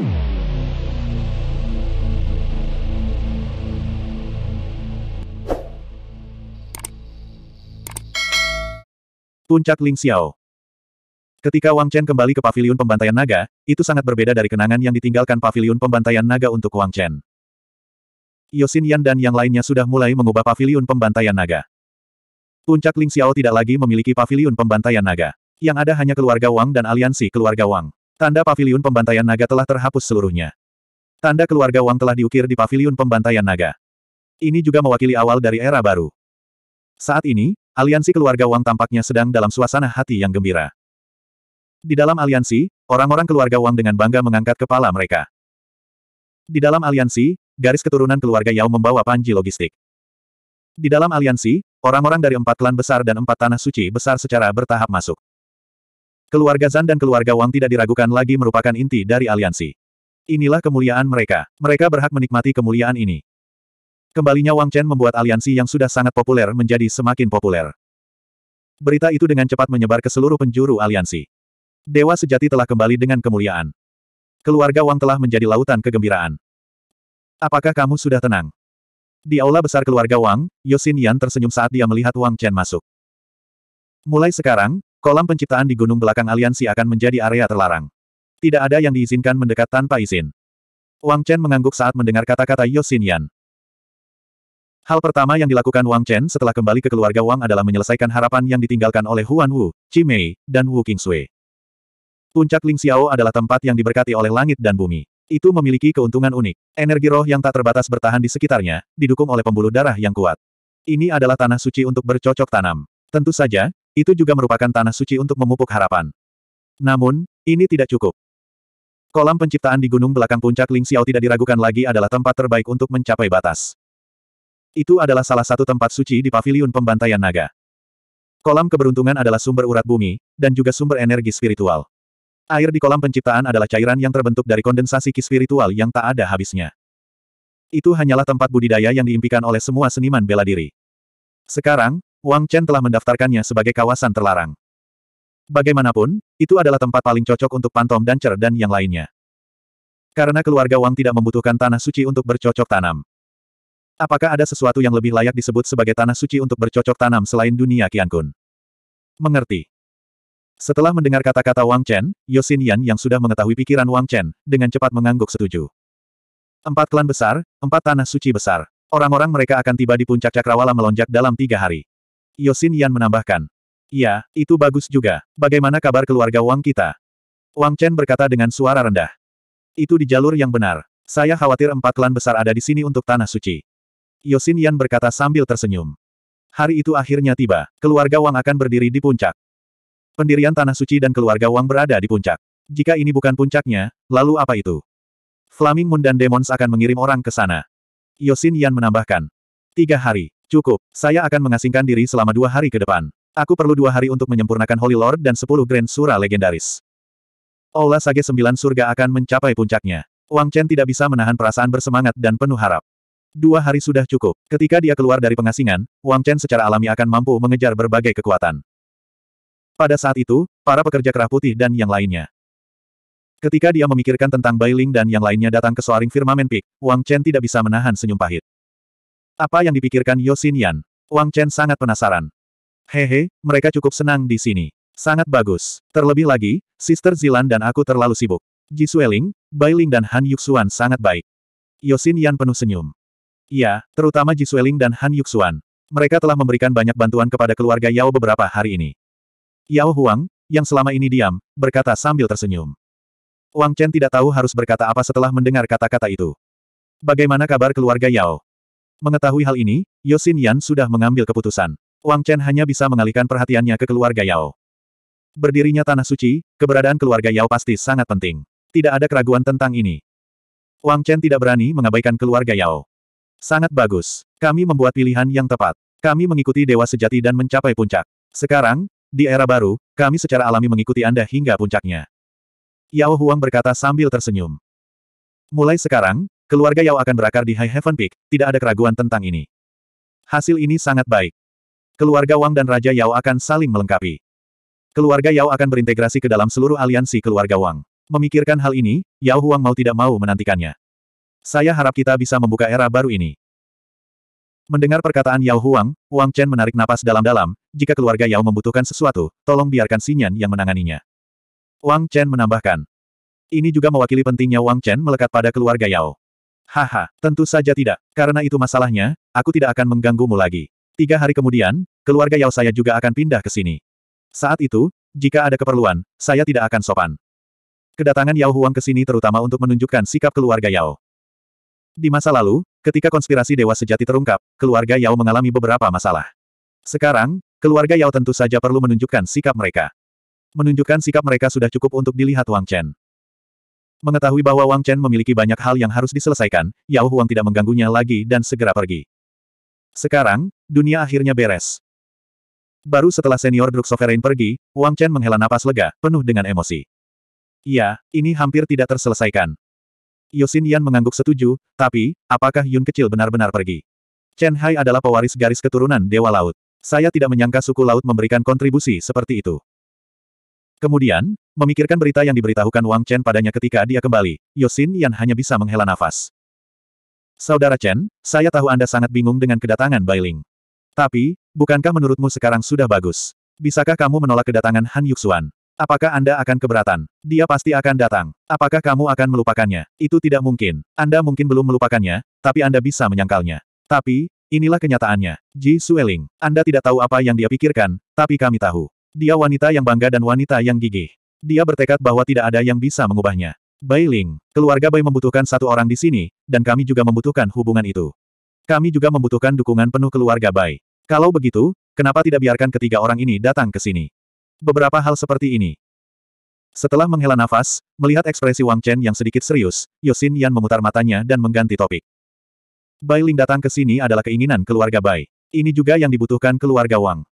Puncak Ling Xiao Ketika Wang Chen kembali ke paviliun pembantaian naga, itu sangat berbeda dari kenangan yang ditinggalkan paviliun pembantaian naga untuk Wang Chen. Yosin Yan dan yang lainnya sudah mulai mengubah paviliun pembantaian naga. Puncak Ling Xiao tidak lagi memiliki paviliun pembantaian naga. Yang ada hanya keluarga Wang dan aliansi keluarga Wang. Tanda pavilion pembantaian naga telah terhapus seluruhnya. Tanda keluarga Wang telah diukir di pavilion pembantaian naga. Ini juga mewakili awal dari era baru. Saat ini, aliansi keluarga Wang tampaknya sedang dalam suasana hati yang gembira. Di dalam aliansi, orang-orang keluarga Wang dengan bangga mengangkat kepala mereka. Di dalam aliansi, garis keturunan keluarga Yao membawa panji logistik. Di dalam aliansi, orang-orang dari empat klan besar dan empat tanah suci besar secara bertahap masuk. Keluarga Zan dan keluarga Wang tidak diragukan lagi merupakan inti dari aliansi. Inilah kemuliaan mereka. Mereka berhak menikmati kemuliaan ini. Kembalinya Wang Chen membuat aliansi yang sudah sangat populer menjadi semakin populer. Berita itu dengan cepat menyebar ke seluruh penjuru aliansi. Dewa sejati telah kembali dengan kemuliaan. Keluarga Wang telah menjadi lautan kegembiraan. Apakah kamu sudah tenang? Di aula besar keluarga Wang, Yosin Yan tersenyum saat dia melihat Wang Chen masuk. Mulai sekarang, Kolam penciptaan di gunung belakang aliansi akan menjadi area terlarang. Tidak ada yang diizinkan mendekat tanpa izin. Wang Chen mengangguk saat mendengar kata-kata Yosinian. Hal pertama yang dilakukan Wang Chen setelah kembali ke keluarga Wang adalah menyelesaikan harapan yang ditinggalkan oleh Huan Wu, Qi Mei, dan Wu Qingsui. Puncak Ling Xiao adalah tempat yang diberkati oleh langit dan bumi. Itu memiliki keuntungan unik. Energi roh yang tak terbatas bertahan di sekitarnya, didukung oleh pembuluh darah yang kuat. Ini adalah tanah suci untuk bercocok tanam. Tentu saja, itu juga merupakan tanah suci untuk memupuk harapan. Namun, ini tidak cukup. Kolam penciptaan di gunung belakang puncak Ling Xiao tidak diragukan lagi adalah tempat terbaik untuk mencapai batas. Itu adalah salah satu tempat suci di paviliun pembantaian naga. Kolam keberuntungan adalah sumber urat bumi, dan juga sumber energi spiritual. Air di kolam penciptaan adalah cairan yang terbentuk dari kondensasi ki spiritual yang tak ada habisnya. Itu hanyalah tempat budidaya yang diimpikan oleh semua seniman bela diri. Sekarang, Wang Chen telah mendaftarkannya sebagai kawasan terlarang. Bagaimanapun, itu adalah tempat paling cocok untuk Pantom dan Cer dan yang lainnya. Karena keluarga Wang tidak membutuhkan tanah suci untuk bercocok tanam. Apakah ada sesuatu yang lebih layak disebut sebagai tanah suci untuk bercocok tanam selain dunia Qiankun? Mengerti. Setelah mendengar kata-kata Wang Chen, Yosin Yan yang sudah mengetahui pikiran Wang Chen, dengan cepat mengangguk setuju. Empat klan besar, empat tanah suci besar. Orang-orang mereka akan tiba di puncak cakrawala melonjak dalam tiga hari. Yosin Yan menambahkan. "Ya, itu bagus juga. Bagaimana kabar keluarga Wang kita? Wang Chen berkata dengan suara rendah. Itu di jalur yang benar. Saya khawatir empat klan besar ada di sini untuk Tanah Suci. Yosin Yan berkata sambil tersenyum. Hari itu akhirnya tiba, keluarga Wang akan berdiri di puncak. Pendirian Tanah Suci dan keluarga Wang berada di puncak. Jika ini bukan puncaknya, lalu apa itu? Flaming Moon dan Demons akan mengirim orang ke sana. Yosin Yan menambahkan. Tiga hari. Cukup, saya akan mengasingkan diri selama dua hari ke depan. Aku perlu dua hari untuk menyempurnakan Holy Lord dan sepuluh Grand Sura legendaris. Aula Sage Sembilan Surga akan mencapai puncaknya. Wang Chen tidak bisa menahan perasaan bersemangat dan penuh harap. Dua hari sudah cukup. Ketika dia keluar dari pengasingan, Wang Chen secara alami akan mampu mengejar berbagai kekuatan. Pada saat itu, para pekerja kerah putih dan yang lainnya. Ketika dia memikirkan tentang Bailing dan yang lainnya datang ke Soaring Firmamen Peak, Wang Chen tidak bisa menahan senyum pahit. Apa yang dipikirkan Yosin Yan? Wang Chen sangat penasaran. Hehe, mereka cukup senang di sini. Sangat bagus. Terlebih lagi, Sister Zilan dan aku terlalu sibuk. Ji Sueling, Bai Ling dan Han Yuxuan sangat baik. Yosin Yan penuh senyum. Iya, terutama Ji Sueling dan Han Yuxuan. Mereka telah memberikan banyak bantuan kepada keluarga Yao beberapa hari ini. Yao Huang, yang selama ini diam, berkata sambil tersenyum. Wang Chen tidak tahu harus berkata apa setelah mendengar kata-kata itu. Bagaimana kabar keluarga Yao? Mengetahui hal ini, Yosin Yan sudah mengambil keputusan. Wang Chen hanya bisa mengalihkan perhatiannya ke keluarga Yao. Berdirinya Tanah Suci, keberadaan keluarga Yao pasti sangat penting. Tidak ada keraguan tentang ini. Wang Chen tidak berani mengabaikan keluarga Yao. Sangat bagus. Kami membuat pilihan yang tepat. Kami mengikuti Dewa Sejati dan mencapai puncak. Sekarang, di era baru, kami secara alami mengikuti Anda hingga puncaknya. Yao Huang berkata sambil tersenyum. Mulai sekarang, Keluarga Yao akan berakar di High Heaven Peak, tidak ada keraguan tentang ini. Hasil ini sangat baik. Keluarga Wang dan Raja Yao akan saling melengkapi. Keluarga Yao akan berintegrasi ke dalam seluruh aliansi keluarga Wang. Memikirkan hal ini, Yao Huang mau tidak mau menantikannya. Saya harap kita bisa membuka era baru ini. Mendengar perkataan Yao Huang, Wang Chen menarik napas dalam-dalam, jika keluarga Yao membutuhkan sesuatu, tolong biarkan Sinyan yang menanganinya. Wang Chen menambahkan. Ini juga mewakili pentingnya Wang Chen melekat pada keluarga Yao. Haha, tentu saja tidak. Karena itu masalahnya, aku tidak akan mengganggumu lagi. Tiga hari kemudian, keluarga Yao saya juga akan pindah ke sini. Saat itu, jika ada keperluan, saya tidak akan sopan. Kedatangan Yao Huang ke sini terutama untuk menunjukkan sikap keluarga Yao. Di masa lalu, ketika konspirasi dewa sejati terungkap, keluarga Yao mengalami beberapa masalah. Sekarang, keluarga Yao tentu saja perlu menunjukkan sikap mereka. Menunjukkan sikap mereka sudah cukup untuk dilihat Wang Chen. Mengetahui bahwa Wang Chen memiliki banyak hal yang harus diselesaikan, Yao Huang tidak mengganggunya lagi dan segera pergi. Sekarang, dunia akhirnya beres. Baru setelah senior Druk Sovereign pergi, Wang Chen menghela napas lega, penuh dengan emosi. Ya, ini hampir tidak terselesaikan. Yosin Yan mengangguk setuju, tapi, apakah Yun kecil benar-benar pergi? Chen Hai adalah pewaris garis keturunan Dewa Laut. Saya tidak menyangka suku laut memberikan kontribusi seperti itu. Kemudian, Memikirkan berita yang diberitahukan Wang Chen padanya ketika dia kembali, Yosin Yan hanya bisa menghela nafas. Saudara Chen, saya tahu Anda sangat bingung dengan kedatangan Bailing. Tapi, bukankah menurutmu sekarang sudah bagus? Bisakah kamu menolak kedatangan Han Yuxuan? Apakah Anda akan keberatan? Dia pasti akan datang. Apakah kamu akan melupakannya? Itu tidak mungkin. Anda mungkin belum melupakannya, tapi Anda bisa menyangkalnya. Tapi, inilah kenyataannya. Ji Sueling, Anda tidak tahu apa yang dia pikirkan, tapi kami tahu. Dia wanita yang bangga dan wanita yang gigih. Dia bertekad bahwa tidak ada yang bisa mengubahnya. Bai Ling, keluarga Bai membutuhkan satu orang di sini, dan kami juga membutuhkan hubungan itu. Kami juga membutuhkan dukungan penuh keluarga Bai. Kalau begitu, kenapa tidak biarkan ketiga orang ini datang ke sini? Beberapa hal seperti ini. Setelah menghela nafas, melihat ekspresi Wang Chen yang sedikit serius, Yosin Yan memutar matanya dan mengganti topik. Bai Ling datang ke sini adalah keinginan keluarga Bai. Ini juga yang dibutuhkan keluarga Wang.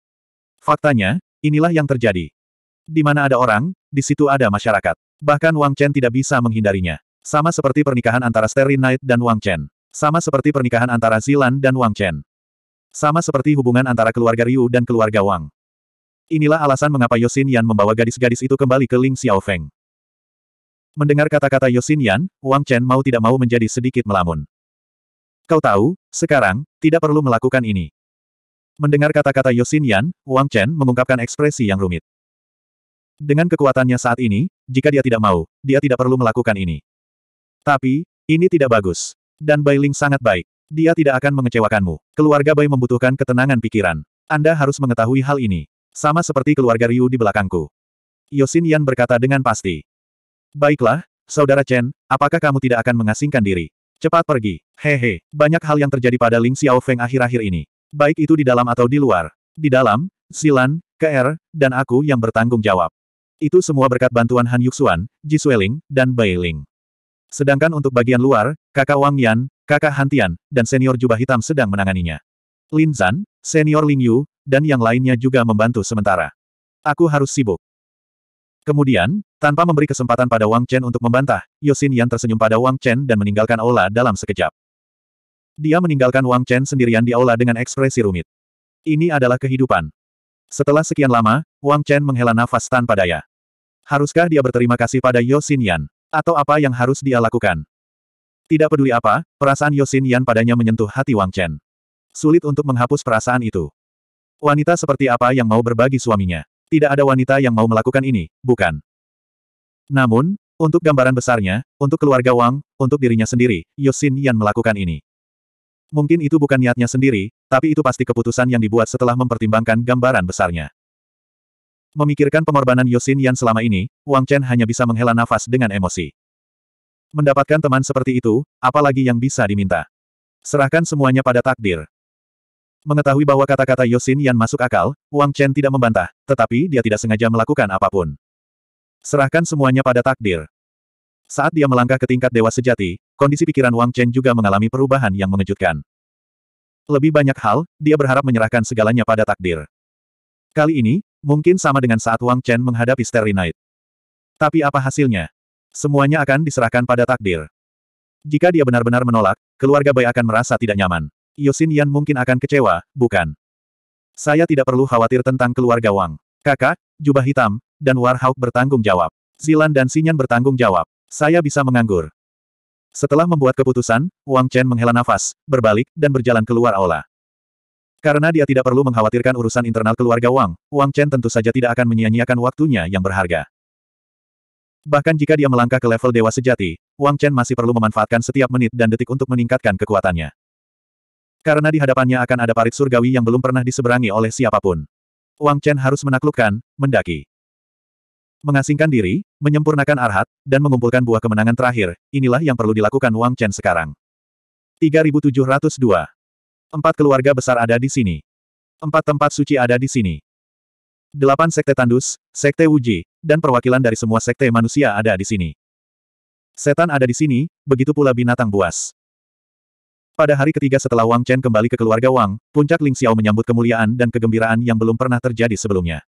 Faktanya, inilah yang terjadi. Di mana ada orang, di situ ada masyarakat. Bahkan Wang Chen tidak bisa menghindarinya. Sama seperti pernikahan antara Sterling Knight dan Wang Chen. Sama seperti pernikahan antara Zilan dan Wang Chen. Sama seperti hubungan antara keluarga Ryu dan keluarga Wang. Inilah alasan mengapa Yosin Yan membawa gadis-gadis itu kembali ke Ling Xiaofeng. Mendengar kata-kata Yosin Yan, Wang Chen mau tidak mau menjadi sedikit melamun. Kau tahu, sekarang, tidak perlu melakukan ini. Mendengar kata-kata Yosin Yan, Wang Chen mengungkapkan ekspresi yang rumit. Dengan kekuatannya saat ini, jika dia tidak mau, dia tidak perlu melakukan ini. Tapi, ini tidak bagus. Dan Bailing sangat baik. Dia tidak akan mengecewakanmu. Keluarga Bai membutuhkan ketenangan pikiran. Anda harus mengetahui hal ini. Sama seperti keluarga Ryu di belakangku. Yosin Yan berkata dengan pasti. Baiklah, Saudara Chen, apakah kamu tidak akan mengasingkan diri? Cepat pergi. Hehe, banyak hal yang terjadi pada Ling Xiaofeng akhir-akhir ini. Baik itu di dalam atau di luar. Di dalam, Silan, KR, er, dan aku yang bertanggung jawab. Itu semua berkat bantuan Han Yuxuan, Ji Sueling, dan Bai Ling. Sedangkan untuk bagian luar, kakak Wang Yan, kakak Han Tian, dan senior jubah hitam sedang menanganinya. Lin Zan, senior Ling Yu, dan yang lainnya juga membantu sementara. Aku harus sibuk. Kemudian, tanpa memberi kesempatan pada Wang Chen untuk membantah, Yosin Yan tersenyum pada Wang Chen dan meninggalkan aula dalam sekejap. Dia meninggalkan Wang Chen sendirian di aula dengan ekspresi rumit. Ini adalah kehidupan. Setelah sekian lama, Wang Chen menghela nafas tanpa daya. Haruskah dia berterima kasih pada Yan? Atau apa yang harus dia lakukan? Tidak peduli apa, perasaan Yan padanya menyentuh hati Wang Chen. Sulit untuk menghapus perasaan itu. Wanita seperti apa yang mau berbagi suaminya? Tidak ada wanita yang mau melakukan ini, bukan? Namun, untuk gambaran besarnya, untuk keluarga Wang, untuk dirinya sendiri, Yosin Yan melakukan ini. Mungkin itu bukan niatnya sendiri, tapi itu pasti keputusan yang dibuat setelah mempertimbangkan gambaran besarnya. Memikirkan pengorbanan Yosin Yan selama ini, Wang Chen hanya bisa menghela nafas dengan emosi. Mendapatkan teman seperti itu, apalagi yang bisa diminta. Serahkan semuanya pada takdir. Mengetahui bahwa kata-kata Yosin Yan masuk akal, Wang Chen tidak membantah, tetapi dia tidak sengaja melakukan apapun. Serahkan semuanya pada takdir. Saat dia melangkah ke tingkat dewa sejati, kondisi pikiran Wang Chen juga mengalami perubahan yang mengejutkan. Lebih banyak hal, dia berharap menyerahkan segalanya pada takdir. Kali ini, Mungkin sama dengan saat Wang Chen menghadapi Starry Night. Tapi apa hasilnya? Semuanya akan diserahkan pada takdir. Jika dia benar-benar menolak, keluarga Bai akan merasa tidak nyaman. Yosin Yan mungkin akan kecewa, bukan? Saya tidak perlu khawatir tentang keluarga Wang. Kakak, Jubah Hitam, dan Warhawk bertanggung jawab. Zilan dan Sinyan bertanggung jawab. Saya bisa menganggur. Setelah membuat keputusan, Wang Chen menghela nafas, berbalik, dan berjalan keluar aula. Karena dia tidak perlu mengkhawatirkan urusan internal keluarga Wang, Wang Chen tentu saja tidak akan menyia-nyiakan waktunya yang berharga. Bahkan jika dia melangkah ke level dewa sejati, Wang Chen masih perlu memanfaatkan setiap menit dan detik untuk meningkatkan kekuatannya. Karena di hadapannya akan ada parit surgawi yang belum pernah diseberangi oleh siapapun. Wang Chen harus menaklukkan, mendaki. Mengasingkan diri, menyempurnakan arhat, dan mengumpulkan buah kemenangan terakhir, inilah yang perlu dilakukan Wang Chen sekarang. 3702 Empat keluarga besar ada di sini. Empat tempat suci ada di sini. Delapan sekte tandus, sekte Wuji, dan perwakilan dari semua sekte manusia ada di sini. Setan ada di sini, begitu pula binatang buas. Pada hari ketiga setelah Wang Chen kembali ke keluarga Wang, puncak Ling Xiao menyambut kemuliaan dan kegembiraan yang belum pernah terjadi sebelumnya.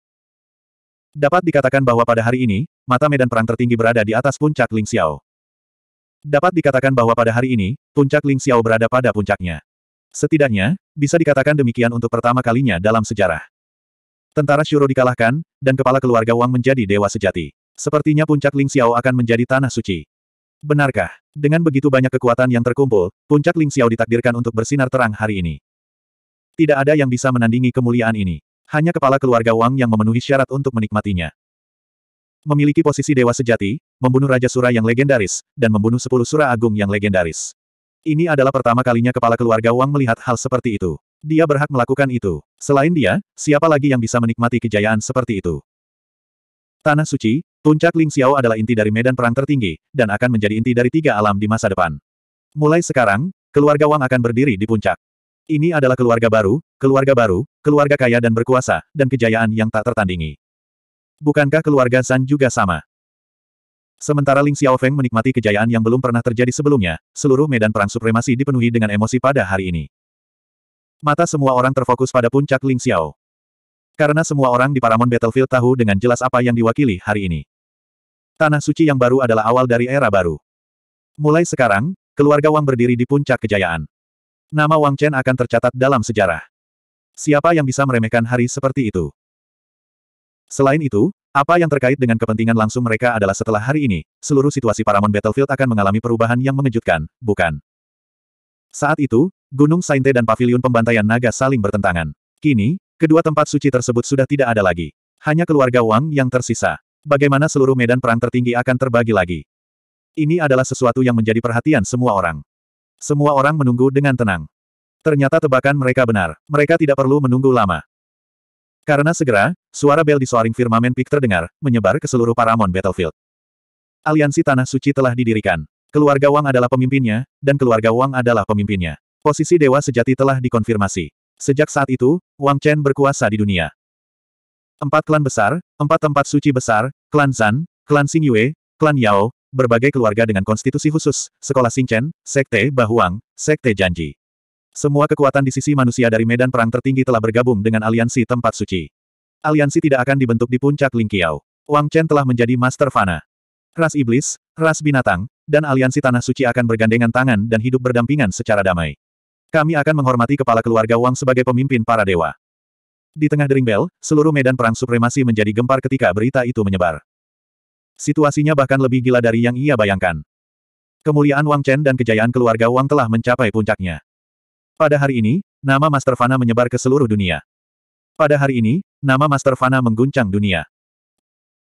Dapat dikatakan bahwa pada hari ini, mata medan perang tertinggi berada di atas puncak Ling Xiao. Dapat dikatakan bahwa pada hari ini, puncak Ling Xiao berada pada puncaknya. Setidaknya, bisa dikatakan demikian untuk pertama kalinya dalam sejarah. Tentara Shuro dikalahkan, dan kepala keluarga Wang menjadi dewa sejati. Sepertinya puncak Ling Xiao akan menjadi tanah suci. Benarkah? Dengan begitu banyak kekuatan yang terkumpul, puncak Ling Xiao ditakdirkan untuk bersinar terang hari ini. Tidak ada yang bisa menandingi kemuliaan ini. Hanya kepala keluarga Wang yang memenuhi syarat untuk menikmatinya. Memiliki posisi dewa sejati, membunuh Raja Sura yang legendaris, dan membunuh sepuluh Sura Agung yang legendaris. Ini adalah pertama kalinya kepala keluarga Wang melihat hal seperti itu. Dia berhak melakukan itu. Selain dia, siapa lagi yang bisa menikmati kejayaan seperti itu? Tanah suci, puncak Ling Xiao adalah inti dari medan perang tertinggi, dan akan menjadi inti dari tiga alam di masa depan. Mulai sekarang, keluarga Wang akan berdiri di puncak. Ini adalah keluarga baru, keluarga baru, keluarga kaya dan berkuasa, dan kejayaan yang tak tertandingi. Bukankah keluarga San juga sama? Sementara Ling Xiaofeng menikmati kejayaan yang belum pernah terjadi sebelumnya, seluruh medan perang supremasi dipenuhi dengan emosi pada hari ini. Mata semua orang terfokus pada puncak Ling Xiao. Karena semua orang di Paramount Battlefield tahu dengan jelas apa yang diwakili hari ini. Tanah suci yang baru adalah awal dari era baru. Mulai sekarang, keluarga Wang berdiri di puncak kejayaan. Nama Wang Chen akan tercatat dalam sejarah. Siapa yang bisa meremehkan hari seperti itu? Selain itu, apa yang terkait dengan kepentingan langsung mereka adalah setelah hari ini, seluruh situasi Paramount Battlefield akan mengalami perubahan yang mengejutkan, bukan? Saat itu, Gunung Sainte dan Paviliun Pembantaian Naga saling bertentangan. Kini, kedua tempat suci tersebut sudah tidak ada lagi. Hanya keluarga Wang yang tersisa. Bagaimana seluruh medan perang tertinggi akan terbagi lagi? Ini adalah sesuatu yang menjadi perhatian semua orang. Semua orang menunggu dengan tenang. Ternyata tebakan mereka benar. Mereka tidak perlu menunggu lama. Karena segera, suara bel di soaring firmamen pik terdengar, menyebar ke seluruh Paramon Battlefield. Aliansi Tanah Suci telah didirikan. Keluarga Wang adalah pemimpinnya, dan keluarga Wang adalah pemimpinnya. Posisi Dewa Sejati telah dikonfirmasi. Sejak saat itu, Wang Chen berkuasa di dunia. Empat klan besar, empat tempat suci besar, klan Zan, klan Xingyue, Yue, klan Yao, berbagai keluarga dengan konstitusi khusus, sekolah Xingchen, Sekte Bahuang, Sekte Janji. Semua kekuatan di sisi manusia dari medan perang tertinggi telah bergabung dengan aliansi tempat suci. Aliansi tidak akan dibentuk di puncak Lingqiao. Wang Chen telah menjadi Master Fana. Ras iblis, ras binatang, dan aliansi tanah suci akan bergandengan tangan dan hidup berdampingan secara damai. Kami akan menghormati kepala keluarga Wang sebagai pemimpin para dewa. Di tengah dering bel, seluruh medan perang supremasi menjadi gempar ketika berita itu menyebar. Situasinya bahkan lebih gila dari yang ia bayangkan. Kemuliaan Wang Chen dan kejayaan keluarga Wang telah mencapai puncaknya. Pada hari ini, nama Master Fana menyebar ke seluruh dunia. Pada hari ini, nama Master Fana mengguncang dunia.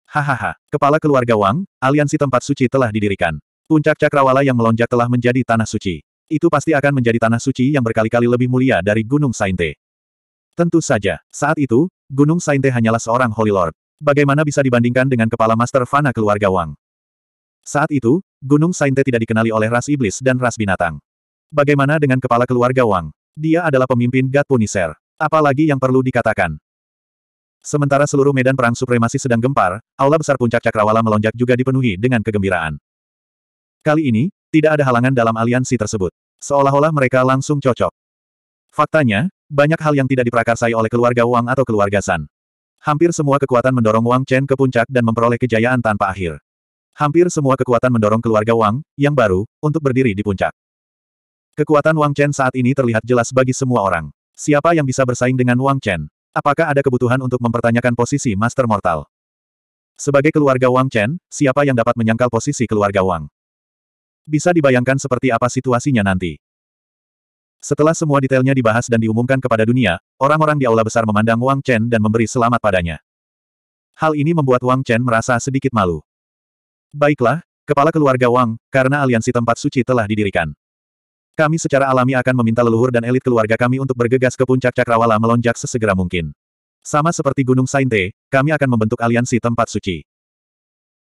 Hahaha, kepala keluarga Wang, aliansi tempat suci telah didirikan. Puncak cakrawala yang melonjak telah menjadi tanah suci. Itu pasti akan menjadi tanah suci yang berkali-kali lebih mulia dari Gunung Sainte. Tentu saja, saat itu, Gunung Sainte hanyalah seorang Holy Lord. Bagaimana bisa dibandingkan dengan kepala Master Fana keluarga Wang? Saat itu, Gunung Sainte tidak dikenali oleh ras iblis dan ras binatang. Bagaimana dengan kepala keluarga Wang? Dia adalah pemimpin Gat Puniser. Apalagi yang perlu dikatakan? Sementara seluruh medan perang supremasi sedang gempar, aula besar puncak cakrawala melonjak juga dipenuhi dengan kegembiraan. Kali ini, tidak ada halangan dalam aliansi tersebut. Seolah-olah mereka langsung cocok. Faktanya, banyak hal yang tidak diprakarsai oleh keluarga Wang atau keluarga San. Hampir semua kekuatan mendorong Wang Chen ke puncak dan memperoleh kejayaan tanpa akhir. Hampir semua kekuatan mendorong keluarga Wang, yang baru, untuk berdiri di puncak. Kekuatan Wang Chen saat ini terlihat jelas bagi semua orang. Siapa yang bisa bersaing dengan Wang Chen? Apakah ada kebutuhan untuk mempertanyakan posisi Master Mortal? Sebagai keluarga Wang Chen, siapa yang dapat menyangkal posisi keluarga Wang? Bisa dibayangkan seperti apa situasinya nanti. Setelah semua detailnya dibahas dan diumumkan kepada dunia, orang-orang di aula besar memandang Wang Chen dan memberi selamat padanya. Hal ini membuat Wang Chen merasa sedikit malu. Baiklah, kepala keluarga Wang, karena aliansi tempat suci telah didirikan. Kami secara alami akan meminta leluhur dan elit keluarga kami untuk bergegas ke puncak cakrawala melonjak sesegera mungkin. Sama seperti Gunung Sainte, kami akan membentuk aliansi tempat suci.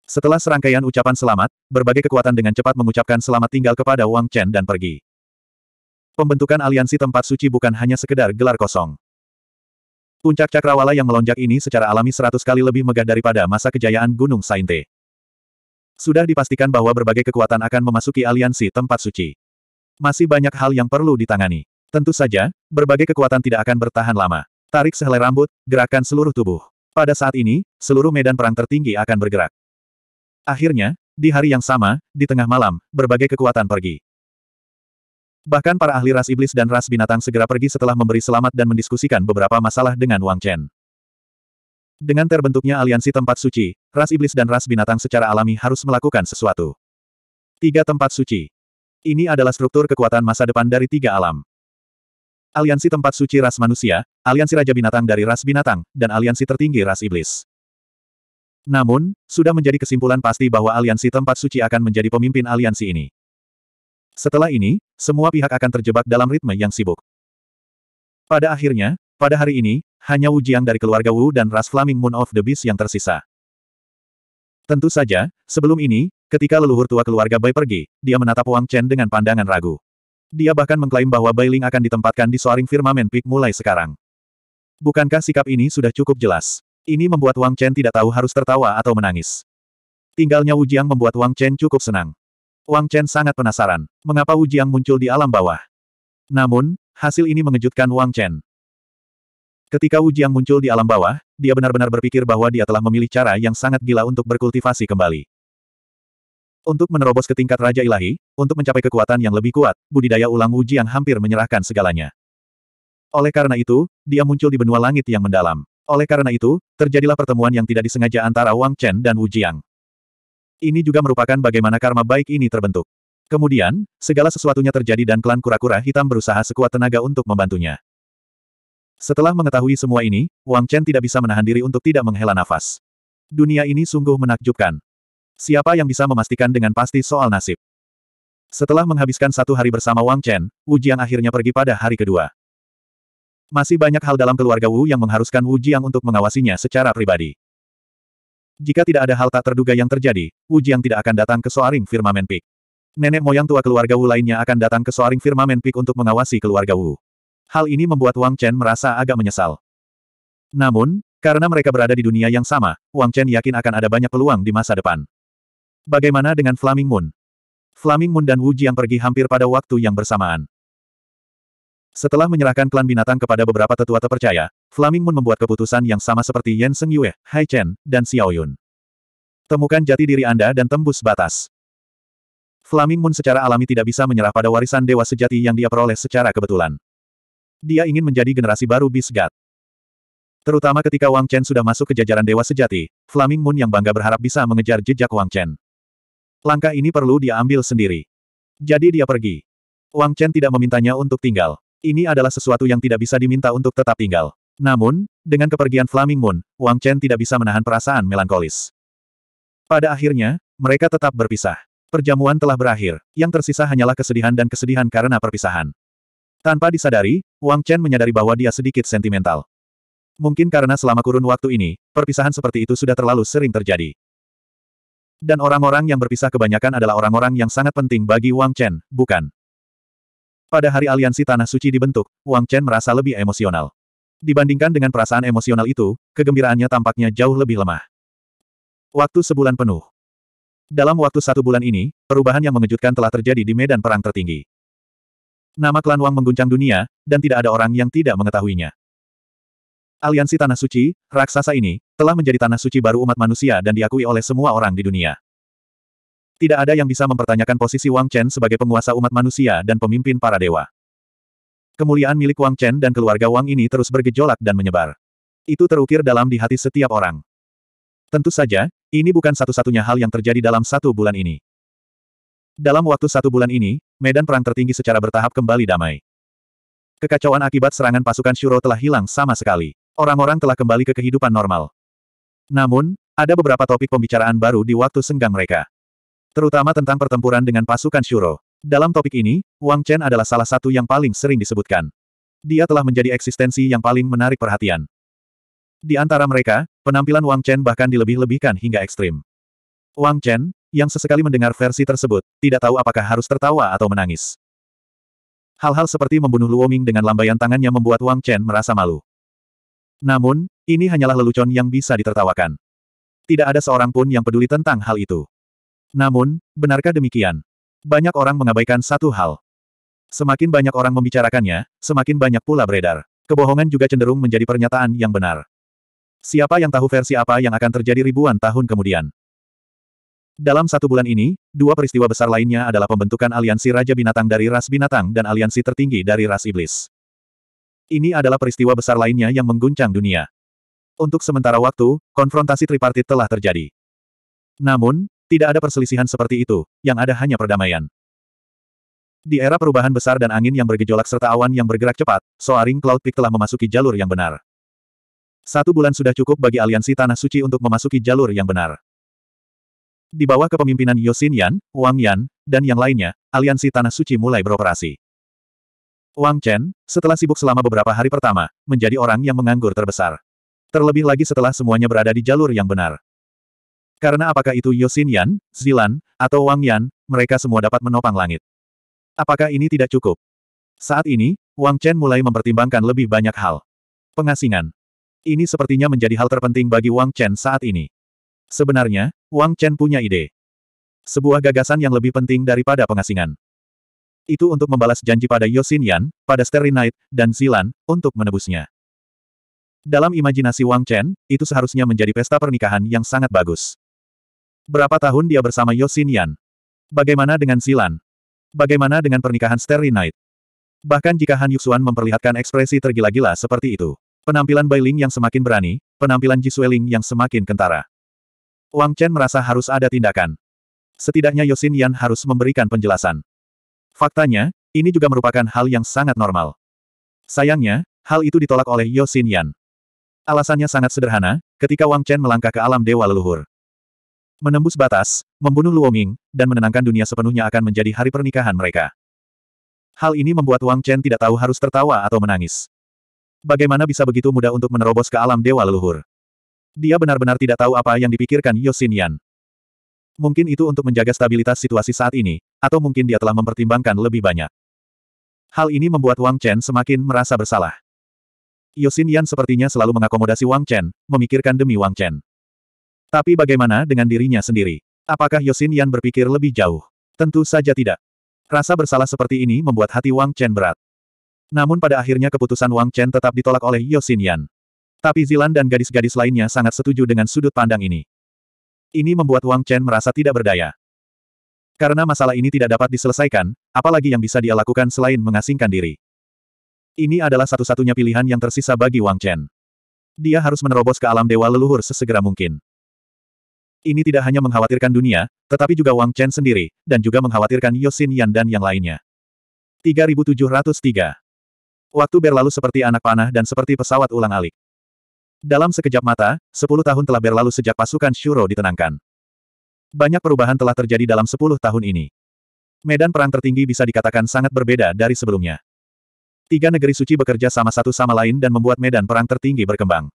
Setelah serangkaian ucapan selamat, berbagai kekuatan dengan cepat mengucapkan selamat tinggal kepada Wang Chen dan pergi. Pembentukan aliansi tempat suci bukan hanya sekedar gelar kosong. Puncak cakrawala yang melonjak ini secara alami seratus kali lebih megah daripada masa kejayaan Gunung Sainte. Sudah dipastikan bahwa berbagai kekuatan akan memasuki aliansi tempat suci. Masih banyak hal yang perlu ditangani. Tentu saja, berbagai kekuatan tidak akan bertahan lama. Tarik sehelai rambut, gerakan seluruh tubuh. Pada saat ini, seluruh medan perang tertinggi akan bergerak. Akhirnya, di hari yang sama, di tengah malam, berbagai kekuatan pergi. Bahkan para ahli ras iblis dan ras binatang segera pergi setelah memberi selamat dan mendiskusikan beberapa masalah dengan Wang Chen. Dengan terbentuknya aliansi tempat suci, ras iblis dan ras binatang secara alami harus melakukan sesuatu. Tiga tempat suci. Ini adalah struktur kekuatan masa depan dari tiga alam. Aliansi Tempat Suci Ras Manusia, Aliansi Raja Binatang dari Ras Binatang, dan Aliansi Tertinggi Ras Iblis. Namun, sudah menjadi kesimpulan pasti bahwa Aliansi Tempat Suci akan menjadi pemimpin aliansi ini. Setelah ini, semua pihak akan terjebak dalam ritme yang sibuk. Pada akhirnya, pada hari ini, hanya Wu Jiang dari keluarga Wu dan Ras Flaming Moon of the Beast yang tersisa. Tentu saja, sebelum ini, Ketika leluhur tua keluarga Bai pergi, dia menatap Wang Chen dengan pandangan ragu. Dia bahkan mengklaim bahwa Bai Ling akan ditempatkan di soaring firmamen Peak mulai sekarang. Bukankah sikap ini sudah cukup jelas? Ini membuat Wang Chen tidak tahu harus tertawa atau menangis. Tinggalnya Wu Jiang membuat Wang Chen cukup senang. Wang Chen sangat penasaran, mengapa Wu Jiang muncul di alam bawah. Namun, hasil ini mengejutkan Wang Chen. Ketika Wu Jiang muncul di alam bawah, dia benar-benar berpikir bahwa dia telah memilih cara yang sangat gila untuk berkultivasi kembali. Untuk menerobos ke tingkat Raja Ilahi, untuk mencapai kekuatan yang lebih kuat, budidaya ulang Wu yang hampir menyerahkan segalanya. Oleh karena itu, dia muncul di benua langit yang mendalam. Oleh karena itu, terjadilah pertemuan yang tidak disengaja antara Wang Chen dan Wu Ini juga merupakan bagaimana karma baik ini terbentuk. Kemudian, segala sesuatunya terjadi dan klan kura-kura hitam berusaha sekuat tenaga untuk membantunya. Setelah mengetahui semua ini, Wang Chen tidak bisa menahan diri untuk tidak menghela nafas. Dunia ini sungguh menakjubkan. Siapa yang bisa memastikan dengan pasti soal nasib? Setelah menghabiskan satu hari bersama Wang Chen, Wu Jiang akhirnya pergi pada hari kedua. Masih banyak hal dalam keluarga Wu yang mengharuskan Wu Jiang untuk mengawasinya secara pribadi. Jika tidak ada hal tak terduga yang terjadi, Wu Jiang tidak akan datang ke Soaring Firmamen Peak. Nenek moyang tua keluarga Wu lainnya akan datang ke Soaring Firmamen Peak untuk mengawasi keluarga Wu. Hal ini membuat Wang Chen merasa agak menyesal. Namun, karena mereka berada di dunia yang sama, Wang Chen yakin akan ada banyak peluang di masa depan. Bagaimana dengan Flaming Moon? Flaming Moon dan Wu Jiang pergi hampir pada waktu yang bersamaan. Setelah menyerahkan klan binatang kepada beberapa tetua terpercaya, Flaming Moon membuat keputusan yang sama seperti Yan Seng Yue, Hai Chen, dan Xiao Yun. Temukan jati diri Anda dan tembus batas. Flaming Moon secara alami tidak bisa menyerah pada warisan dewa sejati yang dia peroleh secara kebetulan. Dia ingin menjadi generasi baru Beast Bisgat. Terutama ketika Wang Chen sudah masuk ke jajaran dewa sejati, Flaming Moon yang bangga berharap bisa mengejar jejak Wang Chen langkah ini perlu dia ambil sendiri. Jadi dia pergi. Wang Chen tidak memintanya untuk tinggal. Ini adalah sesuatu yang tidak bisa diminta untuk tetap tinggal. Namun, dengan kepergian Flaming Moon, Wang Chen tidak bisa menahan perasaan melankolis. Pada akhirnya, mereka tetap berpisah. Perjamuan telah berakhir, yang tersisa hanyalah kesedihan dan kesedihan karena perpisahan. Tanpa disadari, Wang Chen menyadari bahwa dia sedikit sentimental. Mungkin karena selama kurun waktu ini, perpisahan seperti itu sudah terlalu sering terjadi. Dan orang-orang yang berpisah kebanyakan adalah orang-orang yang sangat penting bagi Wang Chen, bukan? Pada hari aliansi Tanah Suci dibentuk, Wang Chen merasa lebih emosional. Dibandingkan dengan perasaan emosional itu, kegembiraannya tampaknya jauh lebih lemah. Waktu sebulan penuh. Dalam waktu satu bulan ini, perubahan yang mengejutkan telah terjadi di medan perang tertinggi. Nama klan Wang mengguncang dunia, dan tidak ada orang yang tidak mengetahuinya. Aliansi Tanah Suci, raksasa ini, telah menjadi tanah suci baru umat manusia dan diakui oleh semua orang di dunia. Tidak ada yang bisa mempertanyakan posisi Wang Chen sebagai penguasa umat manusia dan pemimpin para dewa. Kemuliaan milik Wang Chen dan keluarga Wang ini terus bergejolak dan menyebar. Itu terukir dalam di hati setiap orang. Tentu saja, ini bukan satu-satunya hal yang terjadi dalam satu bulan ini. Dalam waktu satu bulan ini, medan perang tertinggi secara bertahap kembali damai. Kekacauan akibat serangan pasukan Shuro telah hilang sama sekali orang-orang telah kembali ke kehidupan normal. Namun, ada beberapa topik pembicaraan baru di waktu senggang mereka. Terutama tentang pertempuran dengan pasukan Shuro. Dalam topik ini, Wang Chen adalah salah satu yang paling sering disebutkan. Dia telah menjadi eksistensi yang paling menarik perhatian. Di antara mereka, penampilan Wang Chen bahkan dilebih-lebihkan hingga ekstrim. Wang Chen, yang sesekali mendengar versi tersebut, tidak tahu apakah harus tertawa atau menangis. Hal-hal seperti membunuh Luoming dengan lambaian tangannya membuat Wang Chen merasa malu. Namun, ini hanyalah lelucon yang bisa ditertawakan. Tidak ada seorang pun yang peduli tentang hal itu. Namun, benarkah demikian? Banyak orang mengabaikan satu hal. Semakin banyak orang membicarakannya, semakin banyak pula beredar. Kebohongan juga cenderung menjadi pernyataan yang benar. Siapa yang tahu versi apa yang akan terjadi ribuan tahun kemudian? Dalam satu bulan ini, dua peristiwa besar lainnya adalah pembentukan aliansi Raja Binatang dari ras binatang dan aliansi tertinggi dari ras iblis. Ini adalah peristiwa besar lainnya yang mengguncang dunia. Untuk sementara waktu, konfrontasi tripartit telah terjadi. Namun, tidak ada perselisihan seperti itu, yang ada hanya perdamaian. Di era perubahan besar dan angin yang bergejolak serta awan yang bergerak cepat, Soaring Cloud Peak telah memasuki jalur yang benar. Satu bulan sudah cukup bagi aliansi Tanah Suci untuk memasuki jalur yang benar. Di bawah kepemimpinan Yosin Yan, Wang Yan, dan yang lainnya, aliansi Tanah Suci mulai beroperasi. Wang Chen, setelah sibuk selama beberapa hari pertama, menjadi orang yang menganggur terbesar. Terlebih lagi setelah semuanya berada di jalur yang benar. Karena apakah itu Yosin Yan, Zilan, atau Wang Yan, mereka semua dapat menopang langit. Apakah ini tidak cukup? Saat ini, Wang Chen mulai mempertimbangkan lebih banyak hal. Pengasingan. Ini sepertinya menjadi hal terpenting bagi Wang Chen saat ini. Sebenarnya, Wang Chen punya ide. Sebuah gagasan yang lebih penting daripada pengasingan itu untuk membalas janji pada Yosin Yan, pada Starry Night, dan Zilan, untuk menebusnya. Dalam imajinasi Wang Chen, itu seharusnya menjadi pesta pernikahan yang sangat bagus. Berapa tahun dia bersama Yosin Yan? Bagaimana dengan Zilan? Bagaimana dengan pernikahan Starry Night? Bahkan jika Han Yuxuan memperlihatkan ekspresi tergila-gila seperti itu, penampilan Bai Ling yang semakin berani, penampilan Ji Sueling yang semakin kentara. Wang Chen merasa harus ada tindakan. Setidaknya Yosin Yan harus memberikan penjelasan. Faktanya, ini juga merupakan hal yang sangat normal. Sayangnya, hal itu ditolak oleh Yosin Yan. Alasannya sangat sederhana, ketika Wang Chen melangkah ke alam dewa leluhur. Menembus batas, membunuh Luoming, dan menenangkan dunia sepenuhnya akan menjadi hari pernikahan mereka. Hal ini membuat Wang Chen tidak tahu harus tertawa atau menangis. Bagaimana bisa begitu mudah untuk menerobos ke alam dewa leluhur? Dia benar-benar tidak tahu apa yang dipikirkan Yosin Yan. Mungkin itu untuk menjaga stabilitas situasi saat ini, atau mungkin dia telah mempertimbangkan lebih banyak. Hal ini membuat Wang Chen semakin merasa bersalah. Yosin Yan sepertinya selalu mengakomodasi Wang Chen, memikirkan demi Wang Chen. Tapi bagaimana dengan dirinya sendiri? Apakah Yosin Yan berpikir lebih jauh? Tentu saja tidak. Rasa bersalah seperti ini membuat hati Wang Chen berat. Namun pada akhirnya keputusan Wang Chen tetap ditolak oleh Yosin Yan. Tapi Zilan dan gadis-gadis lainnya sangat setuju dengan sudut pandang ini. Ini membuat Wang Chen merasa tidak berdaya. Karena masalah ini tidak dapat diselesaikan, apalagi yang bisa dia lakukan selain mengasingkan diri. Ini adalah satu-satunya pilihan yang tersisa bagi Wang Chen. Dia harus menerobos ke alam dewa leluhur sesegera mungkin. Ini tidak hanya mengkhawatirkan dunia, tetapi juga Wang Chen sendiri, dan juga mengkhawatirkan Yosin Yan dan yang lainnya. 3703 Waktu berlalu seperti anak panah dan seperti pesawat ulang-alik. Dalam sekejap mata, sepuluh tahun telah berlalu sejak pasukan Shuro ditenangkan. Banyak perubahan telah terjadi dalam sepuluh tahun ini. Medan perang tertinggi bisa dikatakan sangat berbeda dari sebelumnya. Tiga negeri suci bekerja sama satu sama lain dan membuat medan perang tertinggi berkembang.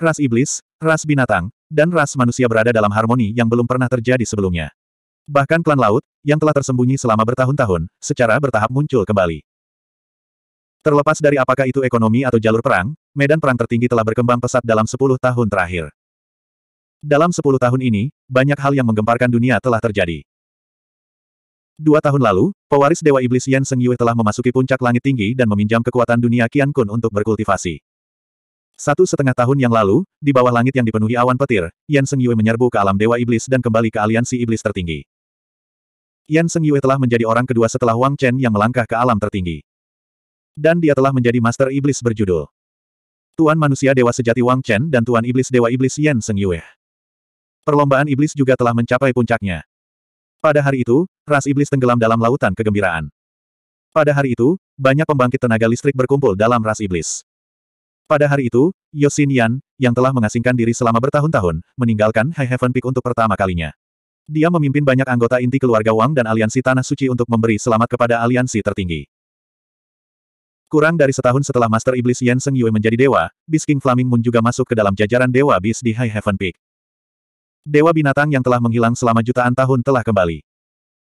Ras iblis, ras binatang, dan ras manusia berada dalam harmoni yang belum pernah terjadi sebelumnya. Bahkan klan laut, yang telah tersembunyi selama bertahun-tahun, secara bertahap muncul kembali. Terlepas dari apakah itu ekonomi atau jalur perang, medan perang tertinggi telah berkembang pesat dalam sepuluh tahun terakhir. Dalam sepuluh tahun ini, banyak hal yang menggemparkan dunia telah terjadi. Dua tahun lalu, pewaris Dewa Iblis Yan Seng Yue telah memasuki puncak langit tinggi dan meminjam kekuatan dunia Qian Kun untuk berkultivasi. Satu setengah tahun yang lalu, di bawah langit yang dipenuhi awan petir, Yan Seng Yue menyerbu ke alam Dewa Iblis dan kembali ke aliansi Iblis tertinggi. Yan Seng Yue telah menjadi orang kedua setelah Wang Chen yang melangkah ke alam tertinggi. Dan dia telah menjadi Master Iblis berjudul Tuan Manusia Dewa Sejati Wang Chen dan Tuan Iblis Dewa Iblis Yan Seng Yue. Perlombaan iblis juga telah mencapai puncaknya. Pada hari itu, ras iblis tenggelam dalam lautan kegembiraan. Pada hari itu, banyak pembangkit tenaga listrik berkumpul dalam ras iblis. Pada hari itu, Yosin Yan, yang telah mengasingkan diri selama bertahun-tahun, meninggalkan High Heaven Peak untuk pertama kalinya. Dia memimpin banyak anggota inti keluarga Wang dan aliansi Tanah Suci untuk memberi selamat kepada aliansi tertinggi. Kurang dari setahun setelah Master Iblis Yan Seng Yue menjadi dewa, Beast King Flaming Moon juga masuk ke dalam jajaran dewa Beast di High Heaven Peak. Dewa binatang yang telah menghilang selama jutaan tahun telah kembali.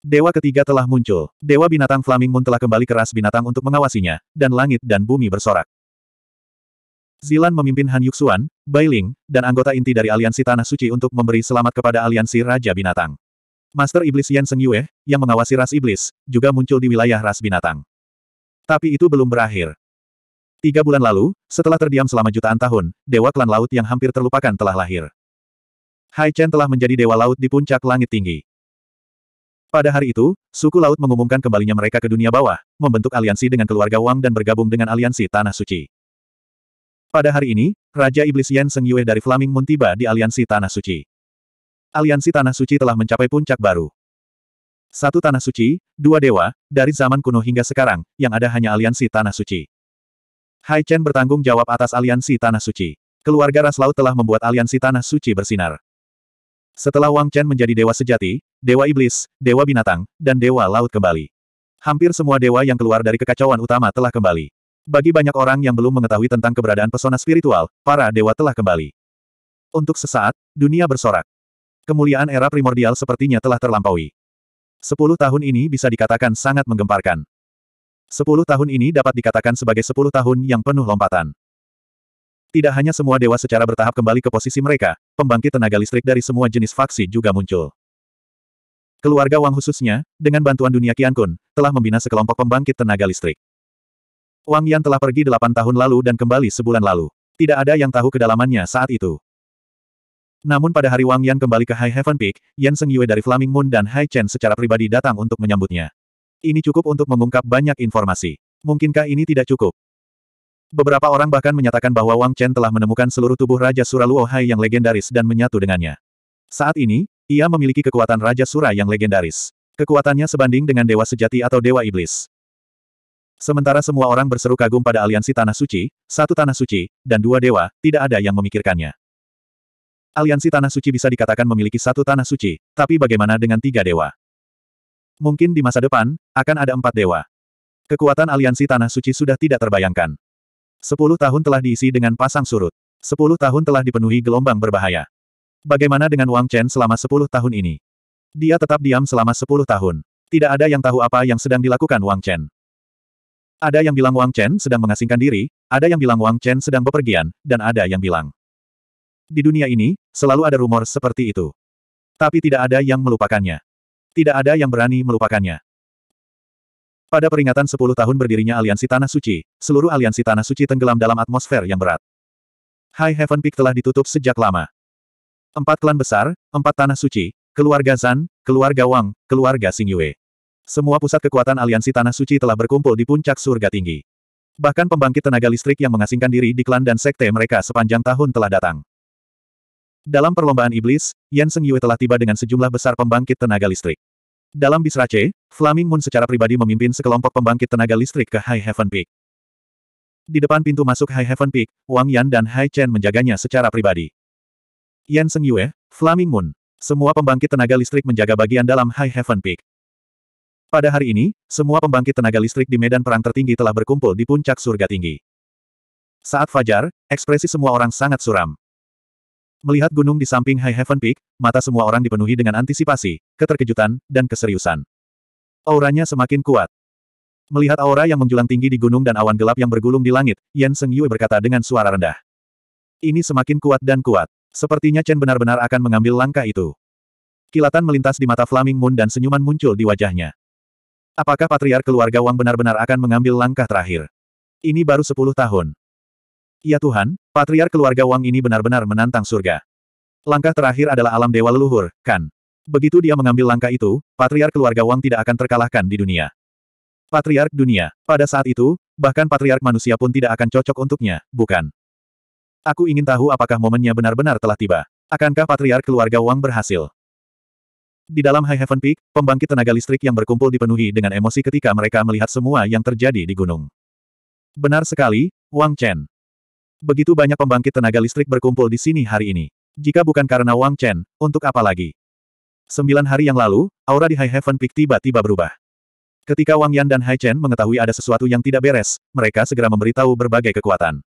Dewa ketiga telah muncul. Dewa binatang Flaming Moon telah kembali ke ras binatang untuk mengawasinya, dan langit dan bumi bersorak. Zilan memimpin Han Yuxuan, Bai Ling, dan anggota inti dari Aliansi Tanah Suci untuk memberi selamat kepada Aliansi Raja Binatang. Master Iblis Yan Seng Yue, yang mengawasi ras iblis, juga muncul di wilayah ras binatang. Tapi itu belum berakhir. Tiga bulan lalu, setelah terdiam selama jutaan tahun, Dewa Klan Laut yang hampir terlupakan telah lahir. Hai Chen telah menjadi Dewa Laut di puncak langit tinggi. Pada hari itu, suku Laut mengumumkan kembalinya mereka ke dunia bawah, membentuk aliansi dengan keluarga Wang dan bergabung dengan aliansi Tanah Suci. Pada hari ini, Raja Iblis Yan Seng Yue dari Flaming Moon tiba di aliansi Tanah Suci. Aliansi Tanah Suci telah mencapai puncak baru. Satu tanah suci, dua dewa, dari zaman kuno hingga sekarang, yang ada hanya aliansi tanah suci. Hai Chen bertanggung jawab atas aliansi tanah suci. Keluarga Ras Laut telah membuat aliansi tanah suci bersinar. Setelah Wang Chen menjadi dewa sejati, dewa iblis, dewa binatang, dan dewa laut kembali. Hampir semua dewa yang keluar dari kekacauan utama telah kembali. Bagi banyak orang yang belum mengetahui tentang keberadaan pesona spiritual, para dewa telah kembali. Untuk sesaat, dunia bersorak. Kemuliaan era primordial sepertinya telah terlampaui. Sepuluh tahun ini bisa dikatakan sangat menggemparkan. Sepuluh tahun ini dapat dikatakan sebagai sepuluh tahun yang penuh lompatan. Tidak hanya semua dewa secara bertahap kembali ke posisi mereka, pembangkit tenaga listrik dari semua jenis faksi juga muncul. Keluarga Wang khususnya, dengan bantuan dunia Qian Kun, telah membina sekelompok pembangkit tenaga listrik. Wang Yan telah pergi delapan tahun lalu dan kembali sebulan lalu. Tidak ada yang tahu kedalamannya saat itu. Namun pada hari Wang Yan kembali ke High Heaven Peak, Yan Seng Yue dari Flaming Moon dan Hai Chen secara pribadi datang untuk menyambutnya. Ini cukup untuk mengungkap banyak informasi. Mungkinkah ini tidak cukup? Beberapa orang bahkan menyatakan bahwa Wang Chen telah menemukan seluruh tubuh Raja Sura Luo Hai yang legendaris dan menyatu dengannya. Saat ini, ia memiliki kekuatan Raja Sura yang legendaris. Kekuatannya sebanding dengan Dewa Sejati atau Dewa Iblis. Sementara semua orang berseru kagum pada aliansi Tanah Suci, satu Tanah Suci, dan dua dewa, tidak ada yang memikirkannya. Aliansi Tanah Suci bisa dikatakan memiliki satu Tanah Suci, tapi bagaimana dengan tiga dewa? Mungkin di masa depan, akan ada empat dewa. Kekuatan aliansi Tanah Suci sudah tidak terbayangkan. Sepuluh tahun telah diisi dengan pasang surut. Sepuluh tahun telah dipenuhi gelombang berbahaya. Bagaimana dengan Wang Chen selama sepuluh tahun ini? Dia tetap diam selama sepuluh tahun. Tidak ada yang tahu apa yang sedang dilakukan Wang Chen. Ada yang bilang Wang Chen sedang mengasingkan diri, ada yang bilang Wang Chen sedang bepergian, dan ada yang bilang di dunia ini, selalu ada rumor seperti itu. Tapi tidak ada yang melupakannya. Tidak ada yang berani melupakannya. Pada peringatan 10 tahun berdirinya Aliansi Tanah Suci, seluruh aliansi Tanah Suci tenggelam dalam atmosfer yang berat. High Heaven Peak telah ditutup sejak lama. Empat klan besar, empat Tanah Suci, keluarga Zan, keluarga Wang, keluarga Xingyue. Yue. Semua pusat kekuatan aliansi Tanah Suci telah berkumpul di puncak surga tinggi. Bahkan pembangkit tenaga listrik yang mengasingkan diri di klan dan sekte mereka sepanjang tahun telah datang. Dalam perlombaan iblis, Yan Seng Yue telah tiba dengan sejumlah besar pembangkit tenaga listrik. Dalam bis C, Flaming Moon secara pribadi memimpin sekelompok pembangkit tenaga listrik ke High Heaven Peak. Di depan pintu masuk High Heaven Peak, Wang Yan dan Hai Chen menjaganya secara pribadi. Yan Seng Yue, Flaming Moon, semua pembangkit tenaga listrik menjaga bagian dalam High Heaven Peak. Pada hari ini, semua pembangkit tenaga listrik di medan perang tertinggi telah berkumpul di puncak surga tinggi. Saat fajar, ekspresi semua orang sangat suram. Melihat gunung di samping High Heaven Peak, mata semua orang dipenuhi dengan antisipasi, keterkejutan, dan keseriusan. Auranya semakin kuat. Melihat aura yang menjulang tinggi di gunung dan awan gelap yang bergulung di langit, Yan Seng Yue berkata dengan suara rendah. Ini semakin kuat dan kuat. Sepertinya Chen benar-benar akan mengambil langkah itu. Kilatan melintas di mata Flaming Moon dan senyuman muncul di wajahnya. Apakah Patriar keluarga Wang benar-benar akan mengambil langkah terakhir? Ini baru sepuluh tahun. Ya Tuhan, patriar keluarga Wang ini benar-benar menantang surga. Langkah terakhir adalah alam dewa leluhur, kan? Begitu dia mengambil langkah itu, patriar keluarga Wang tidak akan terkalahkan di dunia. Patriark dunia, pada saat itu, bahkan patriark manusia pun tidak akan cocok untuknya, bukan? Aku ingin tahu apakah momennya benar-benar telah tiba. Akankah patriark keluarga Wang berhasil? Di dalam High Heaven Peak, pembangkit tenaga listrik yang berkumpul dipenuhi dengan emosi ketika mereka melihat semua yang terjadi di gunung. Benar sekali, Wang Chen. Begitu banyak pembangkit tenaga listrik berkumpul di sini hari ini. Jika bukan karena Wang Chen, untuk apa lagi? Sembilan hari yang lalu, aura di High Heaven Peak tiba-tiba berubah. Ketika Wang Yan dan Hai Chen mengetahui ada sesuatu yang tidak beres, mereka segera memberitahu berbagai kekuatan.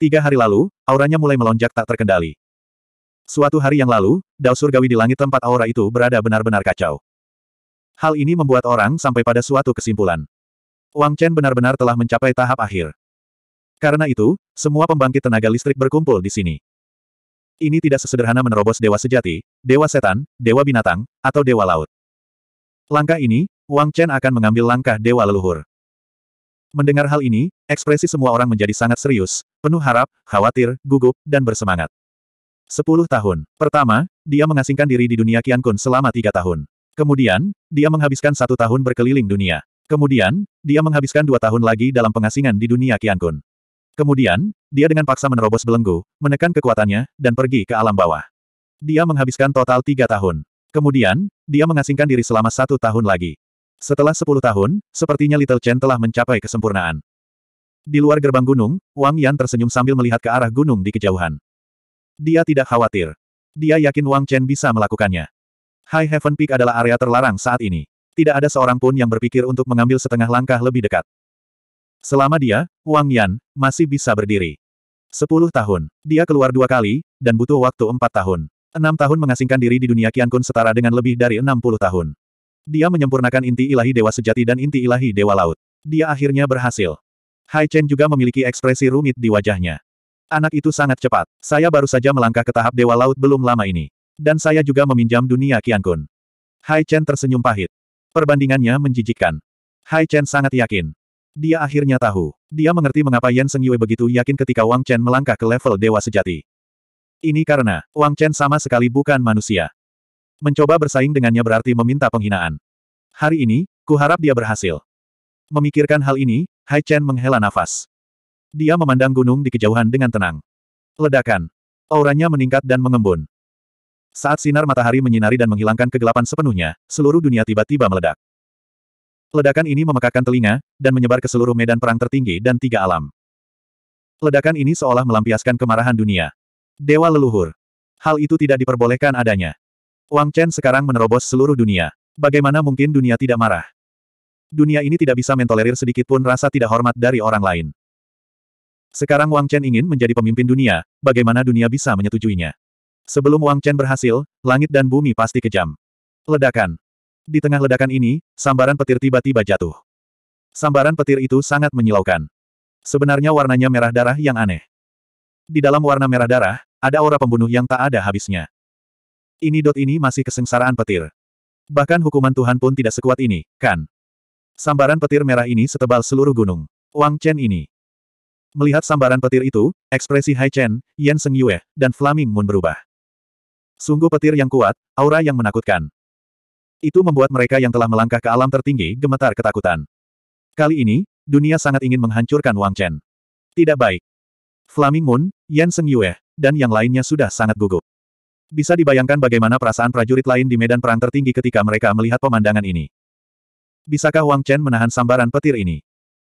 Tiga hari lalu, auranya mulai melonjak tak terkendali. Suatu hari yang lalu, dao surgawi di langit tempat aura itu berada benar-benar kacau. Hal ini membuat orang sampai pada suatu kesimpulan. Wang Chen benar-benar telah mencapai tahap akhir. Karena itu, semua pembangkit tenaga listrik berkumpul di sini. Ini tidak sesederhana menerobos dewa sejati, dewa setan, dewa binatang, atau dewa laut. Langkah ini, Wang Chen akan mengambil langkah dewa leluhur. Mendengar hal ini, ekspresi semua orang menjadi sangat serius, penuh harap, khawatir, gugup, dan bersemangat. Sepuluh tahun. Pertama, dia mengasingkan diri di dunia Qiankun Kun selama tiga tahun. Kemudian, dia menghabiskan satu tahun berkeliling dunia. Kemudian, dia menghabiskan dua tahun lagi dalam pengasingan di dunia Qiankun. Kun. Kemudian, dia dengan paksa menerobos belenggu, menekan kekuatannya, dan pergi ke alam bawah. Dia menghabiskan total tiga tahun. Kemudian, dia mengasingkan diri selama satu tahun lagi. Setelah sepuluh tahun, sepertinya Little Chen telah mencapai kesempurnaan. Di luar gerbang gunung, Wang Yan tersenyum sambil melihat ke arah gunung di kejauhan. Dia tidak khawatir. Dia yakin Wang Chen bisa melakukannya. High Heaven Peak adalah area terlarang saat ini. Tidak ada seorang pun yang berpikir untuk mengambil setengah langkah lebih dekat. Selama dia, Wang Yan, masih bisa berdiri. Sepuluh tahun. Dia keluar dua kali, dan butuh waktu empat tahun. Enam tahun mengasingkan diri di dunia Kian Kun setara dengan lebih dari enam puluh tahun. Dia menyempurnakan inti ilahi dewa sejati dan inti ilahi dewa laut. Dia akhirnya berhasil. Hai Chen juga memiliki ekspresi rumit di wajahnya. Anak itu sangat cepat. Saya baru saja melangkah ke tahap dewa laut belum lama ini. Dan saya juga meminjam dunia Kian Kun. Hai Chen tersenyum pahit. Perbandingannya menjijikkan. Hai Chen sangat yakin. Dia akhirnya tahu. Dia mengerti mengapa Yan Seng Yue begitu yakin ketika Wang Chen melangkah ke level dewa sejati. Ini karena, Wang Chen sama sekali bukan manusia. Mencoba bersaing dengannya berarti meminta penghinaan. Hari ini, ku harap dia berhasil. Memikirkan hal ini, Hai Chen menghela nafas. Dia memandang gunung di kejauhan dengan tenang. Ledakan. Auranya meningkat dan mengembun. Saat sinar matahari menyinari dan menghilangkan kegelapan sepenuhnya, seluruh dunia tiba-tiba meledak. Ledakan ini memekakkan telinga, dan menyebar ke seluruh medan perang tertinggi dan tiga alam. Ledakan ini seolah melampiaskan kemarahan dunia. Dewa leluhur. Hal itu tidak diperbolehkan adanya. Wang Chen sekarang menerobos seluruh dunia. Bagaimana mungkin dunia tidak marah? Dunia ini tidak bisa mentolerir sedikitpun rasa tidak hormat dari orang lain. Sekarang Wang Chen ingin menjadi pemimpin dunia, bagaimana dunia bisa menyetujuinya? Sebelum Wang Chen berhasil, langit dan bumi pasti kejam. Ledakan. Di tengah ledakan ini, sambaran petir tiba-tiba jatuh. Sambaran petir itu sangat menyilaukan. Sebenarnya warnanya merah darah yang aneh. Di dalam warna merah darah, ada aura pembunuh yang tak ada habisnya. Ini dot ini masih kesengsaraan petir. Bahkan hukuman Tuhan pun tidak sekuat ini, kan? Sambaran petir merah ini setebal seluruh gunung. Wang Chen ini. Melihat sambaran petir itu, ekspresi Hai Chen, Yan Seng Yue, dan Flaming Moon berubah. Sungguh petir yang kuat, aura yang menakutkan. Itu membuat mereka yang telah melangkah ke alam tertinggi gemetar ketakutan. Kali ini, dunia sangat ingin menghancurkan Wang Chen. Tidak baik. Flaming Moon, Yan Seng Yue, dan yang lainnya sudah sangat gugup. Bisa dibayangkan bagaimana perasaan prajurit lain di medan perang tertinggi ketika mereka melihat pemandangan ini. Bisakah Wang Chen menahan sambaran petir ini?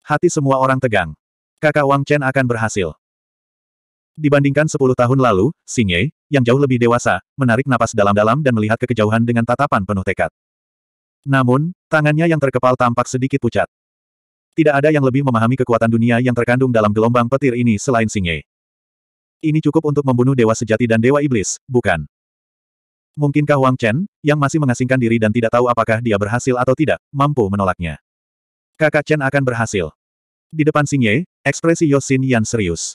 Hati semua orang tegang. Kakak Wang Chen akan berhasil. Dibandingkan sepuluh tahun lalu, Singe, yang jauh lebih dewasa, menarik napas dalam-dalam dan melihat ke kejauhan dengan tatapan penuh tekad. Namun, tangannya yang terkepal tampak sedikit pucat. Tidak ada yang lebih memahami kekuatan dunia yang terkandung dalam gelombang petir ini selain Singe. Ini cukup untuk membunuh dewa sejati dan dewa iblis, bukan? Mungkinkah Wang Chen, yang masih mengasingkan diri dan tidak tahu apakah dia berhasil atau tidak, mampu menolaknya? Kakak Chen akan berhasil. Di depan Xing Ye, ekspresi Yosin Yan serius.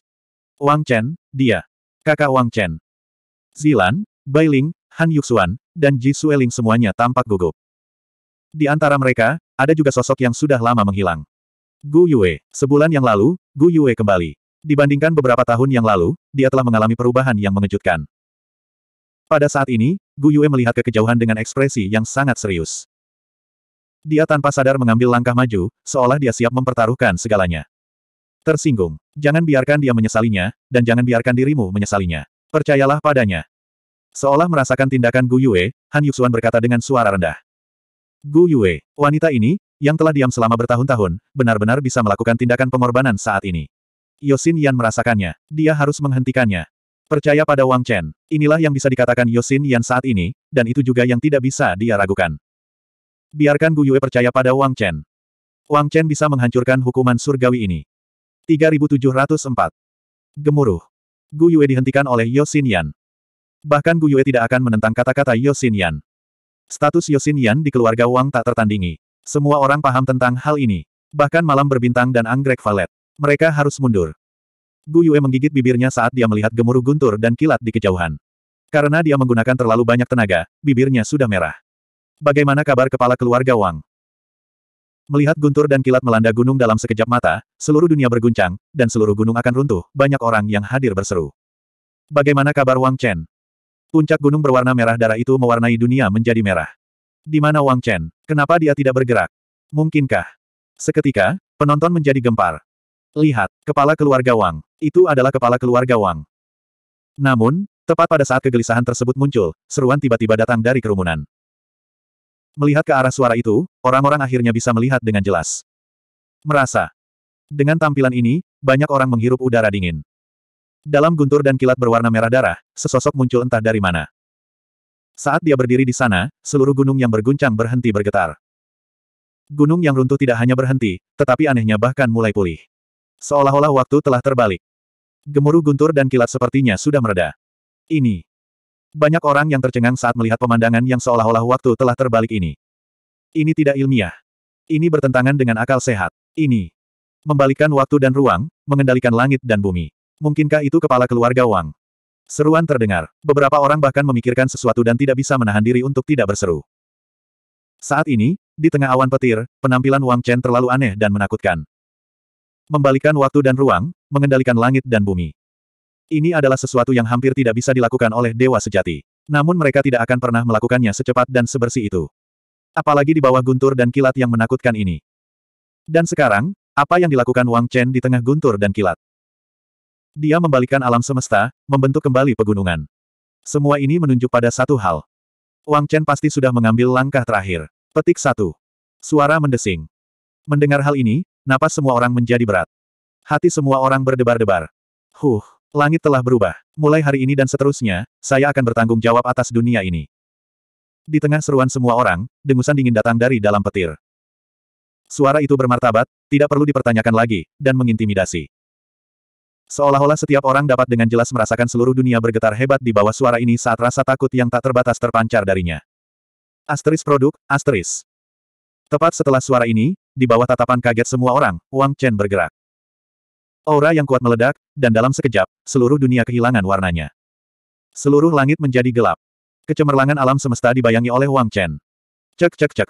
Wang Chen, dia. Kakak Wang Chen. Zilan, Bailing, Han Yuxuan, dan Ji Sueling semuanya tampak gugup. Di antara mereka, ada juga sosok yang sudah lama menghilang. Gu Yue, sebulan yang lalu, Gu Yue kembali. Dibandingkan beberapa tahun yang lalu, dia telah mengalami perubahan yang mengejutkan. Pada saat ini, Gu Yue melihat ke kejauhan dengan ekspresi yang sangat serius. Dia tanpa sadar mengambil langkah maju, seolah dia siap mempertaruhkan segalanya. Tersinggung. Jangan biarkan dia menyesalinya, dan jangan biarkan dirimu menyesalinya. Percayalah padanya. Seolah merasakan tindakan Gu Yue, Han Yuxuan berkata dengan suara rendah. Gu Yue, wanita ini, yang telah diam selama bertahun-tahun, benar-benar bisa melakukan tindakan pengorbanan saat ini. Yosin Yan merasakannya. Dia harus menghentikannya. Percaya pada Wang Chen. Inilah yang bisa dikatakan Yosin Yan saat ini, dan itu juga yang tidak bisa dia ragukan. Biarkan Gu Yue percaya pada Wang Chen. Wang Chen bisa menghancurkan hukuman surgawi ini. 3704. Gemuruh. Gu Yue dihentikan oleh Yosin Yan. Bahkan Gu Yue tidak akan menentang kata-kata Yosin Yan. Status Yosin Yan di keluarga Wang tak tertandingi. Semua orang paham tentang hal ini. Bahkan malam berbintang dan anggrek valet. Mereka harus mundur. Gu Yue menggigit bibirnya saat dia melihat gemuruh guntur dan kilat di kejauhan. Karena dia menggunakan terlalu banyak tenaga, bibirnya sudah merah. Bagaimana kabar kepala keluarga Wang? Melihat guntur dan kilat melanda gunung dalam sekejap mata, seluruh dunia berguncang, dan seluruh gunung akan runtuh, banyak orang yang hadir berseru. Bagaimana kabar Wang Chen? Puncak gunung berwarna merah darah itu mewarnai dunia menjadi merah. Di mana Wang Chen? Kenapa dia tidak bergerak? Mungkinkah? Seketika, penonton menjadi gempar. Lihat, kepala keluarga Wang. Itu adalah kepala keluarga Wang. Namun, tepat pada saat kegelisahan tersebut muncul, seruan tiba-tiba datang dari kerumunan. Melihat ke arah suara itu, orang-orang akhirnya bisa melihat dengan jelas. Merasa. Dengan tampilan ini, banyak orang menghirup udara dingin. Dalam guntur dan kilat berwarna merah darah, sesosok muncul entah dari mana. Saat dia berdiri di sana, seluruh gunung yang berguncang berhenti bergetar. Gunung yang runtuh tidak hanya berhenti, tetapi anehnya bahkan mulai pulih. Seolah-olah waktu telah terbalik. Gemuruh guntur dan kilat sepertinya sudah mereda. Ini. Banyak orang yang tercengang saat melihat pemandangan yang seolah-olah waktu telah terbalik ini. Ini tidak ilmiah. Ini bertentangan dengan akal sehat. Ini membalikan waktu dan ruang, mengendalikan langit dan bumi. Mungkinkah itu kepala keluarga Wang? Seruan terdengar. Beberapa orang bahkan memikirkan sesuatu dan tidak bisa menahan diri untuk tidak berseru. Saat ini, di tengah awan petir, penampilan Wang Chen terlalu aneh dan menakutkan. Membalikan waktu dan ruang, mengendalikan langit dan bumi. Ini adalah sesuatu yang hampir tidak bisa dilakukan oleh dewa sejati. Namun mereka tidak akan pernah melakukannya secepat dan sebersih itu. Apalagi di bawah guntur dan kilat yang menakutkan ini. Dan sekarang, apa yang dilakukan Wang Chen di tengah guntur dan kilat? Dia membalikkan alam semesta, membentuk kembali pegunungan. Semua ini menunjuk pada satu hal. Wang Chen pasti sudah mengambil langkah terakhir. Petik satu. Suara mendesing. Mendengar hal ini, napas semua orang menjadi berat. Hati semua orang berdebar-debar. Huh. Langit telah berubah. Mulai hari ini dan seterusnya, saya akan bertanggung jawab atas dunia ini. Di tengah seruan semua orang, dengusan dingin datang dari dalam petir. Suara itu bermartabat, tidak perlu dipertanyakan lagi, dan mengintimidasi. Seolah-olah setiap orang dapat dengan jelas merasakan seluruh dunia bergetar hebat di bawah suara ini saat rasa takut yang tak terbatas terpancar darinya. Asteris produk, asteris. Tepat setelah suara ini, di bawah tatapan kaget semua orang, Wang Chen bergerak. Aura yang kuat meledak, dan dalam sekejap, seluruh dunia kehilangan warnanya. Seluruh langit menjadi gelap. Kecemerlangan alam semesta dibayangi oleh Wang Chen. Cek cek cek.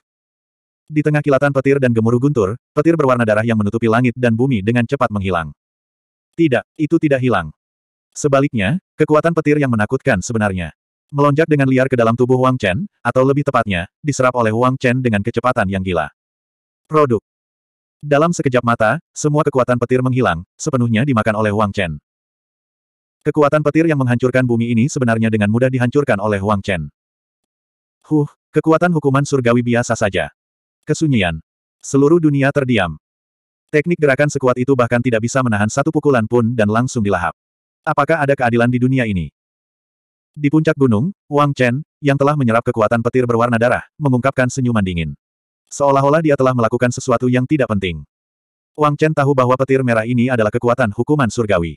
Di tengah kilatan petir dan gemuruh guntur, petir berwarna darah yang menutupi langit dan bumi dengan cepat menghilang. Tidak, itu tidak hilang. Sebaliknya, kekuatan petir yang menakutkan sebenarnya. Melonjak dengan liar ke dalam tubuh Wang Chen, atau lebih tepatnya, diserap oleh Wang Chen dengan kecepatan yang gila. Produk. Dalam sekejap mata, semua kekuatan petir menghilang, sepenuhnya dimakan oleh Wang Chen. Kekuatan petir yang menghancurkan bumi ini sebenarnya dengan mudah dihancurkan oleh Wang Chen. Huh, kekuatan hukuman surgawi biasa saja. Kesunyian. Seluruh dunia terdiam. Teknik gerakan sekuat itu bahkan tidak bisa menahan satu pukulan pun dan langsung dilahap. Apakah ada keadilan di dunia ini? Di puncak gunung, Wang Chen, yang telah menyerap kekuatan petir berwarna darah, mengungkapkan senyuman dingin. Seolah-olah dia telah melakukan sesuatu yang tidak penting. Wang Chen tahu bahwa petir merah ini adalah kekuatan hukuman surgawi.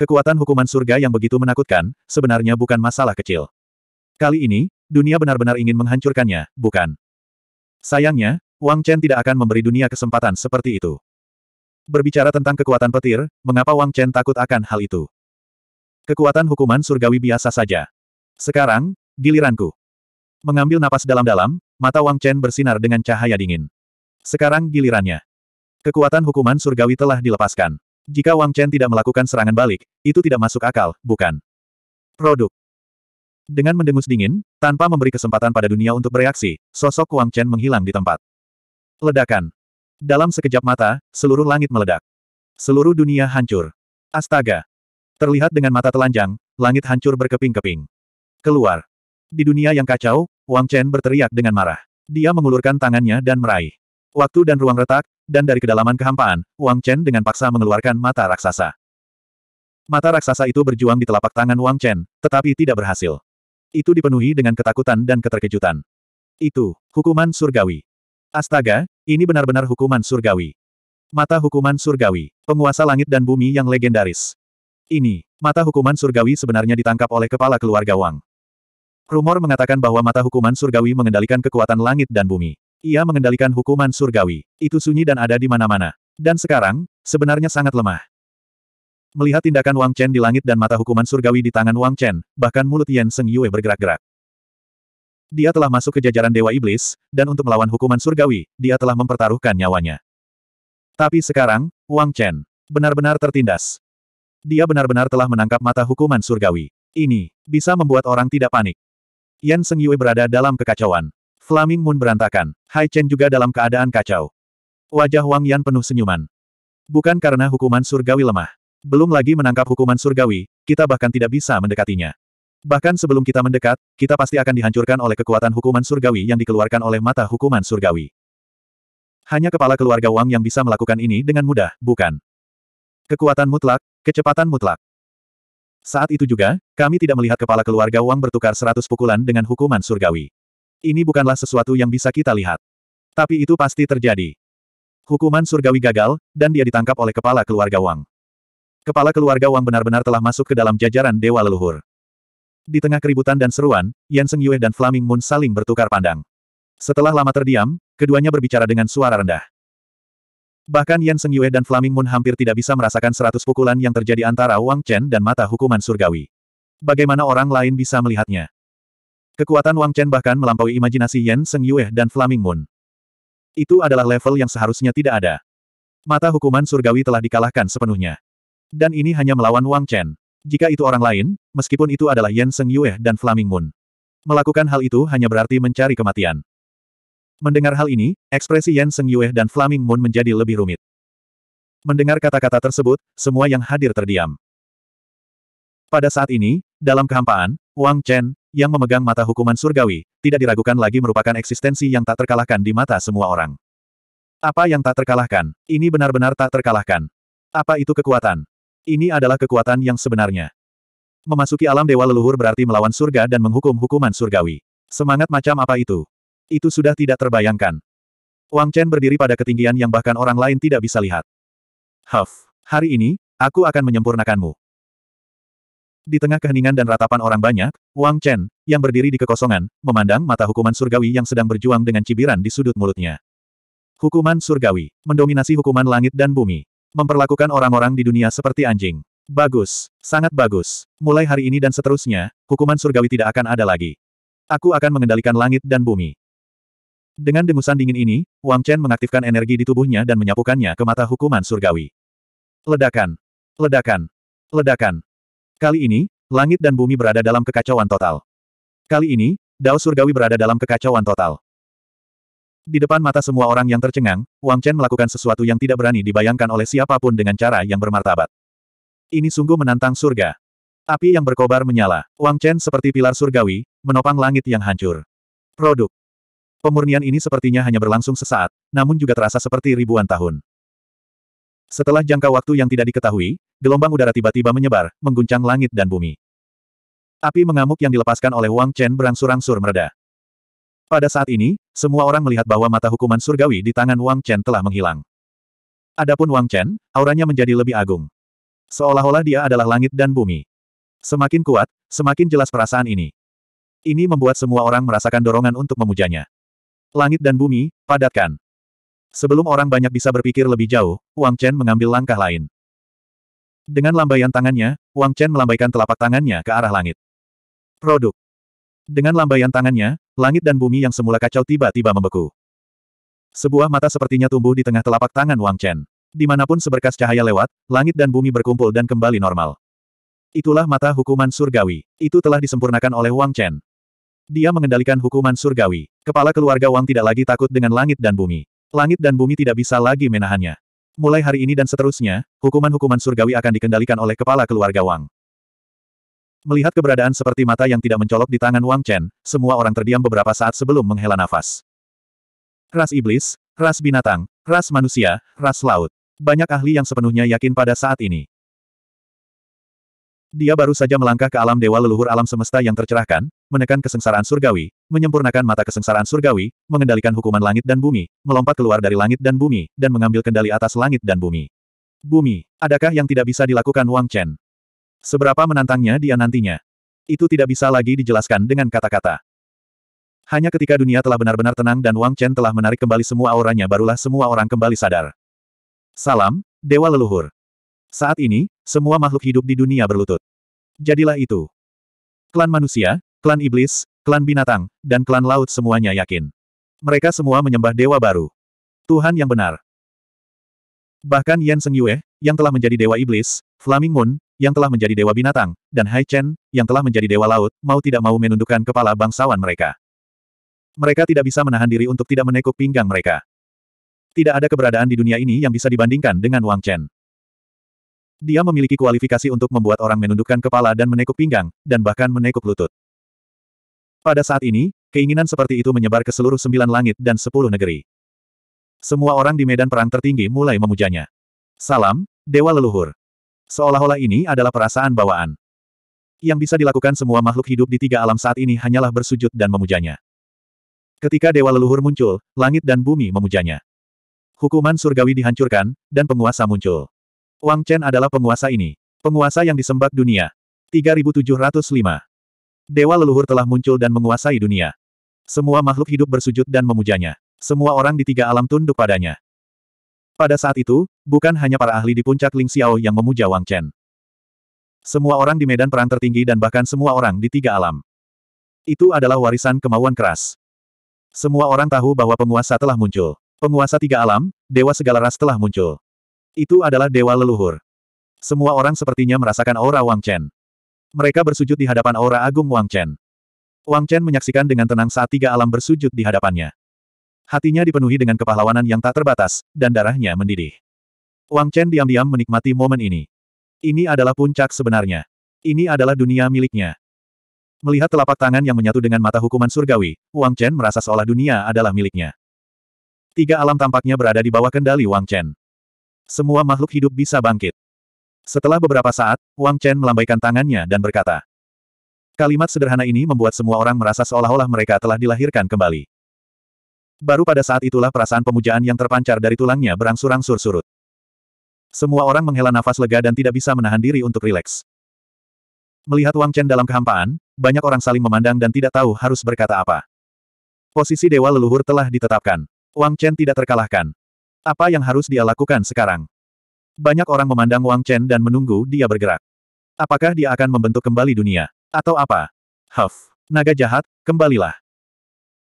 Kekuatan hukuman surga yang begitu menakutkan, sebenarnya bukan masalah kecil. Kali ini, dunia benar-benar ingin menghancurkannya, bukan? Sayangnya, Wang Chen tidak akan memberi dunia kesempatan seperti itu. Berbicara tentang kekuatan petir, mengapa Wang Chen takut akan hal itu? Kekuatan hukuman surgawi biasa saja. Sekarang, giliranku. Mengambil napas dalam-dalam, Mata Wang Chen bersinar dengan cahaya dingin. Sekarang gilirannya. Kekuatan hukuman surgawi telah dilepaskan. Jika Wang Chen tidak melakukan serangan balik, itu tidak masuk akal, bukan? Produk. Dengan mendengus dingin, tanpa memberi kesempatan pada dunia untuk bereaksi, sosok Wang Chen menghilang di tempat. Ledakan. Dalam sekejap mata, seluruh langit meledak. Seluruh dunia hancur. Astaga. Terlihat dengan mata telanjang, langit hancur berkeping-keping. Keluar. Di dunia yang kacau, Wang Chen berteriak dengan marah. Dia mengulurkan tangannya dan meraih. Waktu dan ruang retak, dan dari kedalaman kehampaan, Wang Chen dengan paksa mengeluarkan mata raksasa. Mata raksasa itu berjuang di telapak tangan Wang Chen, tetapi tidak berhasil. Itu dipenuhi dengan ketakutan dan keterkejutan. Itu, hukuman surgawi. Astaga, ini benar-benar hukuman surgawi. Mata hukuman surgawi, penguasa langit dan bumi yang legendaris. Ini, mata hukuman surgawi sebenarnya ditangkap oleh kepala keluarga Wang. Rumor mengatakan bahwa mata hukuman surgawi mengendalikan kekuatan langit dan bumi. Ia mengendalikan hukuman surgawi. Itu sunyi dan ada di mana-mana. Dan sekarang, sebenarnya sangat lemah. Melihat tindakan Wang Chen di langit dan mata hukuman surgawi di tangan Wang Chen, bahkan mulut Yan Seng Yue bergerak-gerak. Dia telah masuk ke jajaran Dewa Iblis, dan untuk melawan hukuman surgawi, dia telah mempertaruhkan nyawanya. Tapi sekarang, Wang Chen benar-benar tertindas. Dia benar-benar telah menangkap mata hukuman surgawi. Ini bisa membuat orang tidak panik. Yan Seng Yue berada dalam kekacauan. Flaming Moon berantakan. Hai Chen juga dalam keadaan kacau. Wajah Wang Yan penuh senyuman. Bukan karena hukuman surgawi lemah. Belum lagi menangkap hukuman surgawi, kita bahkan tidak bisa mendekatinya. Bahkan sebelum kita mendekat, kita pasti akan dihancurkan oleh kekuatan hukuman surgawi yang dikeluarkan oleh mata hukuman surgawi. Hanya kepala keluarga Wang yang bisa melakukan ini dengan mudah, bukan? Kekuatan mutlak, kecepatan mutlak. Saat itu juga, kami tidak melihat kepala keluarga Wang bertukar seratus pukulan dengan hukuman surgawi. Ini bukanlah sesuatu yang bisa kita lihat. Tapi itu pasti terjadi. Hukuman surgawi gagal, dan dia ditangkap oleh kepala keluarga Wang. Kepala keluarga Wang benar-benar telah masuk ke dalam jajaran Dewa Leluhur. Di tengah keributan dan seruan, Yan Seng Yue dan Flaming Moon saling bertukar pandang. Setelah lama terdiam, keduanya berbicara dengan suara rendah. Bahkan Yan Seng Yue dan Flaming Moon hampir tidak bisa merasakan seratus pukulan yang terjadi antara Wang Chen dan mata hukuman surgawi. Bagaimana orang lain bisa melihatnya? Kekuatan Wang Chen bahkan melampaui imajinasi Yan Seng Yue dan Flaming Moon. Itu adalah level yang seharusnya tidak ada. Mata hukuman surgawi telah dikalahkan sepenuhnya. Dan ini hanya melawan Wang Chen. Jika itu orang lain, meskipun itu adalah Yan Seng Yue dan Flaming Moon. Melakukan hal itu hanya berarti mencari kematian. Mendengar hal ini, ekspresi Yan Seng Yue dan Flaming Moon menjadi lebih rumit. Mendengar kata-kata tersebut, semua yang hadir terdiam. Pada saat ini, dalam kehampaan, Wang Chen, yang memegang mata hukuman surgawi, tidak diragukan lagi merupakan eksistensi yang tak terkalahkan di mata semua orang. Apa yang tak terkalahkan? Ini benar-benar tak terkalahkan. Apa itu kekuatan? Ini adalah kekuatan yang sebenarnya. Memasuki alam dewa leluhur berarti melawan surga dan menghukum hukuman surgawi. Semangat macam apa itu? Itu sudah tidak terbayangkan. Wang Chen berdiri pada ketinggian yang bahkan orang lain tidak bisa lihat. Huff, hari ini, aku akan menyempurnakanmu. Di tengah keheningan dan ratapan orang banyak, Wang Chen, yang berdiri di kekosongan, memandang mata hukuman surgawi yang sedang berjuang dengan cibiran di sudut mulutnya. Hukuman surgawi, mendominasi hukuman langit dan bumi. Memperlakukan orang-orang di dunia seperti anjing. Bagus, sangat bagus. Mulai hari ini dan seterusnya, hukuman surgawi tidak akan ada lagi. Aku akan mengendalikan langit dan bumi. Dengan dengusan dingin ini, Wang Chen mengaktifkan energi di tubuhnya dan menyapukannya ke mata hukuman surgawi. Ledakan! Ledakan! Ledakan! Kali ini, langit dan bumi berada dalam kekacauan total. Kali ini, Dao surgawi berada dalam kekacauan total. Di depan mata semua orang yang tercengang, Wang Chen melakukan sesuatu yang tidak berani dibayangkan oleh siapapun dengan cara yang bermartabat. Ini sungguh menantang surga. Api yang berkobar menyala. Wang Chen seperti pilar surgawi, menopang langit yang hancur. Produk. Pemurnian ini sepertinya hanya berlangsung sesaat, namun juga terasa seperti ribuan tahun. Setelah jangka waktu yang tidak diketahui, gelombang udara tiba-tiba menyebar, mengguncang langit dan bumi. Api mengamuk yang dilepaskan oleh Wang Chen berangsur-angsur mereda. Pada saat ini, semua orang melihat bahwa mata hukuman surgawi di tangan Wang Chen telah menghilang. Adapun Wang Chen, auranya menjadi lebih agung. Seolah-olah dia adalah langit dan bumi. Semakin kuat, semakin jelas perasaan ini. Ini membuat semua orang merasakan dorongan untuk memujanya. Langit dan bumi, padatkan. Sebelum orang banyak bisa berpikir lebih jauh, Wang Chen mengambil langkah lain. Dengan lambaian tangannya, Wang Chen melambaikan telapak tangannya ke arah langit. Produk. Dengan lambaian tangannya, langit dan bumi yang semula kacau tiba-tiba membeku. Sebuah mata sepertinya tumbuh di tengah telapak tangan Wang Chen. Dimanapun seberkas cahaya lewat, langit dan bumi berkumpul dan kembali normal. Itulah mata hukuman surgawi. Itu telah disempurnakan oleh Wang Chen. Dia mengendalikan hukuman surgawi. Kepala keluarga Wang tidak lagi takut dengan langit dan bumi. Langit dan bumi tidak bisa lagi menahannya. Mulai hari ini dan seterusnya, hukuman-hukuman surgawi akan dikendalikan oleh kepala keluarga Wang. Melihat keberadaan seperti mata yang tidak mencolok di tangan Wang Chen, semua orang terdiam beberapa saat sebelum menghela nafas. Ras iblis, ras binatang, ras manusia, ras laut. Banyak ahli yang sepenuhnya yakin pada saat ini. Dia baru saja melangkah ke alam dewa leluhur alam semesta yang tercerahkan, menekan kesengsaraan surgawi, menyempurnakan mata kesengsaraan surgawi, mengendalikan hukuman langit dan bumi, melompat keluar dari langit dan bumi, dan mengambil kendali atas langit dan bumi. Bumi, adakah yang tidak bisa dilakukan Wang Chen? Seberapa menantangnya dia nantinya? Itu tidak bisa lagi dijelaskan dengan kata-kata. Hanya ketika dunia telah benar-benar tenang dan Wang Chen telah menarik kembali semua auranya barulah semua orang kembali sadar. Salam, Dewa Leluhur. Saat ini, semua makhluk hidup di dunia berlutut. Jadilah itu. Klan manusia, klan iblis, klan binatang, dan klan laut semuanya yakin. Mereka semua menyembah dewa baru. Tuhan yang benar. Bahkan Yan Seng Yue, yang telah menjadi dewa iblis, Flaming Moon, yang telah menjadi dewa binatang, dan Hai Chen, yang telah menjadi dewa laut, mau tidak mau menundukkan kepala bangsawan mereka. Mereka tidak bisa menahan diri untuk tidak menekuk pinggang mereka. Tidak ada keberadaan di dunia ini yang bisa dibandingkan dengan Wang Chen. Dia memiliki kualifikasi untuk membuat orang menundukkan kepala dan menekuk pinggang, dan bahkan menekuk lutut. Pada saat ini, keinginan seperti itu menyebar ke seluruh sembilan langit dan sepuluh negeri. Semua orang di medan perang tertinggi mulai memujanya. Salam, Dewa Leluhur. Seolah-olah ini adalah perasaan bawaan. Yang bisa dilakukan semua makhluk hidup di tiga alam saat ini hanyalah bersujud dan memujanya. Ketika Dewa Leluhur muncul, langit dan bumi memujanya. Hukuman surgawi dihancurkan, dan penguasa muncul. Wang Chen adalah penguasa ini. Penguasa yang disembah dunia. 3705. Dewa leluhur telah muncul dan menguasai dunia. Semua makhluk hidup bersujud dan memujanya. Semua orang di tiga alam tunduk padanya. Pada saat itu, bukan hanya para ahli di puncak Ling Xiao yang memuja Wang Chen. Semua orang di medan perang tertinggi dan bahkan semua orang di tiga alam. Itu adalah warisan kemauan keras. Semua orang tahu bahwa penguasa telah muncul. Penguasa tiga alam, dewa segala ras telah muncul. Itu adalah dewa leluhur. Semua orang sepertinya merasakan aura Wang Chen. Mereka bersujud di hadapan aura agung Wang Chen. Wang Chen menyaksikan dengan tenang saat tiga alam bersujud di hadapannya. Hatinya dipenuhi dengan kepahlawanan yang tak terbatas, dan darahnya mendidih. Wang Chen diam-diam menikmati momen ini. Ini adalah puncak sebenarnya. Ini adalah dunia miliknya. Melihat telapak tangan yang menyatu dengan mata hukuman surgawi, Wang Chen merasa seolah dunia adalah miliknya. Tiga alam tampaknya berada di bawah kendali Wang Chen. Semua makhluk hidup bisa bangkit. Setelah beberapa saat, Wang Chen melambaikan tangannya dan berkata. Kalimat sederhana ini membuat semua orang merasa seolah-olah mereka telah dilahirkan kembali. Baru pada saat itulah perasaan pemujaan yang terpancar dari tulangnya berangsur-angsur surut. Semua orang menghela nafas lega dan tidak bisa menahan diri untuk rileks. Melihat Wang Chen dalam kehampaan, banyak orang saling memandang dan tidak tahu harus berkata apa. Posisi Dewa Leluhur telah ditetapkan. Wang Chen tidak terkalahkan. Apa yang harus dia lakukan sekarang? Banyak orang memandang Wang Chen dan menunggu dia bergerak. Apakah dia akan membentuk kembali dunia? Atau apa? Huff, naga jahat, kembalilah.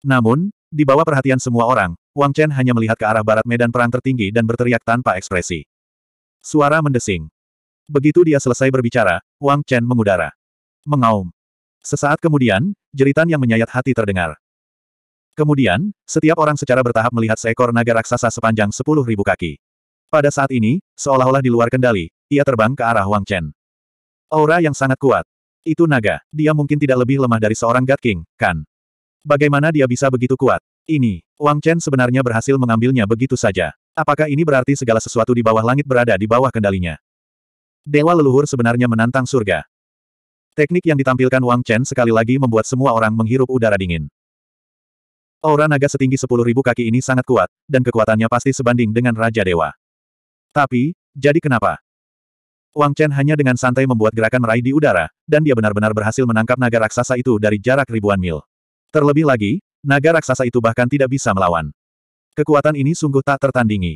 Namun, di bawah perhatian semua orang, Wang Chen hanya melihat ke arah barat medan perang tertinggi dan berteriak tanpa ekspresi. Suara mendesing. Begitu dia selesai berbicara, Wang Chen mengudara. Mengaum. Sesaat kemudian, jeritan yang menyayat hati terdengar. Kemudian, setiap orang secara bertahap melihat seekor naga raksasa sepanjang sepuluh ribu kaki. Pada saat ini, seolah-olah di luar kendali, ia terbang ke arah Wang Chen. Aura yang sangat kuat. Itu naga, dia mungkin tidak lebih lemah dari seorang God King, kan? Bagaimana dia bisa begitu kuat? Ini, Wang Chen sebenarnya berhasil mengambilnya begitu saja. Apakah ini berarti segala sesuatu di bawah langit berada di bawah kendalinya? Dewa leluhur sebenarnya menantang surga. Teknik yang ditampilkan Wang Chen sekali lagi membuat semua orang menghirup udara dingin. Aura naga setinggi sepuluh ribu kaki ini sangat kuat, dan kekuatannya pasti sebanding dengan Raja Dewa. Tapi, jadi kenapa? Wang Chen hanya dengan santai membuat gerakan meraih di udara, dan dia benar-benar berhasil menangkap naga raksasa itu dari jarak ribuan mil. Terlebih lagi, naga raksasa itu bahkan tidak bisa melawan. Kekuatan ini sungguh tak tertandingi.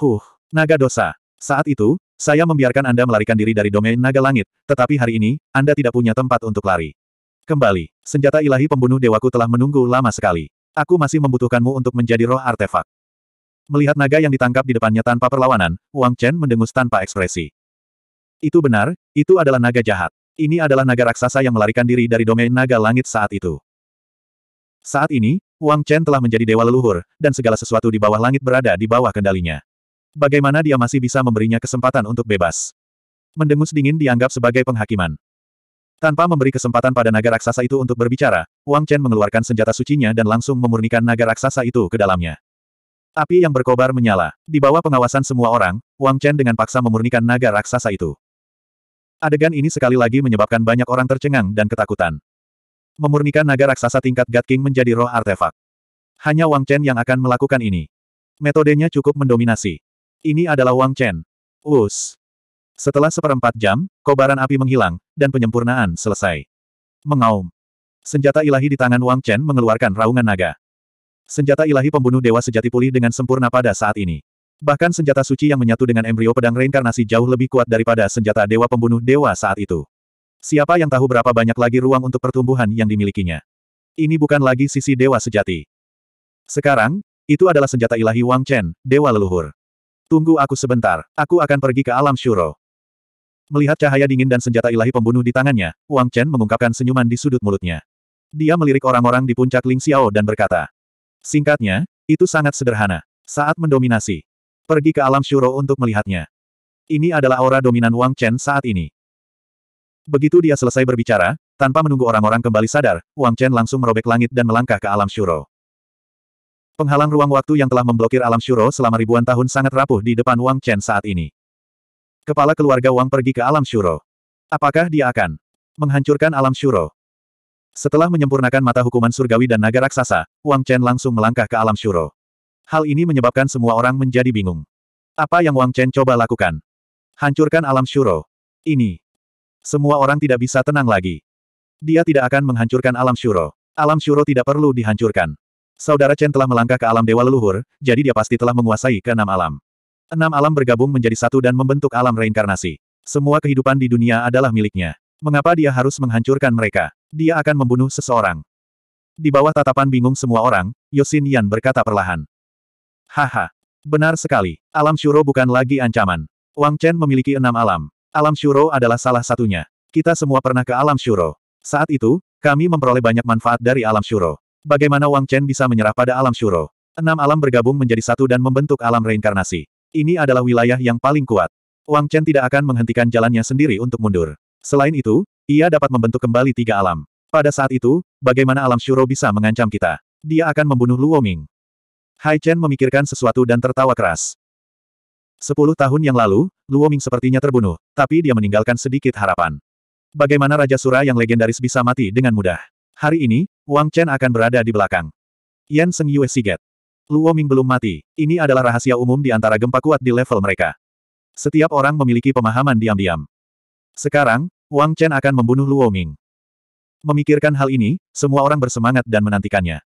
Huh, naga dosa. Saat itu, saya membiarkan Anda melarikan diri dari domain naga langit, tetapi hari ini, Anda tidak punya tempat untuk lari. Kembali, senjata ilahi pembunuh dewaku telah menunggu lama sekali. Aku masih membutuhkanmu untuk menjadi roh artefak. Melihat naga yang ditangkap di depannya tanpa perlawanan, Wang Chen mendengus tanpa ekspresi. Itu benar, itu adalah naga jahat. Ini adalah naga raksasa yang melarikan diri dari domain naga langit saat itu. Saat ini, Wang Chen telah menjadi dewa leluhur, dan segala sesuatu di bawah langit berada di bawah kendalinya. Bagaimana dia masih bisa memberinya kesempatan untuk bebas? Mendengus dingin dianggap sebagai penghakiman. Tanpa memberi kesempatan pada naga raksasa itu untuk berbicara, Wang Chen mengeluarkan senjata sucinya dan langsung memurnikan naga raksasa itu ke dalamnya. Api yang berkobar menyala. Di bawah pengawasan semua orang, Wang Chen dengan paksa memurnikan naga raksasa itu. Adegan ini sekali lagi menyebabkan banyak orang tercengang dan ketakutan. Memurnikan naga raksasa tingkat God King menjadi roh artefak. Hanya Wang Chen yang akan melakukan ini. Metodenya cukup mendominasi. Ini adalah Wang Chen. Us. Setelah seperempat jam, kobaran api menghilang, dan penyempurnaan selesai. Mengaum. Senjata ilahi di tangan Wang Chen mengeluarkan raungan naga. Senjata ilahi pembunuh dewa sejati pulih dengan sempurna pada saat ini. Bahkan senjata suci yang menyatu dengan embrio pedang reinkarnasi jauh lebih kuat daripada senjata dewa pembunuh dewa saat itu. Siapa yang tahu berapa banyak lagi ruang untuk pertumbuhan yang dimilikinya? Ini bukan lagi sisi dewa sejati. Sekarang, itu adalah senjata ilahi Wang Chen, dewa leluhur. Tunggu aku sebentar, aku akan pergi ke alam syuro. Melihat cahaya dingin dan senjata ilahi pembunuh di tangannya, Wang Chen mengungkapkan senyuman di sudut mulutnya. Dia melirik orang-orang di puncak Ling Xiao dan berkata. Singkatnya, itu sangat sederhana. Saat mendominasi. Pergi ke alam Shuro untuk melihatnya. Ini adalah aura dominan Wang Chen saat ini. Begitu dia selesai berbicara, tanpa menunggu orang-orang kembali sadar, Wang Chen langsung merobek langit dan melangkah ke alam Shuro. Penghalang ruang waktu yang telah memblokir alam Shuro selama ribuan tahun sangat rapuh di depan Wang Chen saat ini. Kepala keluarga Wang pergi ke alam syuro. Apakah dia akan menghancurkan alam syuro? Setelah menyempurnakan mata hukuman surgawi dan naga raksasa, Wang Chen langsung melangkah ke alam syuro. Hal ini menyebabkan semua orang menjadi bingung. Apa yang Wang Chen coba lakukan? Hancurkan alam syuro. Ini. Semua orang tidak bisa tenang lagi. Dia tidak akan menghancurkan alam syuro. Alam syuro tidak perlu dihancurkan. Saudara Chen telah melangkah ke alam dewa leluhur, jadi dia pasti telah menguasai keenam alam. Enam alam bergabung menjadi satu dan membentuk alam reinkarnasi. Semua kehidupan di dunia adalah miliknya. Mengapa dia harus menghancurkan mereka? Dia akan membunuh seseorang. Di bawah tatapan bingung semua orang, Yosin Yan berkata perlahan. Haha. Benar sekali. Alam Shuro bukan lagi ancaman. Wang Chen memiliki enam alam. Alam Shuro adalah salah satunya. Kita semua pernah ke alam Shuro. Saat itu, kami memperoleh banyak manfaat dari alam Shuro. Bagaimana Wang Chen bisa menyerah pada alam Shuro? Enam alam bergabung menjadi satu dan membentuk alam reinkarnasi. Ini adalah wilayah yang paling kuat. Wang Chen tidak akan menghentikan jalannya sendiri untuk mundur. Selain itu, ia dapat membentuk kembali tiga alam. Pada saat itu, bagaimana alam Shuro bisa mengancam kita? Dia akan membunuh Luo Ming. Hai Chen memikirkan sesuatu dan tertawa keras. Sepuluh tahun yang lalu, Luo Ming sepertinya terbunuh, tapi dia meninggalkan sedikit harapan. Bagaimana Raja Sura yang legendaris bisa mati dengan mudah? Hari ini, Wang Chen akan berada di belakang. Yan Seng Yue Siget. Luo Ming belum mati, ini adalah rahasia umum di antara gempa kuat di level mereka. Setiap orang memiliki pemahaman diam-diam. Sekarang, Wang Chen akan membunuh Luo Ming. Memikirkan hal ini, semua orang bersemangat dan menantikannya.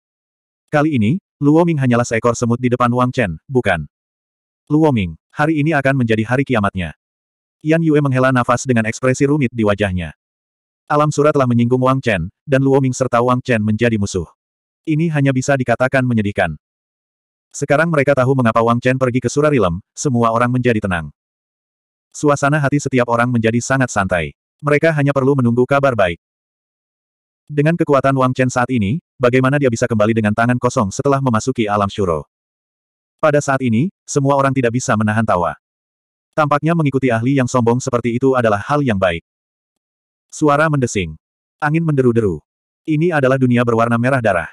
Kali ini, Luo Ming hanyalah seekor semut di depan Wang Chen, bukan. Luo Ming, hari ini akan menjadi hari kiamatnya. Yan Yue menghela nafas dengan ekspresi rumit di wajahnya. Alam surat telah menyinggung Wang Chen, dan Luo Ming serta Wang Chen menjadi musuh. Ini hanya bisa dikatakan menyedihkan. Sekarang mereka tahu mengapa Wang Chen pergi ke Surarilem, semua orang menjadi tenang. Suasana hati setiap orang menjadi sangat santai. Mereka hanya perlu menunggu kabar baik. Dengan kekuatan Wang Chen saat ini, bagaimana dia bisa kembali dengan tangan kosong setelah memasuki alam syuro? Pada saat ini, semua orang tidak bisa menahan tawa. Tampaknya mengikuti ahli yang sombong seperti itu adalah hal yang baik. Suara mendesing. Angin menderu-deru. Ini adalah dunia berwarna merah darah.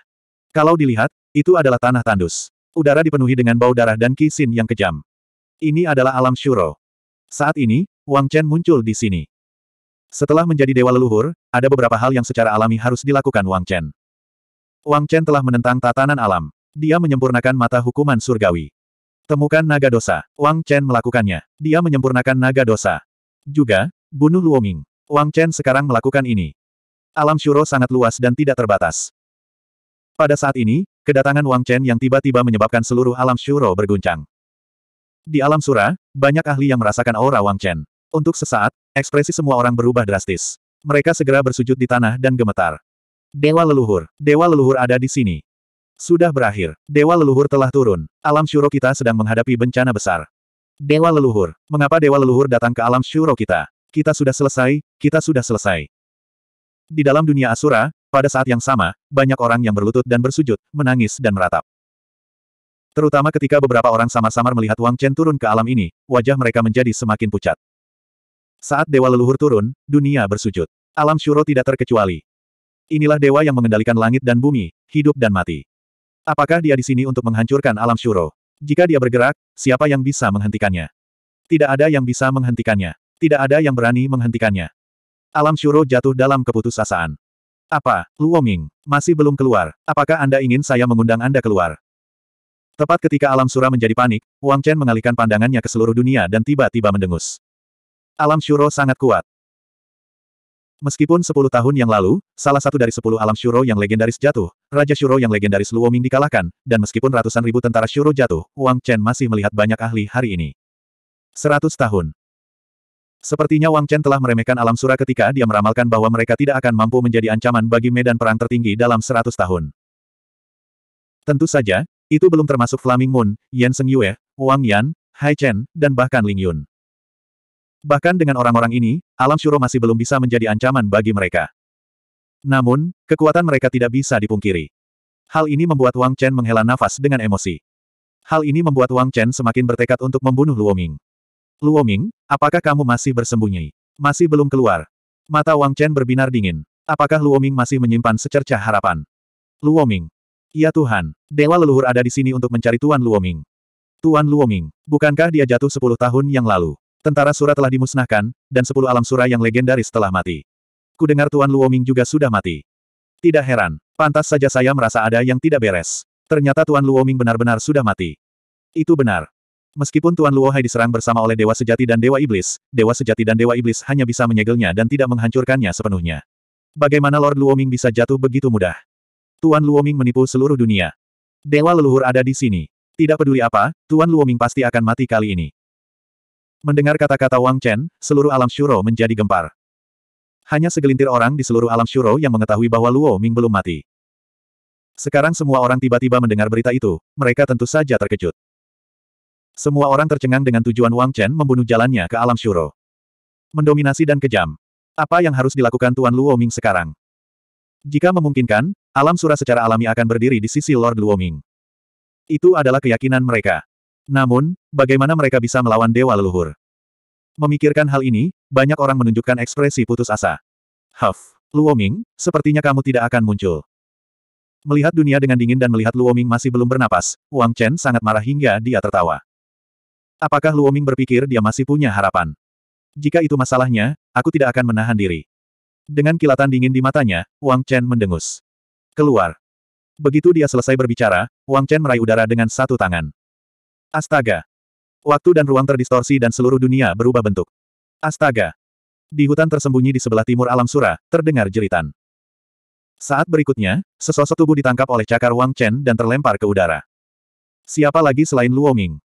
Kalau dilihat, itu adalah tanah tandus udara dipenuhi dengan bau darah dan kisin yang kejam. Ini adalah alam Shuro. Saat ini, Wang Chen muncul di sini. Setelah menjadi dewa leluhur, ada beberapa hal yang secara alami harus dilakukan Wang Chen. Wang Chen telah menentang tatanan alam. Dia menyempurnakan mata hukuman surgawi. Temukan naga dosa. Wang Chen melakukannya. Dia menyempurnakan naga dosa. Juga, bunuh Luoming. Wang Chen sekarang melakukan ini. Alam Shuro sangat luas dan tidak terbatas. Pada saat ini, kedatangan Wang Chen yang tiba-tiba menyebabkan seluruh alam Shuro berguncang. Di alam Sura, banyak ahli yang merasakan aura Wang Chen. Untuk sesaat, ekspresi semua orang berubah drastis. Mereka segera bersujud di tanah dan gemetar. Dewa leluhur, dewa leluhur ada di sini. Sudah berakhir, dewa leluhur telah turun. Alam Shuro kita sedang menghadapi bencana besar. Dewa leluhur, mengapa dewa leluhur datang ke alam Shuro kita? Kita sudah selesai, kita sudah selesai. Di dalam dunia Asura, pada saat yang sama, banyak orang yang berlutut dan bersujud, menangis dan meratap. Terutama ketika beberapa orang sama-sama melihat Wang Chen turun ke alam ini, wajah mereka menjadi semakin pucat. Saat dewa leluhur turun, dunia bersujud. Alam Shuro tidak terkecuali. Inilah dewa yang mengendalikan langit dan bumi, hidup dan mati. Apakah dia di sini untuk menghancurkan alam Shuro? Jika dia bergerak, siapa yang bisa menghentikannya? Tidak ada yang bisa menghentikannya. Tidak ada yang berani menghentikannya. Alam Shuro jatuh dalam keputusasaan. Apa, Luo Ming, masih belum keluar, apakah Anda ingin saya mengundang Anda keluar? Tepat ketika alam sura menjadi panik, Wang Chen mengalihkan pandangannya ke seluruh dunia dan tiba-tiba mendengus. Alam syuro sangat kuat. Meskipun sepuluh tahun yang lalu, salah satu dari sepuluh alam syuro yang legendaris jatuh, Raja Syuro yang legendaris Luo Ming dikalahkan, dan meskipun ratusan ribu tentara syuro jatuh, Wang Chen masih melihat banyak ahli hari ini. Seratus tahun. Sepertinya Wang Chen telah meremehkan alam sura ketika dia meramalkan bahwa mereka tidak akan mampu menjadi ancaman bagi medan perang tertinggi dalam seratus tahun. Tentu saja, itu belum termasuk Flaming Moon, Yan Seng Yue, Wang Yan, Hai Chen, dan bahkan Ling Yun. Bahkan dengan orang-orang ini, alam syuro masih belum bisa menjadi ancaman bagi mereka. Namun, kekuatan mereka tidak bisa dipungkiri. Hal ini membuat Wang Chen menghela nafas dengan emosi. Hal ini membuat Wang Chen semakin bertekad untuk membunuh Luoming. Luoming, apakah kamu masih bersembunyi? Masih belum keluar. Mata Wang Chen berbinar dingin. Apakah Luoming masih menyimpan secerca harapan? Luoming. Ya Tuhan, dewa leluhur ada di sini untuk mencari Tuan Luoming. Tuan Luoming, bukankah dia jatuh sepuluh tahun yang lalu? Tentara Sura telah dimusnahkan, dan sepuluh alam Sura yang legendaris telah mati. Kudengar Tuan Luoming juga sudah mati. Tidak heran, pantas saja saya merasa ada yang tidak beres. Ternyata Tuan Luoming benar-benar sudah mati. Itu benar. Meskipun Tuan Luo Hai diserang bersama oleh Dewa Sejati dan Dewa Iblis, Dewa Sejati dan Dewa Iblis hanya bisa menyegelnya dan tidak menghancurkannya sepenuhnya. Bagaimana Lord Luoming bisa jatuh begitu mudah? Tuan Luoming menipu seluruh dunia. Dewa leluhur ada di sini. Tidak peduli apa, Tuan Luoming pasti akan mati kali ini. Mendengar kata-kata Wang Chen, seluruh alam Shuro menjadi gempar. Hanya segelintir orang di seluruh alam Shuro yang mengetahui bahwa Luo Ming belum mati. Sekarang semua orang tiba-tiba mendengar berita itu, mereka tentu saja terkejut. Semua orang tercengang dengan tujuan Wang Chen membunuh jalannya ke alam syuro. Mendominasi dan kejam. Apa yang harus dilakukan Tuan Luoming sekarang? Jika memungkinkan, alam sura secara alami akan berdiri di sisi Lord Luoming. Itu adalah keyakinan mereka. Namun, bagaimana mereka bisa melawan Dewa Leluhur? Memikirkan hal ini, banyak orang menunjukkan ekspresi putus asa. Huff, Luoming, sepertinya kamu tidak akan muncul. Melihat dunia dengan dingin dan melihat Luoming masih belum bernapas, Wang Chen sangat marah hingga dia tertawa. Apakah Luoming berpikir dia masih punya harapan? Jika itu masalahnya, aku tidak akan menahan diri. Dengan kilatan dingin di matanya, Wang Chen mendengus. Keluar. Begitu dia selesai berbicara, Wang Chen meraih udara dengan satu tangan. Astaga. Waktu dan ruang terdistorsi dan seluruh dunia berubah bentuk. Astaga. Di hutan tersembunyi di sebelah timur alam Surah terdengar jeritan. Saat berikutnya, sesosok tubuh ditangkap oleh cakar Wang Chen dan terlempar ke udara. Siapa lagi selain Luoming?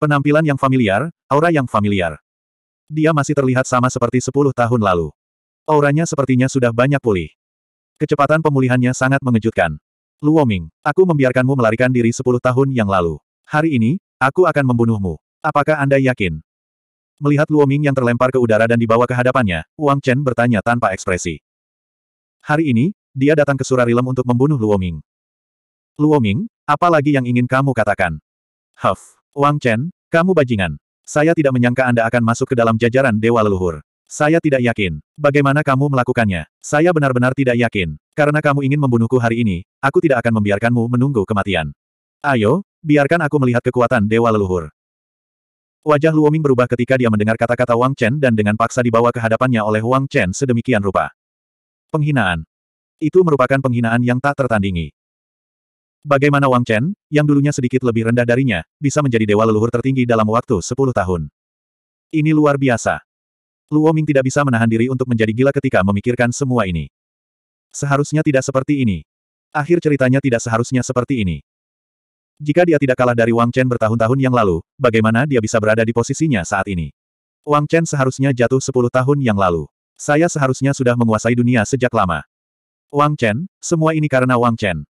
Penampilan yang familiar, aura yang familiar. Dia masih terlihat sama seperti sepuluh tahun lalu. Auranya sepertinya sudah banyak pulih. Kecepatan pemulihannya sangat mengejutkan. Luoming, aku membiarkanmu melarikan diri sepuluh tahun yang lalu. Hari ini, aku akan membunuhmu. Apakah Anda yakin? Melihat Luoming yang terlempar ke udara dan dibawa ke hadapannya, Wang Chen bertanya tanpa ekspresi. Hari ini, dia datang ke Surarilem untuk membunuh Luoming. Luoming, apa lagi yang ingin kamu katakan? Huff, Wang Chen, kamu bajingan. Saya tidak menyangka Anda akan masuk ke dalam jajaran Dewa Leluhur. Saya tidak yakin. Bagaimana kamu melakukannya? Saya benar-benar tidak yakin. Karena kamu ingin membunuhku hari ini, aku tidak akan membiarkanmu menunggu kematian. Ayo, biarkan aku melihat kekuatan Dewa Leluhur. Wajah Luoming berubah ketika dia mendengar kata-kata Wang Chen dan dengan paksa dibawa ke hadapannya oleh Wang Chen sedemikian rupa. Penghinaan. Itu merupakan penghinaan yang tak tertandingi. Bagaimana Wang Chen, yang dulunya sedikit lebih rendah darinya, bisa menjadi dewa leluhur tertinggi dalam waktu 10 tahun. Ini luar biasa. Luo Ming tidak bisa menahan diri untuk menjadi gila ketika memikirkan semua ini. Seharusnya tidak seperti ini. Akhir ceritanya tidak seharusnya seperti ini. Jika dia tidak kalah dari Wang Chen bertahun-tahun yang lalu, bagaimana dia bisa berada di posisinya saat ini? Wang Chen seharusnya jatuh 10 tahun yang lalu. Saya seharusnya sudah menguasai dunia sejak lama. Wang Chen, semua ini karena Wang Chen.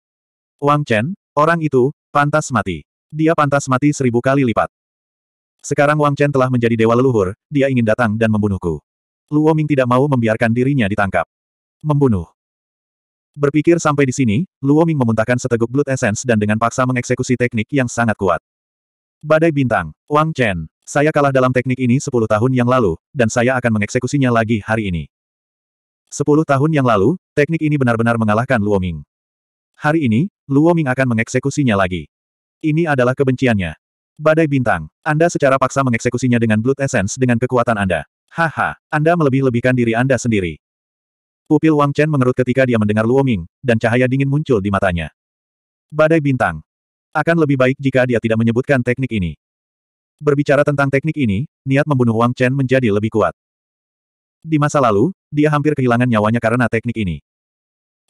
Wang Chen, orang itu, pantas mati. Dia pantas mati seribu kali lipat. Sekarang Wang Chen telah menjadi dewa leluhur, dia ingin datang dan membunuhku. Luo Ming tidak mau membiarkan dirinya ditangkap. Membunuh. Berpikir sampai di sini, Luo Ming memuntahkan seteguk blood essence dan dengan paksa mengeksekusi teknik yang sangat kuat. Badai bintang, Wang Chen, saya kalah dalam teknik ini 10 tahun yang lalu, dan saya akan mengeksekusinya lagi hari ini. 10 tahun yang lalu, teknik ini benar-benar mengalahkan Luo Ming. Hari ini, Luo Ming akan mengeksekusinya lagi. Ini adalah kebenciannya. Badai bintang, Anda secara paksa mengeksekusinya dengan Blood Essence dengan kekuatan Anda. Haha, Anda melebih-lebihkan diri Anda sendiri. Pupil Wang Chen mengerut ketika dia mendengar Luo Ming, dan cahaya dingin muncul di matanya. Badai bintang. Akan lebih baik jika dia tidak menyebutkan teknik ini. Berbicara tentang teknik ini, niat membunuh Wang Chen menjadi lebih kuat. Di masa lalu, dia hampir kehilangan nyawanya karena teknik ini.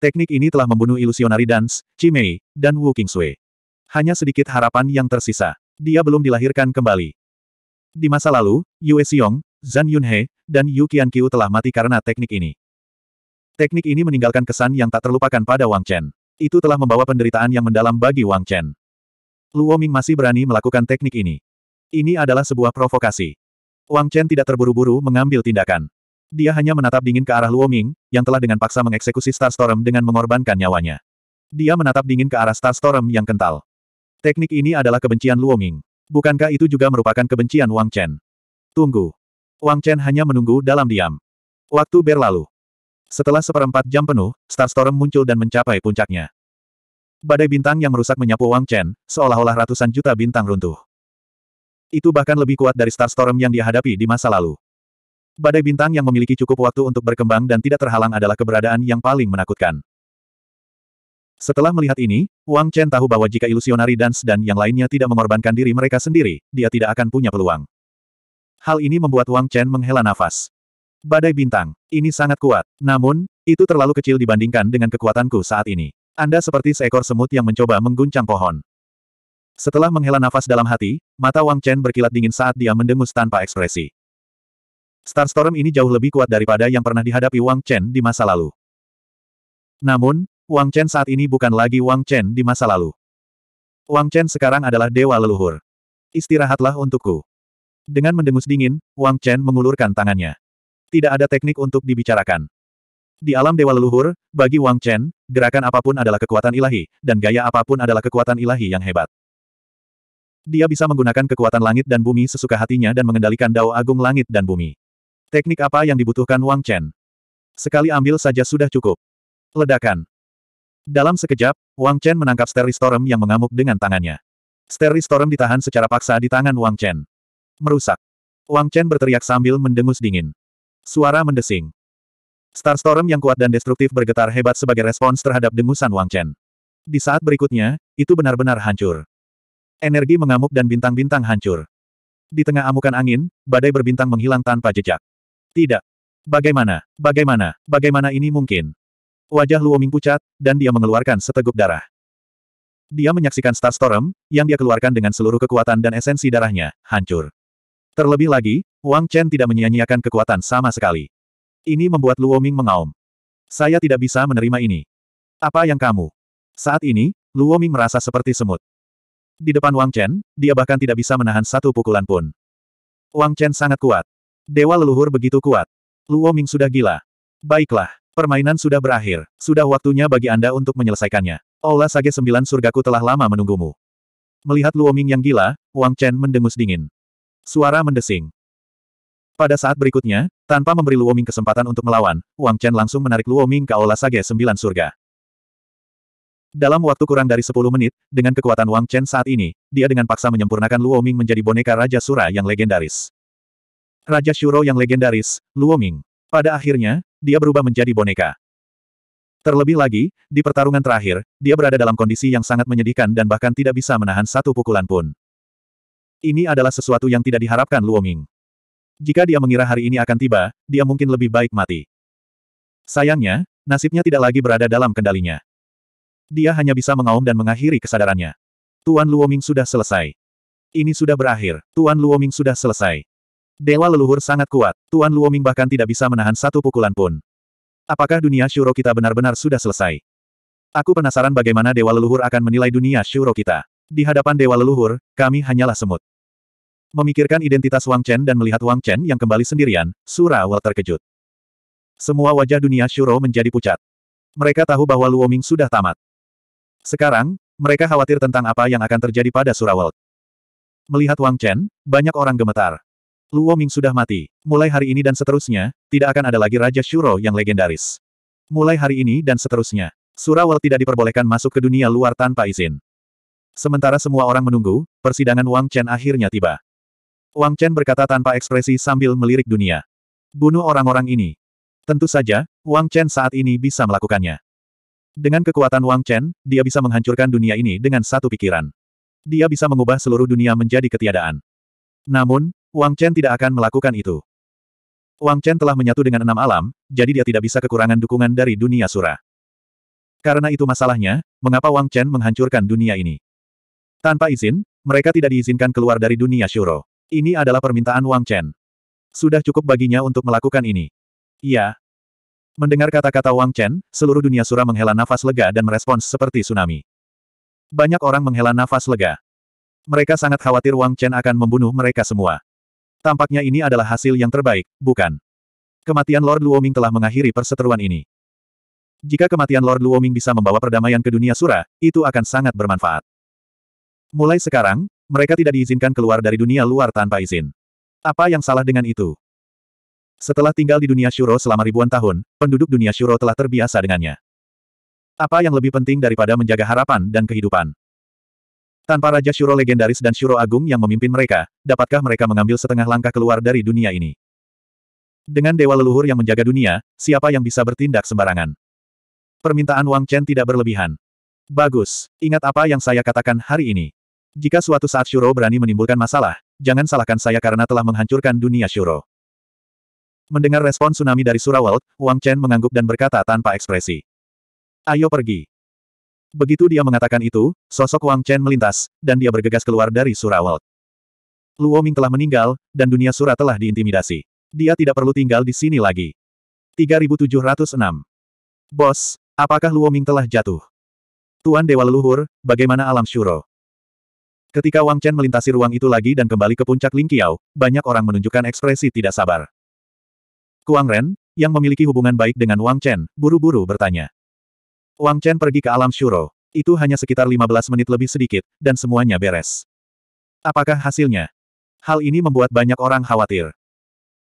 Teknik ini telah membunuh ilusionari Dance, Cimei, dan Wu Kingsui. Hanya sedikit harapan yang tersisa. Dia belum dilahirkan kembali. Di masa lalu, Yue Xiong, Zhan Yunhe, dan Yu Qianqiu telah mati karena teknik ini. Teknik ini meninggalkan kesan yang tak terlupakan pada Wang Chen. Itu telah membawa penderitaan yang mendalam bagi Wang Chen. Luo Ming masih berani melakukan teknik ini. Ini adalah sebuah provokasi. Wang Chen tidak terburu-buru mengambil tindakan. Dia hanya menatap dingin ke arah Luoming, yang telah dengan paksa mengeksekusi Starstorm dengan mengorbankan nyawanya. Dia menatap dingin ke arah Starstorm yang kental. Teknik ini adalah kebencian Luoming. Bukankah itu juga merupakan kebencian Wang Chen? Tunggu. Wang Chen hanya menunggu dalam diam. Waktu berlalu. Setelah seperempat jam penuh, Starstorm muncul dan mencapai puncaknya. Badai bintang yang merusak menyapu Wang Chen, seolah-olah ratusan juta bintang runtuh. Itu bahkan lebih kuat dari Starstorm yang dihadapi di masa lalu. Badai bintang yang memiliki cukup waktu untuk berkembang dan tidak terhalang adalah keberadaan yang paling menakutkan. Setelah melihat ini, Wang Chen tahu bahwa jika ilusionari dance dan yang lainnya tidak mengorbankan diri mereka sendiri, dia tidak akan punya peluang. Hal ini membuat Wang Chen menghela nafas. Badai bintang, ini sangat kuat. Namun, itu terlalu kecil dibandingkan dengan kekuatanku saat ini. Anda seperti seekor semut yang mencoba mengguncang pohon. Setelah menghela nafas dalam hati, mata Wang Chen berkilat dingin saat dia mendengus tanpa ekspresi. Starstorm ini jauh lebih kuat daripada yang pernah dihadapi Wang Chen di masa lalu. Namun, Wang Chen saat ini bukan lagi Wang Chen di masa lalu. Wang Chen sekarang adalah dewa leluhur. Istirahatlah untukku. Dengan mendengus dingin, Wang Chen mengulurkan tangannya. Tidak ada teknik untuk dibicarakan. Di alam dewa leluhur, bagi Wang Chen, gerakan apapun adalah kekuatan ilahi, dan gaya apapun adalah kekuatan ilahi yang hebat. Dia bisa menggunakan kekuatan langit dan bumi sesuka hatinya dan mengendalikan dao agung langit dan bumi. Teknik apa yang dibutuhkan Wang Chen? Sekali ambil saja sudah cukup. Ledakan. Dalam sekejap, Wang Chen menangkap Storm yang mengamuk dengan tangannya. Storm ditahan secara paksa di tangan Wang Chen. Merusak. Wang Chen berteriak sambil mendengus dingin. Suara mendesing. Star Starstorm yang kuat dan destruktif bergetar hebat sebagai respons terhadap dengusan Wang Chen. Di saat berikutnya, itu benar-benar hancur. Energi mengamuk dan bintang-bintang hancur. Di tengah amukan angin, badai berbintang menghilang tanpa jejak. Tidak. Bagaimana, bagaimana, bagaimana ini mungkin? Wajah Luoming pucat, dan dia mengeluarkan seteguk darah. Dia menyaksikan Star Storm, yang dia keluarkan dengan seluruh kekuatan dan esensi darahnya, hancur. Terlebih lagi, Wang Chen tidak menyia-nyiakan kekuatan sama sekali. Ini membuat Luoming mengaum. Saya tidak bisa menerima ini. Apa yang kamu? Saat ini, Luoming merasa seperti semut. Di depan Wang Chen, dia bahkan tidak bisa menahan satu pukulan pun. Wang Chen sangat kuat. Dewa leluhur begitu kuat. Luo Ming sudah gila. Baiklah, permainan sudah berakhir. Sudah waktunya bagi Anda untuk menyelesaikannya. Aula Sage Sembilan Surgaku telah lama menunggumu. Melihat Luo Ming yang gila, Wang Chen mendengus dingin. Suara mendesing. Pada saat berikutnya, tanpa memberi Luo Ming kesempatan untuk melawan, Wang Chen langsung menarik Luo Ming ke Aula Sage Sembilan Surga. Dalam waktu kurang dari 10 menit, dengan kekuatan Wang Chen saat ini, dia dengan paksa menyempurnakan Luo Ming menjadi boneka Raja Sura yang legendaris. Raja Shuro yang legendaris, Luoming. Pada akhirnya, dia berubah menjadi boneka. Terlebih lagi, di pertarungan terakhir, dia berada dalam kondisi yang sangat menyedihkan dan bahkan tidak bisa menahan satu pukulan pun. Ini adalah sesuatu yang tidak diharapkan Luoming. Jika dia mengira hari ini akan tiba, dia mungkin lebih baik mati. Sayangnya, nasibnya tidak lagi berada dalam kendalinya. Dia hanya bisa mengaum dan mengakhiri kesadarannya. Tuan Luoming sudah selesai. Ini sudah berakhir. Tuan Luoming sudah selesai. Dewa leluhur sangat kuat, Tuan Luoming bahkan tidak bisa menahan satu pukulan pun. Apakah dunia Shuro kita benar-benar sudah selesai? Aku penasaran bagaimana Dewa Leluhur akan menilai dunia Shuro kita. Di hadapan Dewa Leluhur, kami hanyalah semut. Memikirkan identitas Wang Chen dan melihat Wang Chen yang kembali sendirian, Sura Surawal terkejut. Semua wajah dunia Shuro menjadi pucat. Mereka tahu bahwa Luoming sudah tamat. Sekarang, mereka khawatir tentang apa yang akan terjadi pada Surawal. Melihat Wang Chen, banyak orang gemetar. Luo Ming sudah mati. Mulai hari ini dan seterusnya, tidak akan ada lagi Raja Shuro yang legendaris. Mulai hari ini dan seterusnya, Surawal tidak diperbolehkan masuk ke dunia luar tanpa izin. Sementara semua orang menunggu, persidangan Wang Chen akhirnya tiba. Wang Chen berkata tanpa ekspresi sambil melirik dunia. Bunuh orang-orang ini. Tentu saja, Wang Chen saat ini bisa melakukannya. Dengan kekuatan Wang Chen, dia bisa menghancurkan dunia ini dengan satu pikiran. Dia bisa mengubah seluruh dunia menjadi ketiadaan. Namun, Wang Chen tidak akan melakukan itu. Wang Chen telah menyatu dengan enam alam, jadi dia tidak bisa kekurangan dukungan dari dunia sura. Karena itu masalahnya, mengapa Wang Chen menghancurkan dunia ini? Tanpa izin, mereka tidak diizinkan keluar dari dunia Shuro. Ini adalah permintaan Wang Chen. Sudah cukup baginya untuk melakukan ini. Iya. Mendengar kata-kata Wang Chen, seluruh dunia sura menghela nafas lega dan merespons seperti tsunami. Banyak orang menghela nafas lega. Mereka sangat khawatir Wang Chen akan membunuh mereka semua. Tampaknya ini adalah hasil yang terbaik, bukan? Kematian Lord Luoming telah mengakhiri perseteruan ini. Jika kematian Lord Luoming bisa membawa perdamaian ke dunia sura, itu akan sangat bermanfaat. Mulai sekarang, mereka tidak diizinkan keluar dari dunia luar tanpa izin. Apa yang salah dengan itu? Setelah tinggal di dunia Shuro selama ribuan tahun, penduduk dunia Shuro telah terbiasa dengannya. Apa yang lebih penting daripada menjaga harapan dan kehidupan? Tanpa Raja Shuro legendaris dan Shuro Agung yang memimpin mereka, dapatkah mereka mengambil setengah langkah keluar dari dunia ini? Dengan dewa leluhur yang menjaga dunia, siapa yang bisa bertindak sembarangan? Permintaan Wang Chen tidak berlebihan. Bagus, ingat apa yang saya katakan hari ini. Jika suatu saat Shuro berani menimbulkan masalah, jangan salahkan saya karena telah menghancurkan dunia Shuro. Mendengar respon tsunami dari Surawald, Wang Chen mengangguk dan berkata tanpa ekspresi. Ayo pergi. Begitu dia mengatakan itu, sosok Wang Chen melintas, dan dia bergegas keluar dari Sura World. Luo Ming telah meninggal, dan dunia Sura telah diintimidasi. Dia tidak perlu tinggal di sini lagi. 3706. Bos, apakah Luo Ming telah jatuh? Tuan Dewa Leluhur, bagaimana alam Shuro? Ketika Wang Chen melintasi ruang itu lagi dan kembali ke puncak Ling Qiao, banyak orang menunjukkan ekspresi tidak sabar. Kuang Ren, yang memiliki hubungan baik dengan Wang Chen, buru-buru bertanya. Wang Chen pergi ke alam Shuro. Itu hanya sekitar 15 menit lebih sedikit, dan semuanya beres. Apakah hasilnya? Hal ini membuat banyak orang khawatir.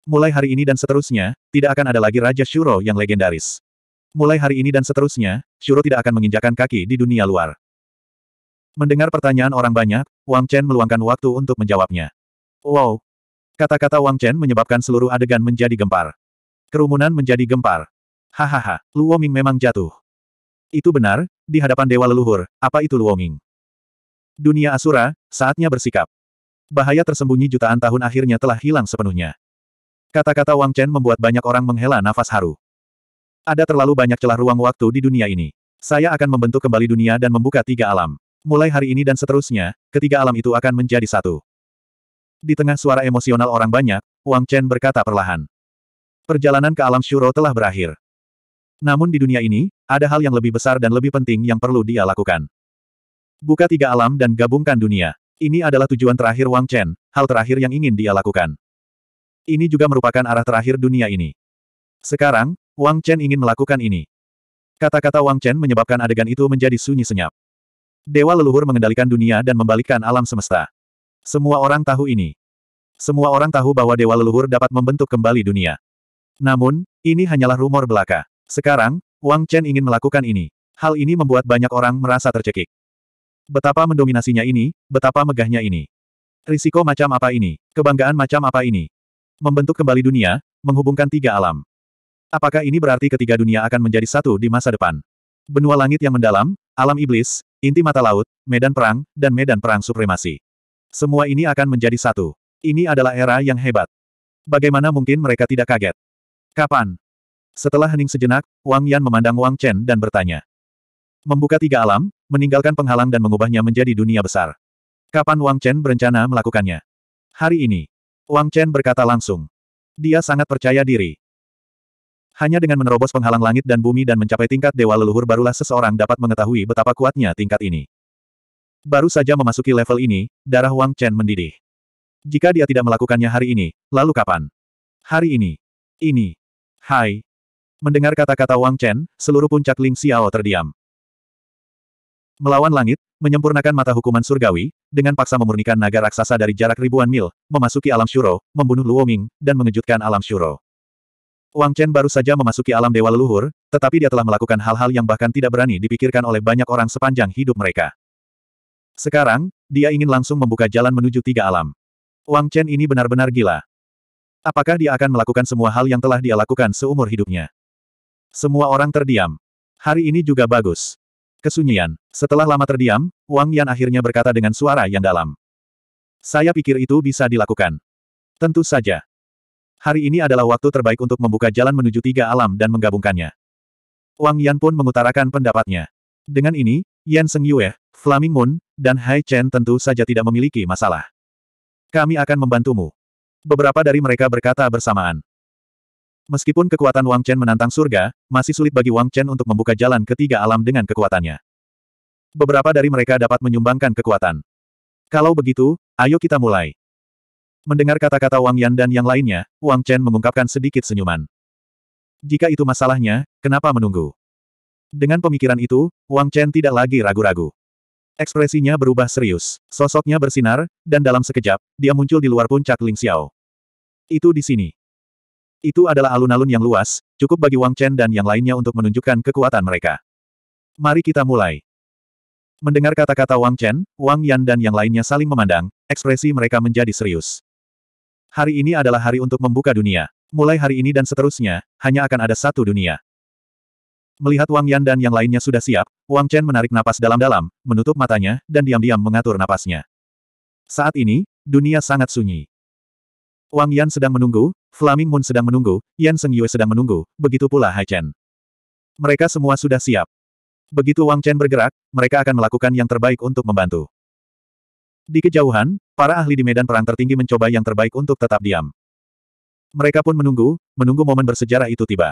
Mulai hari ini dan seterusnya, tidak akan ada lagi Raja Shuro yang legendaris. Mulai hari ini dan seterusnya, Shuro tidak akan menginjakan kaki di dunia luar. Mendengar pertanyaan orang banyak, Wang Chen meluangkan waktu untuk menjawabnya. Wow! Kata-kata Wang Chen menyebabkan seluruh adegan menjadi gempar. Kerumunan menjadi gempar. Hahaha, Luo Ming memang jatuh. Itu benar, di hadapan dewa leluhur, apa itu Luoming? Dunia Asura, saatnya bersikap. Bahaya tersembunyi jutaan tahun akhirnya telah hilang sepenuhnya. Kata-kata Wang Chen membuat banyak orang menghela nafas haru. Ada terlalu banyak celah ruang waktu di dunia ini. Saya akan membentuk kembali dunia dan membuka tiga alam. Mulai hari ini dan seterusnya, ketiga alam itu akan menjadi satu. Di tengah suara emosional orang banyak, Wang Chen berkata perlahan. Perjalanan ke alam Shuro telah berakhir. Namun di dunia ini, ada hal yang lebih besar dan lebih penting yang perlu dia lakukan. Buka tiga alam dan gabungkan dunia. Ini adalah tujuan terakhir Wang Chen, hal terakhir yang ingin dia lakukan. Ini juga merupakan arah terakhir dunia ini. Sekarang, Wang Chen ingin melakukan ini. Kata-kata Wang Chen menyebabkan adegan itu menjadi sunyi senyap. Dewa leluhur mengendalikan dunia dan membalikkan alam semesta. Semua orang tahu ini. Semua orang tahu bahwa dewa leluhur dapat membentuk kembali dunia. Namun, ini hanyalah rumor belaka. Sekarang, Wang Chen ingin melakukan ini. Hal ini membuat banyak orang merasa tercekik. Betapa mendominasinya ini, betapa megahnya ini. Risiko macam apa ini? Kebanggaan macam apa ini? Membentuk kembali dunia, menghubungkan tiga alam. Apakah ini berarti ketiga dunia akan menjadi satu di masa depan? Benua langit yang mendalam, alam iblis, inti mata laut, medan perang, dan medan perang supremasi. Semua ini akan menjadi satu. Ini adalah era yang hebat. Bagaimana mungkin mereka tidak kaget? Kapan? Setelah hening sejenak, Wang Yan memandang Wang Chen dan bertanya. Membuka tiga alam, meninggalkan penghalang dan mengubahnya menjadi dunia besar. Kapan Wang Chen berencana melakukannya? Hari ini. Wang Chen berkata langsung. Dia sangat percaya diri. Hanya dengan menerobos penghalang langit dan bumi dan mencapai tingkat dewa leluhur barulah seseorang dapat mengetahui betapa kuatnya tingkat ini. Baru saja memasuki level ini, darah Wang Chen mendidih. Jika dia tidak melakukannya hari ini, lalu kapan? Hari ini. Ini. Hai, Mendengar kata-kata Wang Chen, seluruh puncak Ling Xiao terdiam. Melawan langit, menyempurnakan mata hukuman surgawi, dengan paksa memurnikan naga raksasa dari jarak ribuan mil, memasuki alam Shuro, membunuh Luoming, dan mengejutkan alam Shuro. Wang Chen baru saja memasuki alam dewa leluhur, tetapi dia telah melakukan hal-hal yang bahkan tidak berani dipikirkan oleh banyak orang sepanjang hidup mereka. Sekarang, dia ingin langsung membuka jalan menuju tiga alam. Wang Chen ini benar-benar gila. Apakah dia akan melakukan semua hal yang telah dia lakukan seumur hidupnya? Semua orang terdiam. Hari ini juga bagus. Kesunyian. Setelah lama terdiam, Wang Yan akhirnya berkata dengan suara yang dalam. Saya pikir itu bisa dilakukan. Tentu saja. Hari ini adalah waktu terbaik untuk membuka jalan menuju tiga alam dan menggabungkannya. Wang Yan pun mengutarakan pendapatnya. Dengan ini, Yan Seng Yue, Flaming Moon, dan Hai Chen tentu saja tidak memiliki masalah. Kami akan membantumu. Beberapa dari mereka berkata bersamaan. Meskipun kekuatan Wang Chen menantang surga, masih sulit bagi Wang Chen untuk membuka jalan ketiga alam dengan kekuatannya. Beberapa dari mereka dapat menyumbangkan kekuatan. Kalau begitu, ayo kita mulai. Mendengar kata-kata Wang Yan dan yang lainnya, Wang Chen mengungkapkan sedikit senyuman. Jika itu masalahnya, kenapa menunggu? Dengan pemikiran itu, Wang Chen tidak lagi ragu-ragu. Ekspresinya berubah serius, sosoknya bersinar, dan dalam sekejap, dia muncul di luar puncak Ling Xiao. Itu di sini. Itu adalah alun-alun yang luas, cukup bagi Wang Chen dan yang lainnya untuk menunjukkan kekuatan mereka. Mari kita mulai. Mendengar kata-kata Wang Chen, Wang Yan dan yang lainnya saling memandang, ekspresi mereka menjadi serius. Hari ini adalah hari untuk membuka dunia. Mulai hari ini dan seterusnya, hanya akan ada satu dunia. Melihat Wang Yan dan yang lainnya sudah siap, Wang Chen menarik napas dalam-dalam, menutup matanya, dan diam-diam mengatur napasnya. Saat ini, dunia sangat sunyi. Wang Yan sedang menunggu, Flaming Moon sedang menunggu, Yan Seng Yue sedang menunggu, begitu pula Hai Chen. Mereka semua sudah siap. Begitu Wang Chen bergerak, mereka akan melakukan yang terbaik untuk membantu. Di kejauhan, para ahli di medan perang tertinggi mencoba yang terbaik untuk tetap diam. Mereka pun menunggu, menunggu momen bersejarah itu tiba.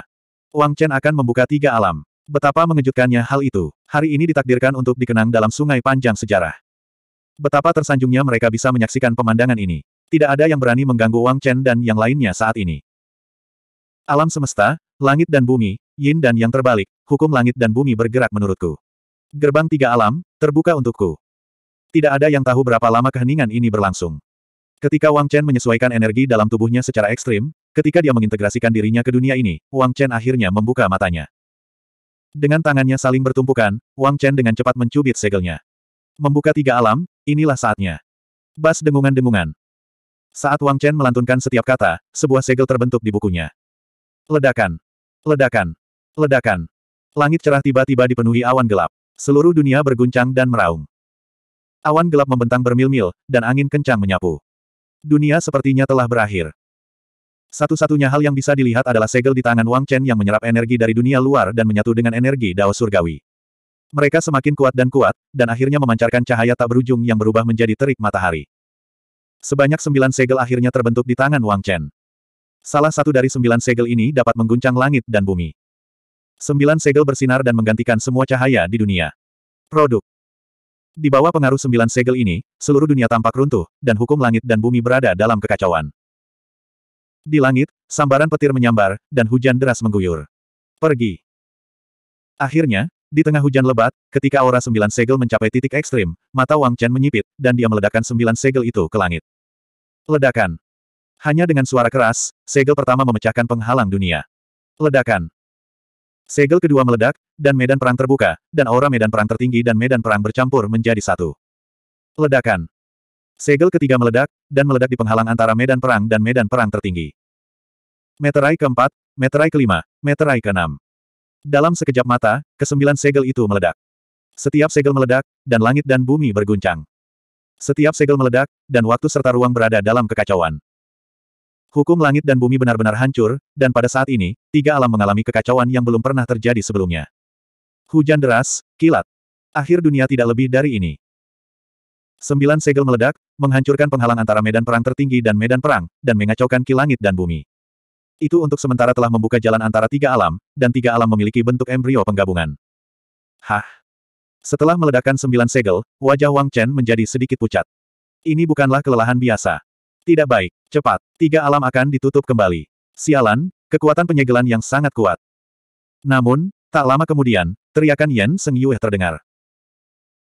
Wang Chen akan membuka tiga alam. Betapa mengejutkannya hal itu. Hari ini ditakdirkan untuk dikenang dalam sungai panjang sejarah. Betapa tersanjungnya mereka bisa menyaksikan pemandangan ini. Tidak ada yang berani mengganggu Wang Chen dan yang lainnya saat ini. Alam semesta, langit dan bumi, yin dan yang terbalik, hukum langit dan bumi bergerak menurutku. Gerbang tiga alam, terbuka untukku. Tidak ada yang tahu berapa lama keheningan ini berlangsung. Ketika Wang Chen menyesuaikan energi dalam tubuhnya secara ekstrim, ketika dia mengintegrasikan dirinya ke dunia ini, Wang Chen akhirnya membuka matanya. Dengan tangannya saling bertumpukan, Wang Chen dengan cepat mencubit segelnya. Membuka tiga alam, inilah saatnya. Bas dengungan-dengungan, saat Wang Chen melantunkan setiap kata, sebuah segel terbentuk di bukunya. Ledakan. Ledakan. Ledakan. Langit cerah tiba-tiba dipenuhi awan gelap. Seluruh dunia berguncang dan meraung. Awan gelap membentang bermil-mil, dan angin kencang menyapu. Dunia sepertinya telah berakhir. Satu-satunya hal yang bisa dilihat adalah segel di tangan Wang Chen yang menyerap energi dari dunia luar dan menyatu dengan energi Dao Surgawi. Mereka semakin kuat dan kuat, dan akhirnya memancarkan cahaya tak berujung yang berubah menjadi terik matahari. Sebanyak sembilan segel akhirnya terbentuk di tangan Wang Chen. Salah satu dari sembilan segel ini dapat mengguncang langit dan bumi. Sembilan segel bersinar dan menggantikan semua cahaya di dunia. Produk. Di bawah pengaruh sembilan segel ini, seluruh dunia tampak runtuh, dan hukum langit dan bumi berada dalam kekacauan. Di langit, sambaran petir menyambar, dan hujan deras mengguyur. Pergi. Akhirnya, di tengah hujan lebat, ketika aura sembilan segel mencapai titik ekstrim, mata Wang Chen menyipit, dan dia meledakkan sembilan segel itu ke langit. Ledakan. Hanya dengan suara keras, segel pertama memecahkan penghalang dunia. Ledakan. Segel kedua meledak, dan medan perang terbuka, dan aura medan perang tertinggi dan medan perang bercampur menjadi satu. Ledakan. Segel ketiga meledak, dan meledak di penghalang antara medan perang dan medan perang tertinggi. Meterai keempat, meterai kelima, meterai keenam. Dalam sekejap mata, kesembilan segel itu meledak. Setiap segel meledak, dan langit dan bumi berguncang. Setiap segel meledak, dan waktu serta ruang berada dalam kekacauan. Hukum langit dan bumi benar-benar hancur, dan pada saat ini, tiga alam mengalami kekacauan yang belum pernah terjadi sebelumnya. Hujan deras, kilat. Akhir dunia tidak lebih dari ini. Sembilan segel meledak, menghancurkan penghalang antara medan perang tertinggi dan medan perang, dan mengacaukan kilangit dan bumi itu untuk sementara telah membuka jalan antara tiga alam, dan tiga alam memiliki bentuk embrio penggabungan. Hah? Setelah meledakkan sembilan segel, wajah Wang Chen menjadi sedikit pucat. Ini bukanlah kelelahan biasa. Tidak baik, cepat, tiga alam akan ditutup kembali. Sialan, kekuatan penyegelan yang sangat kuat. Namun, tak lama kemudian, teriakan Yan Seng Yue terdengar.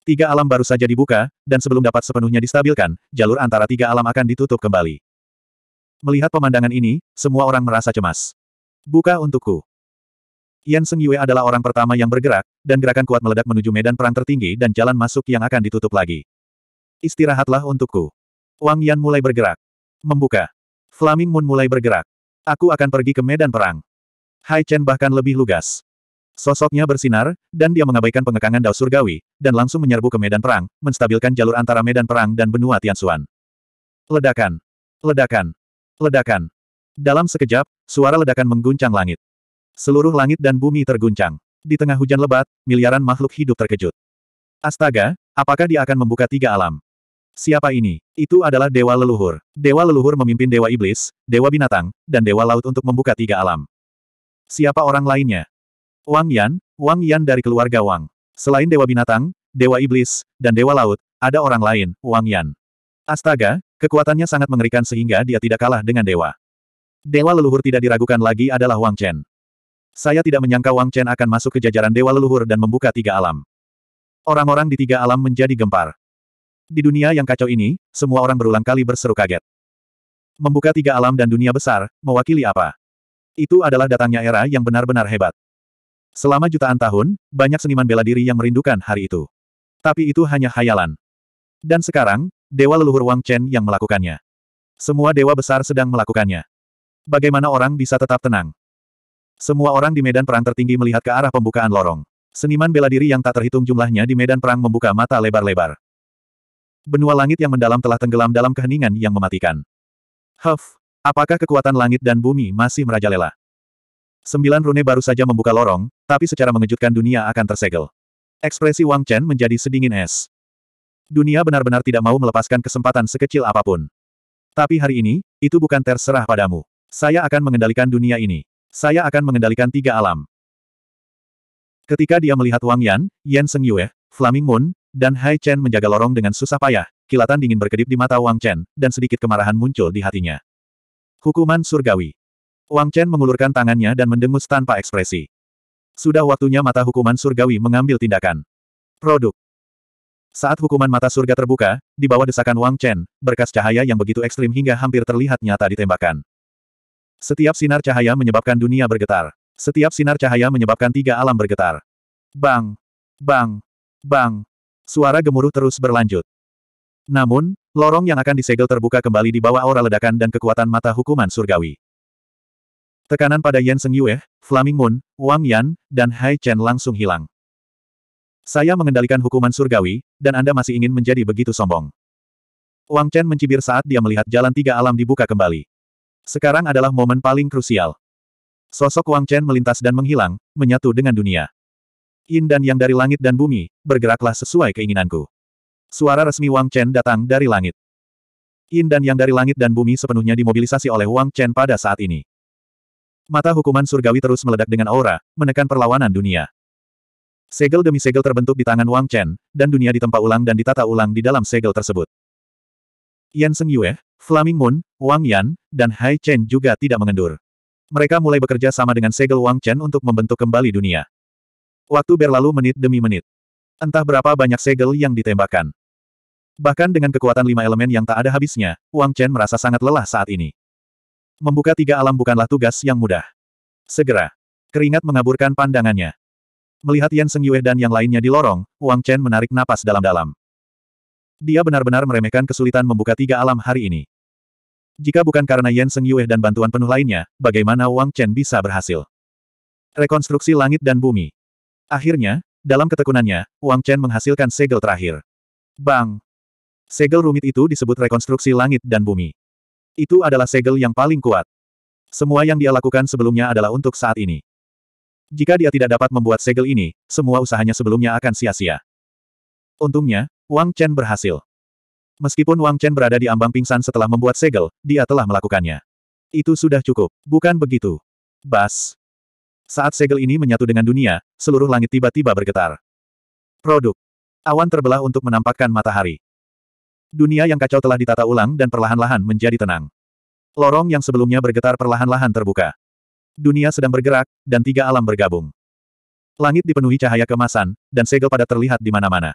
Tiga alam baru saja dibuka, dan sebelum dapat sepenuhnya distabilkan, jalur antara tiga alam akan ditutup kembali. Melihat pemandangan ini, semua orang merasa cemas. Buka untukku. Yan Seng Yue adalah orang pertama yang bergerak, dan gerakan kuat meledak menuju medan perang tertinggi dan jalan masuk yang akan ditutup lagi. Istirahatlah untukku. Wang Yan mulai bergerak. Membuka. Flaming Moon mulai bergerak. Aku akan pergi ke medan perang. Hai Chen bahkan lebih lugas. Sosoknya bersinar, dan dia mengabaikan pengekangan Dao Surgawi, dan langsung menyerbu ke medan perang, menstabilkan jalur antara medan perang dan benua Tian Xuan. Ledakan. Ledakan. Ledakan. Dalam sekejap, suara ledakan mengguncang langit. Seluruh langit dan bumi terguncang. Di tengah hujan lebat, miliaran makhluk hidup terkejut. Astaga, apakah dia akan membuka tiga alam? Siapa ini? Itu adalah Dewa Leluhur. Dewa Leluhur memimpin Dewa Iblis, Dewa Binatang, dan Dewa Laut untuk membuka tiga alam. Siapa orang lainnya? Wang Yan, Wang Yan dari keluarga Wang. Selain Dewa Binatang, Dewa Iblis, dan Dewa Laut, ada orang lain, Wang Yan. Astaga, kekuatannya sangat mengerikan sehingga dia tidak kalah dengan dewa. Dewa leluhur tidak diragukan lagi adalah Wang Chen. Saya tidak menyangka Wang Chen akan masuk ke jajaran dewa leluhur dan membuka tiga alam. Orang-orang di tiga alam menjadi gempar. Di dunia yang kacau ini, semua orang berulang kali berseru kaget. Membuka tiga alam dan dunia besar, mewakili apa? Itu adalah datangnya era yang benar-benar hebat. Selama jutaan tahun, banyak seniman bela diri yang merindukan hari itu. Tapi itu hanya khayalan. Dan sekarang, dewa leluhur Wang Chen yang melakukannya. Semua dewa besar sedang melakukannya. Bagaimana orang bisa tetap tenang? Semua orang di medan perang tertinggi melihat ke arah pembukaan lorong. Seniman bela diri yang tak terhitung jumlahnya di medan perang membuka mata lebar-lebar. Benua langit yang mendalam telah tenggelam dalam keheningan yang mematikan. Huff, apakah kekuatan langit dan bumi masih merajalela? Sembilan rune baru saja membuka lorong, tapi secara mengejutkan dunia akan tersegel. Ekspresi Wang Chen menjadi sedingin es. Dunia benar-benar tidak mau melepaskan kesempatan sekecil apapun. Tapi hari ini, itu bukan terserah padamu. Saya akan mengendalikan dunia ini. Saya akan mengendalikan tiga alam. Ketika dia melihat Wang Yan, Yan Seng Yue, Flaming Moon, dan Hai Chen menjaga lorong dengan susah payah, kilatan dingin berkedip di mata Wang Chen, dan sedikit kemarahan muncul di hatinya. Hukuman surgawi. Wang Chen mengulurkan tangannya dan mendengus tanpa ekspresi. Sudah waktunya mata hukuman surgawi mengambil tindakan. Produk. Saat hukuman mata surga terbuka, di bawah desakan Wang Chen, berkas cahaya yang begitu ekstrim hingga hampir terlihat nyata ditembakkan. Setiap sinar cahaya menyebabkan dunia bergetar. Setiap sinar cahaya menyebabkan tiga alam bergetar. Bang! Bang! Bang! Suara gemuruh terus berlanjut. Namun, lorong yang akan disegel terbuka kembali di bawah aura ledakan dan kekuatan mata hukuman surgawi. Tekanan pada Yan Seng Yue, Flaming Moon, Wang Yan, dan Hai Chen langsung hilang. Saya mengendalikan hukuman surgawi, dan Anda masih ingin menjadi begitu sombong. Wang Chen mencibir saat dia melihat jalan tiga alam dibuka kembali. Sekarang adalah momen paling krusial. Sosok Wang Chen melintas dan menghilang, menyatu dengan dunia. Yin dan yang dari langit dan bumi, bergeraklah sesuai keinginanku. Suara resmi Wang Chen datang dari langit. Yin dan yang dari langit dan bumi sepenuhnya dimobilisasi oleh Wang Chen pada saat ini. Mata hukuman surgawi terus meledak dengan aura, menekan perlawanan dunia. Segel demi segel terbentuk di tangan Wang Chen, dan dunia ditempa ulang dan ditata ulang di dalam segel tersebut. Yan Seng Yue, Flaming Moon, Wang Yan, dan Hai Chen juga tidak mengendur. Mereka mulai bekerja sama dengan segel Wang Chen untuk membentuk kembali dunia. Waktu berlalu menit demi menit. Entah berapa banyak segel yang ditembakkan. Bahkan dengan kekuatan lima elemen yang tak ada habisnya, Wang Chen merasa sangat lelah saat ini. Membuka tiga alam bukanlah tugas yang mudah. Segera, keringat mengaburkan pandangannya. Melihat Yan Seng Yue dan yang lainnya di lorong, Wang Chen menarik napas dalam-dalam. Dia benar-benar meremehkan kesulitan membuka tiga alam hari ini. Jika bukan karena Yan Seng Yue dan bantuan penuh lainnya, bagaimana Wang Chen bisa berhasil? Rekonstruksi langit dan bumi. Akhirnya, dalam ketekunannya, Wang Chen menghasilkan segel terakhir. Bang! Segel rumit itu disebut rekonstruksi langit dan bumi. Itu adalah segel yang paling kuat. Semua yang dia lakukan sebelumnya adalah untuk saat ini. Jika dia tidak dapat membuat segel ini, semua usahanya sebelumnya akan sia-sia. Untungnya, Wang Chen berhasil. Meskipun Wang Chen berada di ambang pingsan setelah membuat segel, dia telah melakukannya. Itu sudah cukup, bukan begitu? Bas. Saat segel ini menyatu dengan dunia, seluruh langit tiba-tiba bergetar. Produk. Awan terbelah untuk menampakkan matahari. Dunia yang kacau telah ditata ulang dan perlahan-lahan menjadi tenang. Lorong yang sebelumnya bergetar perlahan-lahan terbuka dunia sedang bergerak, dan tiga alam bergabung. Langit dipenuhi cahaya kemasan, dan segel pada terlihat di mana-mana.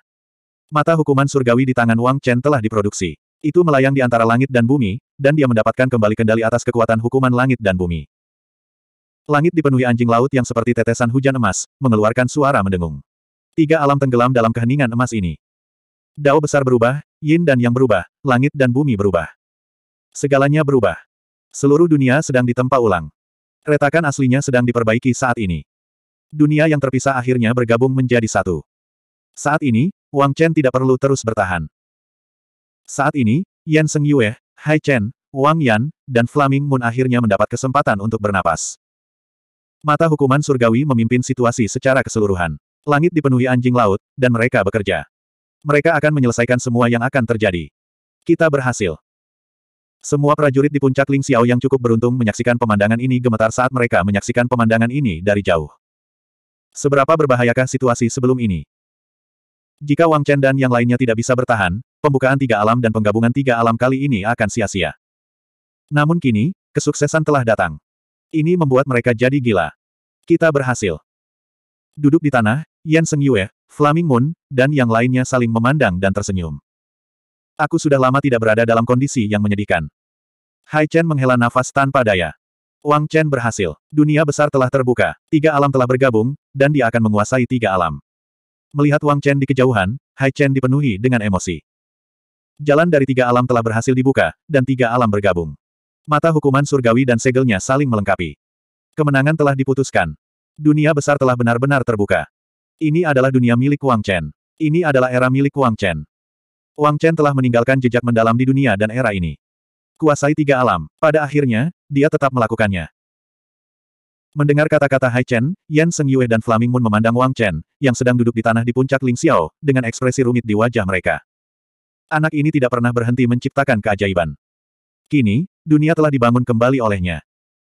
Mata hukuman surgawi di tangan Wang Chen telah diproduksi. Itu melayang di antara langit dan bumi, dan dia mendapatkan kembali kendali atas kekuatan hukuman langit dan bumi. Langit dipenuhi anjing laut yang seperti tetesan hujan emas, mengeluarkan suara mendengung. Tiga alam tenggelam dalam keheningan emas ini. Dao besar berubah, yin dan yang berubah, langit dan bumi berubah. Segalanya berubah. Seluruh dunia sedang ditempa ulang. Retakan aslinya sedang diperbaiki saat ini. Dunia yang terpisah akhirnya bergabung menjadi satu. Saat ini, Wang Chen tidak perlu terus bertahan. Saat ini, Yan Seng Yue, Hai Chen, Wang Yan, dan Flaming Moon akhirnya mendapat kesempatan untuk bernapas. Mata hukuman surgawi memimpin situasi secara keseluruhan. Langit dipenuhi anjing laut, dan mereka bekerja. Mereka akan menyelesaikan semua yang akan terjadi. Kita berhasil. Semua prajurit di puncak Ling Xiao yang cukup beruntung menyaksikan pemandangan ini gemetar saat mereka menyaksikan pemandangan ini dari jauh. Seberapa berbahayakah situasi sebelum ini? Jika Wang Chen dan yang lainnya tidak bisa bertahan, pembukaan tiga alam dan penggabungan tiga alam kali ini akan sia-sia. Namun kini, kesuksesan telah datang. Ini membuat mereka jadi gila. Kita berhasil. Duduk di tanah, Yan Seng Yue, Flaming Moon, dan yang lainnya saling memandang dan tersenyum. Aku sudah lama tidak berada dalam kondisi yang menyedihkan. Hai Chen menghela nafas tanpa daya. Wang Chen berhasil. Dunia besar telah terbuka, tiga alam telah bergabung, dan dia akan menguasai tiga alam. Melihat Wang Chen di kejauhan, Hai Chen dipenuhi dengan emosi. Jalan dari tiga alam telah berhasil dibuka, dan tiga alam bergabung. Mata hukuman surgawi dan segelnya saling melengkapi. Kemenangan telah diputuskan. Dunia besar telah benar-benar terbuka. Ini adalah dunia milik Wang Chen. Ini adalah era milik Wang Chen. Wang Chen telah meninggalkan jejak mendalam di dunia dan era ini. Kuasai tiga alam, pada akhirnya, dia tetap melakukannya. Mendengar kata-kata Hai Chen, Yan Seng Yue dan Flaming Moon memandang Wang Chen, yang sedang duduk di tanah di puncak Ling Xiao, dengan ekspresi rumit di wajah mereka. Anak ini tidak pernah berhenti menciptakan keajaiban. Kini, dunia telah dibangun kembali olehnya.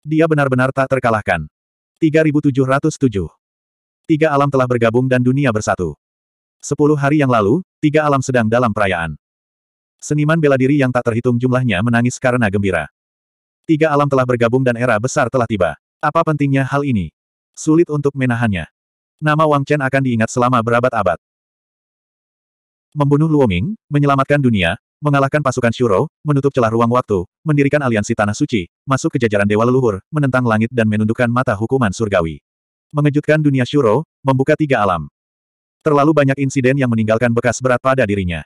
Dia benar-benar tak terkalahkan. 3707 Tiga alam telah bergabung dan dunia bersatu. Sepuluh hari yang lalu, tiga alam sedang dalam perayaan. Seniman bela diri yang tak terhitung jumlahnya menangis karena gembira. Tiga alam telah bergabung dan era besar telah tiba. Apa pentingnya hal ini? Sulit untuk menahannya. Nama Wang Chen akan diingat selama berabad-abad. Membunuh Luoming, menyelamatkan dunia, mengalahkan pasukan Shuro, menutup celah ruang waktu, mendirikan aliansi Tanah Suci, masuk ke jajaran Dewa Leluhur, menentang langit dan menundukkan mata hukuman surgawi. Mengejutkan dunia Shuro, membuka tiga alam. Terlalu banyak insiden yang meninggalkan bekas berat pada dirinya.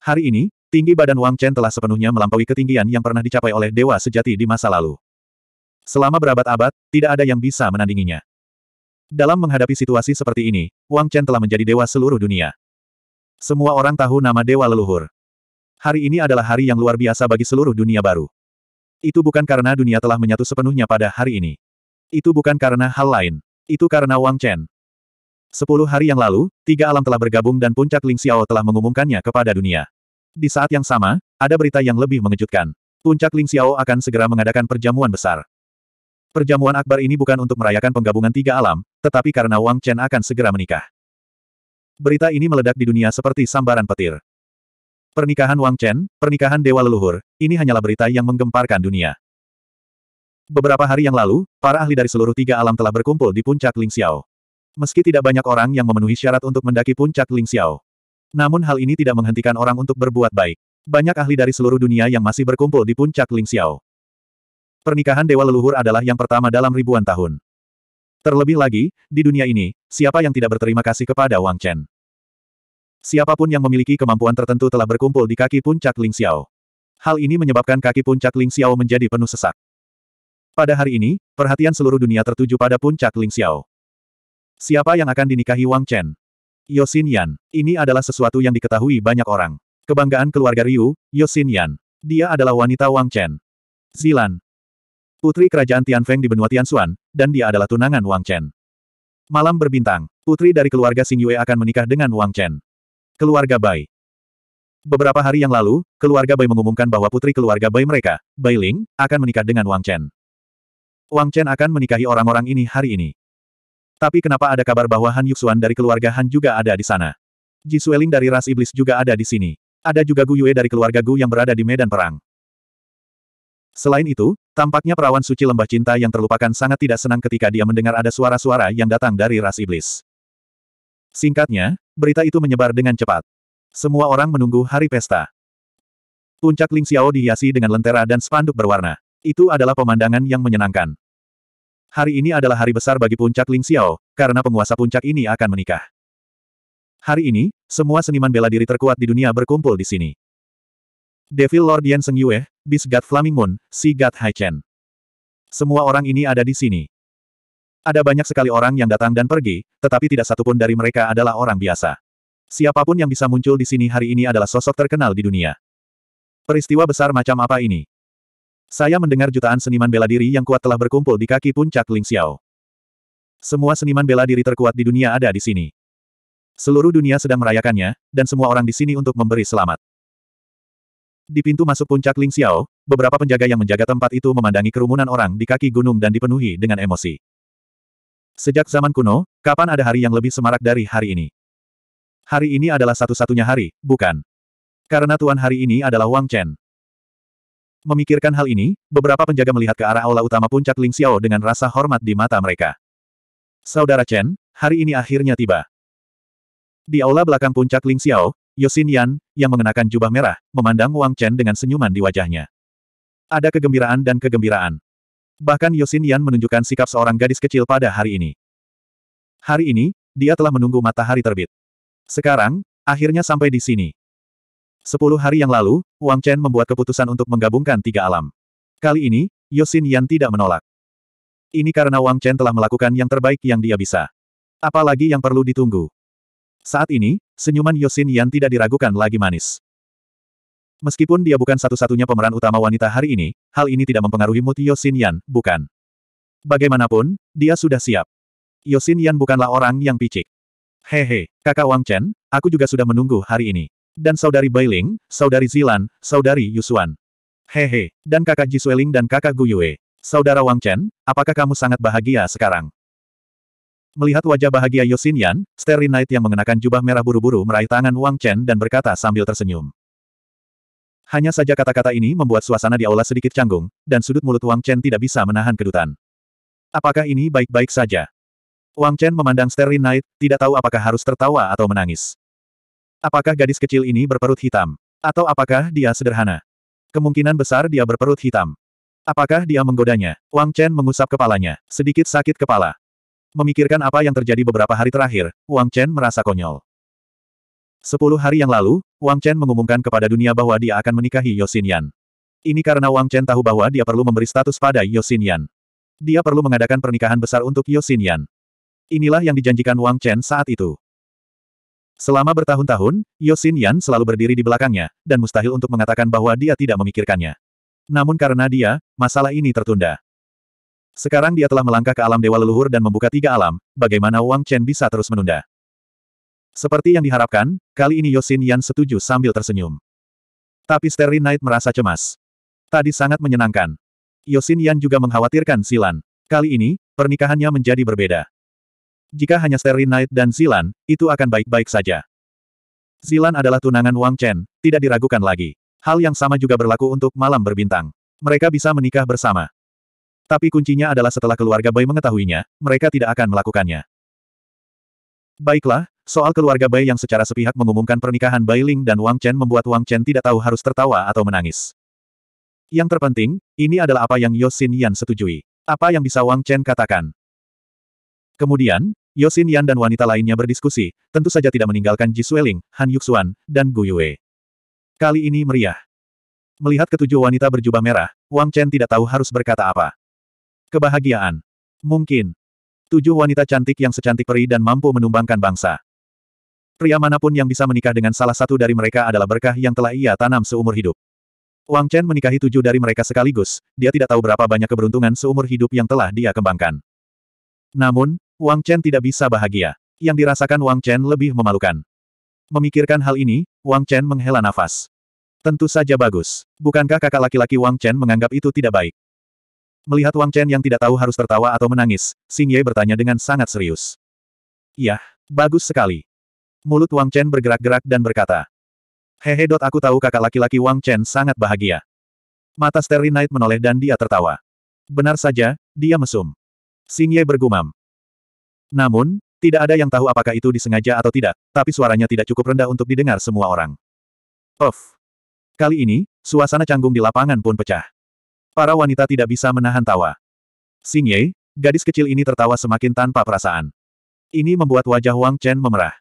Hari ini, tinggi badan Wang Chen telah sepenuhnya melampaui ketinggian yang pernah dicapai oleh dewa sejati di masa lalu. Selama berabad-abad, tidak ada yang bisa menandinginya. Dalam menghadapi situasi seperti ini, Wang Chen telah menjadi dewa seluruh dunia. Semua orang tahu nama dewa leluhur. Hari ini adalah hari yang luar biasa bagi seluruh dunia baru. Itu bukan karena dunia telah menyatu sepenuhnya pada hari ini. Itu bukan karena hal lain. Itu karena Wang Chen. Sepuluh hari yang lalu, tiga alam telah bergabung dan puncak Ling Xiao telah mengumumkannya kepada dunia. Di saat yang sama, ada berita yang lebih mengejutkan. Puncak Ling Xiao akan segera mengadakan perjamuan besar. Perjamuan akbar ini bukan untuk merayakan penggabungan tiga alam, tetapi karena Wang Chen akan segera menikah. Berita ini meledak di dunia seperti sambaran petir. Pernikahan Wang Chen, pernikahan dewa leluhur, ini hanyalah berita yang menggemparkan dunia. Beberapa hari yang lalu, para ahli dari seluruh tiga alam telah berkumpul di puncak Ling Xiao. Meski tidak banyak orang yang memenuhi syarat untuk mendaki puncak Ling Xiao. Namun hal ini tidak menghentikan orang untuk berbuat baik. Banyak ahli dari seluruh dunia yang masih berkumpul di puncak Ling Xiao. Pernikahan dewa leluhur adalah yang pertama dalam ribuan tahun. Terlebih lagi, di dunia ini, siapa yang tidak berterima kasih kepada Wang Chen? Siapapun yang memiliki kemampuan tertentu telah berkumpul di kaki puncak Ling Xiao. Hal ini menyebabkan kaki puncak Ling Xiao menjadi penuh sesak. Pada hari ini, perhatian seluruh dunia tertuju pada puncak Ling Xiao. Siapa yang akan dinikahi Wang Chen? Yosin Yan. Ini adalah sesuatu yang diketahui banyak orang. Kebanggaan keluarga Ryu, Yosin Yan. Dia adalah wanita Wang Chen. Zilan. Putri kerajaan Tianfeng di benua Tianxuan, dan dia adalah tunangan Wang Chen. Malam berbintang, putri dari keluarga Xing Yue akan menikah dengan Wang Chen. Keluarga Bai. Beberapa hari yang lalu, keluarga Bai mengumumkan bahwa putri keluarga Bai mereka, Bai Ling, akan menikah dengan Wang Chen. Wang Chen akan menikahi orang-orang ini hari ini. Tapi kenapa ada kabar bahwa Han Yuxuan dari keluarga Han juga ada di sana? Ji Sueling dari ras iblis juga ada di sini. Ada juga Gu Yue dari keluarga Gu yang berada di medan perang. Selain itu, tampaknya perawan suci lembah cinta yang terlupakan sangat tidak senang ketika dia mendengar ada suara-suara yang datang dari ras iblis. Singkatnya, berita itu menyebar dengan cepat. Semua orang menunggu hari pesta. Puncak Ling Xiao dihiasi dengan lentera dan spanduk berwarna. Itu adalah pemandangan yang menyenangkan. Hari ini adalah hari besar bagi puncak Ling Xiao, karena penguasa puncak ini akan menikah. Hari ini, semua seniman bela diri terkuat di dunia berkumpul di sini. Devil Lord Yan Seng Yue, Beast God Flaming Moon, Sea God Hai Chen. Semua orang ini ada di sini. Ada banyak sekali orang yang datang dan pergi, tetapi tidak satupun dari mereka adalah orang biasa. Siapapun yang bisa muncul di sini hari ini adalah sosok terkenal di dunia. Peristiwa besar macam apa ini? Saya mendengar jutaan seniman bela diri yang kuat telah berkumpul di kaki puncak Ling Xiao. Semua seniman bela diri terkuat di dunia ada di sini. Seluruh dunia sedang merayakannya, dan semua orang di sini untuk memberi selamat. Di pintu masuk puncak Ling Xiao, beberapa penjaga yang menjaga tempat itu memandangi kerumunan orang di kaki gunung dan dipenuhi dengan emosi. Sejak zaman kuno, kapan ada hari yang lebih semarak dari hari ini? Hari ini adalah satu-satunya hari, bukan? Karena Tuan hari ini adalah Wang Chen. Memikirkan hal ini, beberapa penjaga melihat ke arah aula utama puncak Ling Xiao dengan rasa hormat di mata mereka. Saudara Chen, hari ini akhirnya tiba. Di aula belakang puncak Ling Xiao, Yosin Yan, yang mengenakan jubah merah, memandang Wang Chen dengan senyuman di wajahnya. Ada kegembiraan dan kegembiraan. Bahkan Yosin Yan menunjukkan sikap seorang gadis kecil pada hari ini. Hari ini, dia telah menunggu matahari terbit. Sekarang, akhirnya sampai di sini. Sepuluh hari yang lalu, Wang Chen membuat keputusan untuk menggabungkan tiga alam. Kali ini, Yosin Yan tidak menolak. Ini karena Wang Chen telah melakukan yang terbaik yang dia bisa. Apalagi yang perlu ditunggu. Saat ini, senyuman Yosin Yan tidak diragukan lagi manis. Meskipun dia bukan satu-satunya pemeran utama wanita hari ini, hal ini tidak mempengaruhi mood Yosin Yan, bukan. Bagaimanapun, dia sudah siap. Yosin Yan bukanlah orang yang picik. Hehe, kakak Wang Chen, aku juga sudah menunggu hari ini. Dan saudari Bailing, saudari Zilan, saudari Yusuan. Hehe, dan kakak Jisueling dan kakak Guyue. Saudara Wang Chen, apakah kamu sangat bahagia sekarang? Melihat wajah bahagia Yosin Yan, Starry Knight yang mengenakan jubah merah buru-buru meraih tangan Wang Chen dan berkata sambil tersenyum. Hanya saja kata-kata ini membuat suasana di aula sedikit canggung, dan sudut mulut Wang Chen tidak bisa menahan kedutan. Apakah ini baik-baik saja? Wang Chen memandang Starry Knight, tidak tahu apakah harus tertawa atau menangis. Apakah gadis kecil ini berperut hitam? Atau apakah dia sederhana? Kemungkinan besar dia berperut hitam. Apakah dia menggodanya? Wang Chen mengusap kepalanya, sedikit sakit kepala. Memikirkan apa yang terjadi beberapa hari terakhir, Wang Chen merasa konyol. Sepuluh hari yang lalu, Wang Chen mengumumkan kepada dunia bahwa dia akan menikahi Yosin Yan. Ini karena Wang Chen tahu bahwa dia perlu memberi status pada Yosin Yan. Dia perlu mengadakan pernikahan besar untuk Yosin Yan. Inilah yang dijanjikan Wang Chen saat itu. Selama bertahun-tahun, Yosin Yan selalu berdiri di belakangnya, dan mustahil untuk mengatakan bahwa dia tidak memikirkannya. Namun karena dia, masalah ini tertunda. Sekarang dia telah melangkah ke alam dewa leluhur dan membuka tiga alam, bagaimana Wang Chen bisa terus menunda? Seperti yang diharapkan, kali ini Yosin Yan setuju sambil tersenyum. Tapi Sterry Knight merasa cemas. Tadi sangat menyenangkan. Yosin Yan juga mengkhawatirkan Silan. Kali ini, pernikahannya menjadi berbeda. Jika hanya Sterling Knight dan Zilan, itu akan baik-baik saja. Zilan adalah tunangan Wang Chen, tidak diragukan lagi. Hal yang sama juga berlaku untuk malam berbintang. Mereka bisa menikah bersama. Tapi kuncinya adalah setelah keluarga Bai mengetahuinya, mereka tidak akan melakukannya. Baiklah, soal keluarga Bai yang secara sepihak mengumumkan pernikahan Bai Ling dan Wang Chen membuat Wang Chen tidak tahu harus tertawa atau menangis. Yang terpenting, ini adalah apa yang Yosin Yan setujui. Apa yang bisa Wang Chen katakan? Kemudian, Yosin Yan dan wanita lainnya berdiskusi, tentu saja tidak meninggalkan Ji Sueling, Han Yuxuan, dan Gu Yue. Kali ini meriah. Melihat ketujuh wanita berjubah merah, Wang Chen tidak tahu harus berkata apa. Kebahagiaan. Mungkin. Tujuh wanita cantik yang secantik peri dan mampu menumbangkan bangsa. Pria manapun yang bisa menikah dengan salah satu dari mereka adalah berkah yang telah ia tanam seumur hidup. Wang Chen menikahi tujuh dari mereka sekaligus, dia tidak tahu berapa banyak keberuntungan seumur hidup yang telah dia kembangkan. Namun, Wang Chen tidak bisa bahagia. Yang dirasakan Wang Chen lebih memalukan. Memikirkan hal ini, Wang Chen menghela nafas. Tentu saja bagus. Bukankah kakak laki-laki Wang Chen menganggap itu tidak baik? Melihat Wang Chen yang tidak tahu harus tertawa atau menangis, Xing Ye bertanya dengan sangat serius. Yah, bagus sekali. Mulut Wang Chen bergerak-gerak dan berkata. Hehe. Aku tahu kakak laki-laki Wang Chen sangat bahagia. Mata Sterling Knight menoleh dan dia tertawa. Benar saja, dia mesum. Xing Ye bergumam. Namun, tidak ada yang tahu apakah itu disengaja atau tidak, tapi suaranya tidak cukup rendah untuk didengar semua orang. Of! Kali ini, suasana canggung di lapangan pun pecah. Para wanita tidak bisa menahan tawa. Xing Ye, gadis kecil ini tertawa semakin tanpa perasaan. Ini membuat wajah Wang Chen memerah.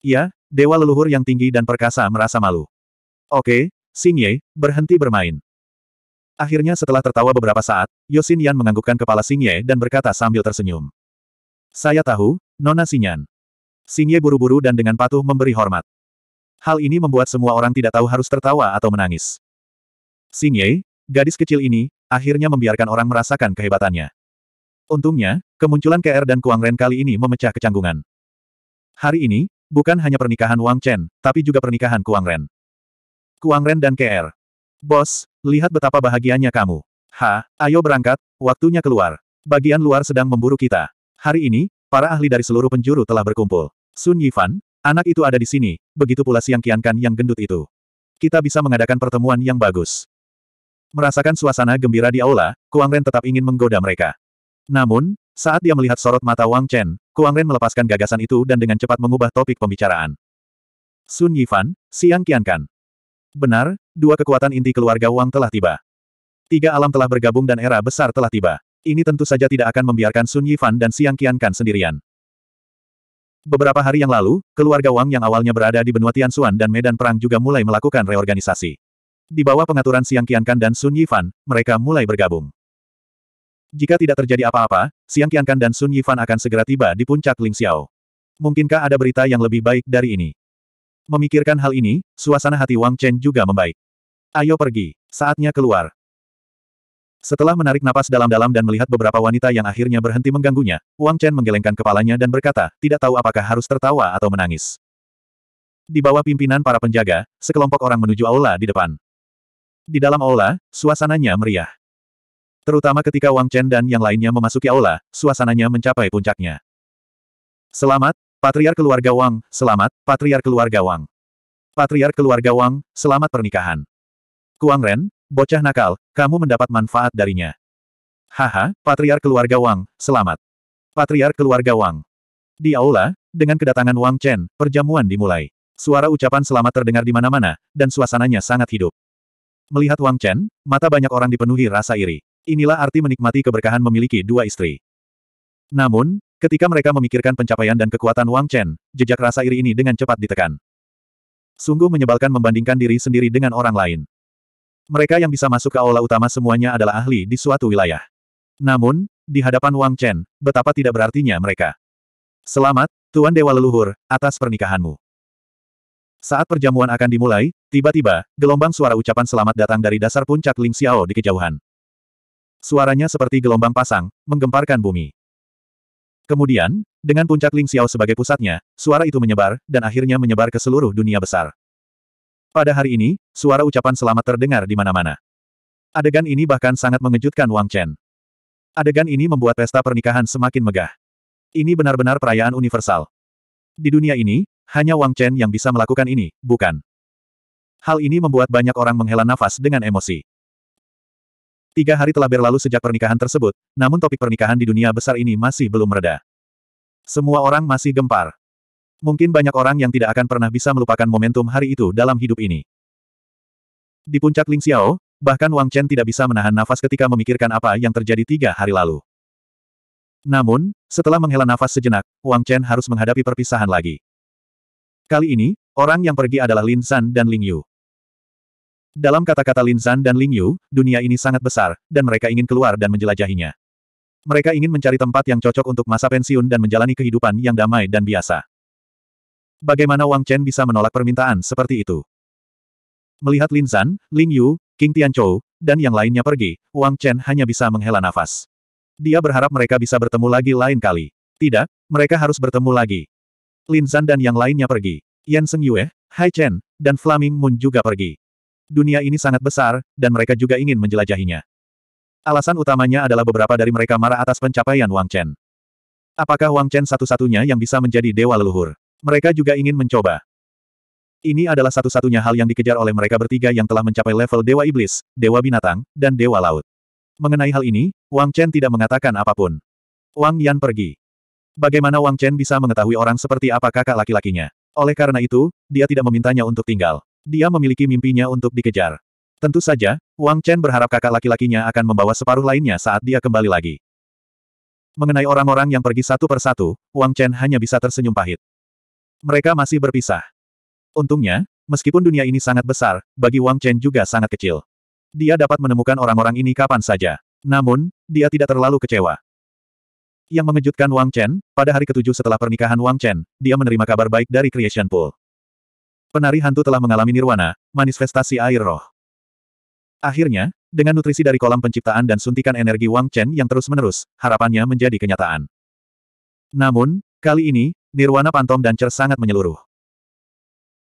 Ya, dewa leluhur yang tinggi dan perkasa merasa malu. Oke, Xing Ye, berhenti bermain. Akhirnya setelah tertawa beberapa saat, Yosin Yan menganggukkan kepala Xing Ye dan berkata sambil tersenyum. Saya tahu, Nona Sinyan. Singye buru-buru dan dengan patuh memberi hormat. Hal ini membuat semua orang tidak tahu harus tertawa atau menangis. Singye, gadis kecil ini, akhirnya membiarkan orang merasakan kehebatannya. Untungnya, kemunculan KR dan Kuang Ren kali ini memecah kecanggungan. Hari ini, bukan hanya pernikahan Wang Chen, tapi juga pernikahan Kuang Ren. Kuang Ren dan KR. Bos, lihat betapa bahagianya kamu. Ha, ayo berangkat, waktunya keluar. Bagian luar sedang memburu kita. Hari ini, para ahli dari seluruh penjuru telah berkumpul. Sun Yifan, anak itu ada di sini, begitu pula Siang Kiankan yang gendut itu. Kita bisa mengadakan pertemuan yang bagus. Merasakan suasana gembira di aula, Kuang Ren tetap ingin menggoda mereka. Namun, saat dia melihat sorot mata Wang Chen, Kuang Ren melepaskan gagasan itu dan dengan cepat mengubah topik pembicaraan. Sun Yifan, Siang Kiankan, Benar, dua kekuatan inti keluarga Wang telah tiba. Tiga alam telah bergabung dan era besar telah tiba. Ini tentu saja tidak akan membiarkan Sun Yifan dan Siang Qiankan sendirian. Beberapa hari yang lalu, keluarga Wang yang awalnya berada di benua Tianxuan dan medan perang juga mulai melakukan reorganisasi. Di bawah pengaturan Siang Qiankan dan Sun Yifan, mereka mulai bergabung. Jika tidak terjadi apa-apa, Siang Qiankan dan Sun Yifan akan segera tiba di puncak Ling Xiao. Mungkinkah ada berita yang lebih baik dari ini? Memikirkan hal ini, suasana hati Wang Chen juga membaik. Ayo pergi, saatnya keluar. Setelah menarik napas dalam-dalam dan melihat beberapa wanita yang akhirnya berhenti mengganggunya, Wang Chen menggelengkan kepalanya dan berkata, tidak tahu apakah harus tertawa atau menangis. Di bawah pimpinan para penjaga, sekelompok orang menuju aula di depan. Di dalam aula, suasananya meriah. Terutama ketika Wang Chen dan yang lainnya memasuki aula, suasananya mencapai puncaknya. Selamat, patriar Keluarga Wang, selamat, patriar Keluarga Wang. patriar Keluarga Wang, selamat pernikahan. Kuang Ren, Bocah nakal, kamu mendapat manfaat darinya. Haha, Patriar Keluarga Wang, selamat. Patriar Keluarga Wang. Di aula, dengan kedatangan Wang Chen, perjamuan dimulai. Suara ucapan selamat terdengar di mana-mana, dan suasananya sangat hidup. Melihat Wang Chen, mata banyak orang dipenuhi rasa iri. Inilah arti menikmati keberkahan memiliki dua istri. Namun, ketika mereka memikirkan pencapaian dan kekuatan Wang Chen, jejak rasa iri ini dengan cepat ditekan. Sungguh menyebalkan membandingkan diri sendiri dengan orang lain. Mereka yang bisa masuk ke aula utama semuanya adalah ahli di suatu wilayah. Namun, di hadapan Wang Chen, betapa tidak berartinya mereka. Selamat, Tuan Dewa Leluhur, atas pernikahanmu. Saat perjamuan akan dimulai, tiba-tiba, gelombang suara ucapan selamat datang dari dasar puncak Ling Xiao di kejauhan. Suaranya seperti gelombang pasang, menggemparkan bumi. Kemudian, dengan puncak Ling Xiao sebagai pusatnya, suara itu menyebar, dan akhirnya menyebar ke seluruh dunia besar. Pada hari ini, suara ucapan selamat terdengar di mana-mana. Adegan ini bahkan sangat mengejutkan Wang Chen. Adegan ini membuat pesta pernikahan semakin megah. Ini benar-benar perayaan universal. Di dunia ini, hanya Wang Chen yang bisa melakukan ini, bukan? Hal ini membuat banyak orang menghela nafas dengan emosi. Tiga hari telah berlalu sejak pernikahan tersebut, namun topik pernikahan di dunia besar ini masih belum mereda. Semua orang masih gempar. Mungkin banyak orang yang tidak akan pernah bisa melupakan momentum hari itu dalam hidup ini. Di puncak Ling Xiao, bahkan Wang Chen tidak bisa menahan nafas ketika memikirkan apa yang terjadi tiga hari lalu. Namun, setelah menghela nafas sejenak, Wang Chen harus menghadapi perpisahan lagi. Kali ini, orang yang pergi adalah Lin San dan Ling Yu. Dalam kata-kata Lin San dan Ling Yu, dunia ini sangat besar, dan mereka ingin keluar dan menjelajahinya. Mereka ingin mencari tempat yang cocok untuk masa pensiun dan menjalani kehidupan yang damai dan biasa. Bagaimana Wang Chen bisa menolak permintaan seperti itu? Melihat Lin Zan, Ling Yu, King Tianchou, dan yang lainnya pergi, Wang Chen hanya bisa menghela nafas. Dia berharap mereka bisa bertemu lagi lain kali. Tidak, mereka harus bertemu lagi. Lin Zan dan yang lainnya pergi. Yan Seng Yue, Hai Chen, dan Flaming Moon juga pergi. Dunia ini sangat besar, dan mereka juga ingin menjelajahinya. Alasan utamanya adalah beberapa dari mereka marah atas pencapaian Wang Chen. Apakah Wang Chen satu-satunya yang bisa menjadi dewa leluhur? Mereka juga ingin mencoba. Ini adalah satu-satunya hal yang dikejar oleh mereka bertiga yang telah mencapai level Dewa Iblis, Dewa Binatang, dan Dewa Laut. Mengenai hal ini, Wang Chen tidak mengatakan apapun. Wang Yan pergi. Bagaimana Wang Chen bisa mengetahui orang seperti apa kakak laki-lakinya? Oleh karena itu, dia tidak memintanya untuk tinggal. Dia memiliki mimpinya untuk dikejar. Tentu saja, Wang Chen berharap kakak laki-lakinya akan membawa separuh lainnya saat dia kembali lagi. Mengenai orang-orang yang pergi satu per satu, Wang Chen hanya bisa tersenyum pahit. Mereka masih berpisah. Untungnya, meskipun dunia ini sangat besar, bagi Wang Chen juga sangat kecil. Dia dapat menemukan orang-orang ini kapan saja. Namun, dia tidak terlalu kecewa. Yang mengejutkan Wang Chen, pada hari ketujuh setelah pernikahan Wang Chen, dia menerima kabar baik dari Creation Pool. Penari hantu telah mengalami nirwana, manifestasi air roh. Akhirnya, dengan nutrisi dari kolam penciptaan dan suntikan energi Wang Chen yang terus-menerus, harapannya menjadi kenyataan. Namun, kali ini, Nirwana Pantom Dancer sangat menyeluruh.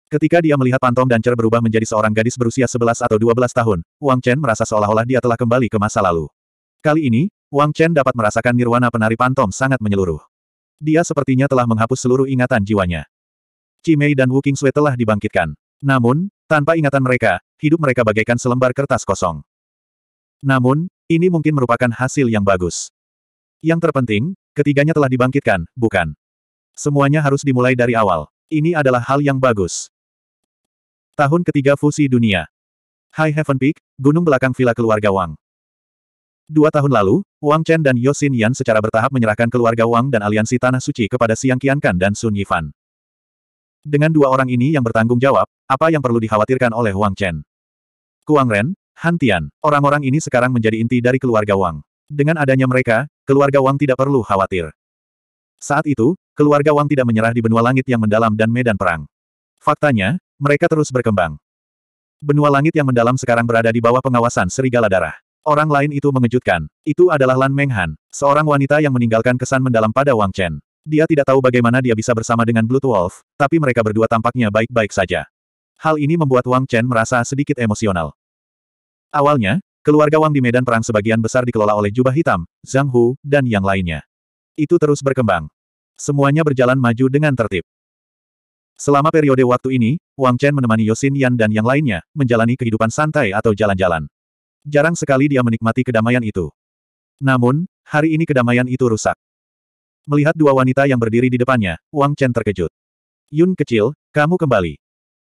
Ketika dia melihat Pantom Dancer berubah menjadi seorang gadis berusia 11 atau 12 tahun, Wang Chen merasa seolah-olah dia telah kembali ke masa lalu. Kali ini, Wang Chen dapat merasakan nirwana penari Pantom sangat menyeluruh. Dia sepertinya telah menghapus seluruh ingatan jiwanya. Cimei dan Wu Qingsui telah dibangkitkan. Namun, tanpa ingatan mereka, hidup mereka bagaikan selembar kertas kosong. Namun, ini mungkin merupakan hasil yang bagus. Yang terpenting, ketiganya telah dibangkitkan, bukan? Semuanya harus dimulai dari awal. Ini adalah hal yang bagus. Tahun ketiga fusi dunia. High Heaven Peak, gunung belakang villa keluarga Wang. Dua tahun lalu, Wang Chen dan Yosin Yan secara bertahap menyerahkan keluarga Wang dan aliansi Tanah Suci kepada Siang Kan dan Sun Yifan. Dengan dua orang ini yang bertanggung jawab, apa yang perlu dikhawatirkan oleh Wang Chen? Kuang Ren, Han Tian, orang-orang ini sekarang menjadi inti dari keluarga Wang. Dengan adanya mereka, keluarga Wang tidak perlu khawatir. Saat itu, keluarga Wang tidak menyerah di benua langit yang mendalam dan medan perang. Faktanya, mereka terus berkembang. Benua langit yang mendalam sekarang berada di bawah pengawasan serigala darah. Orang lain itu mengejutkan. Itu adalah Lan Menghan, seorang wanita yang meninggalkan kesan mendalam pada Wang Chen. Dia tidak tahu bagaimana dia bisa bersama dengan Blood Wolf, tapi mereka berdua tampaknya baik-baik saja. Hal ini membuat Wang Chen merasa sedikit emosional. Awalnya, keluarga Wang di medan perang sebagian besar dikelola oleh jubah hitam, Zhang Hu, dan yang lainnya. Itu terus berkembang. Semuanya berjalan maju dengan tertib. Selama periode waktu ini, Wang Chen menemani Yosin Yan dan yang lainnya, menjalani kehidupan santai atau jalan-jalan. Jarang sekali dia menikmati kedamaian itu. Namun, hari ini kedamaian itu rusak. Melihat dua wanita yang berdiri di depannya, Wang Chen terkejut. Yun kecil, kamu kembali.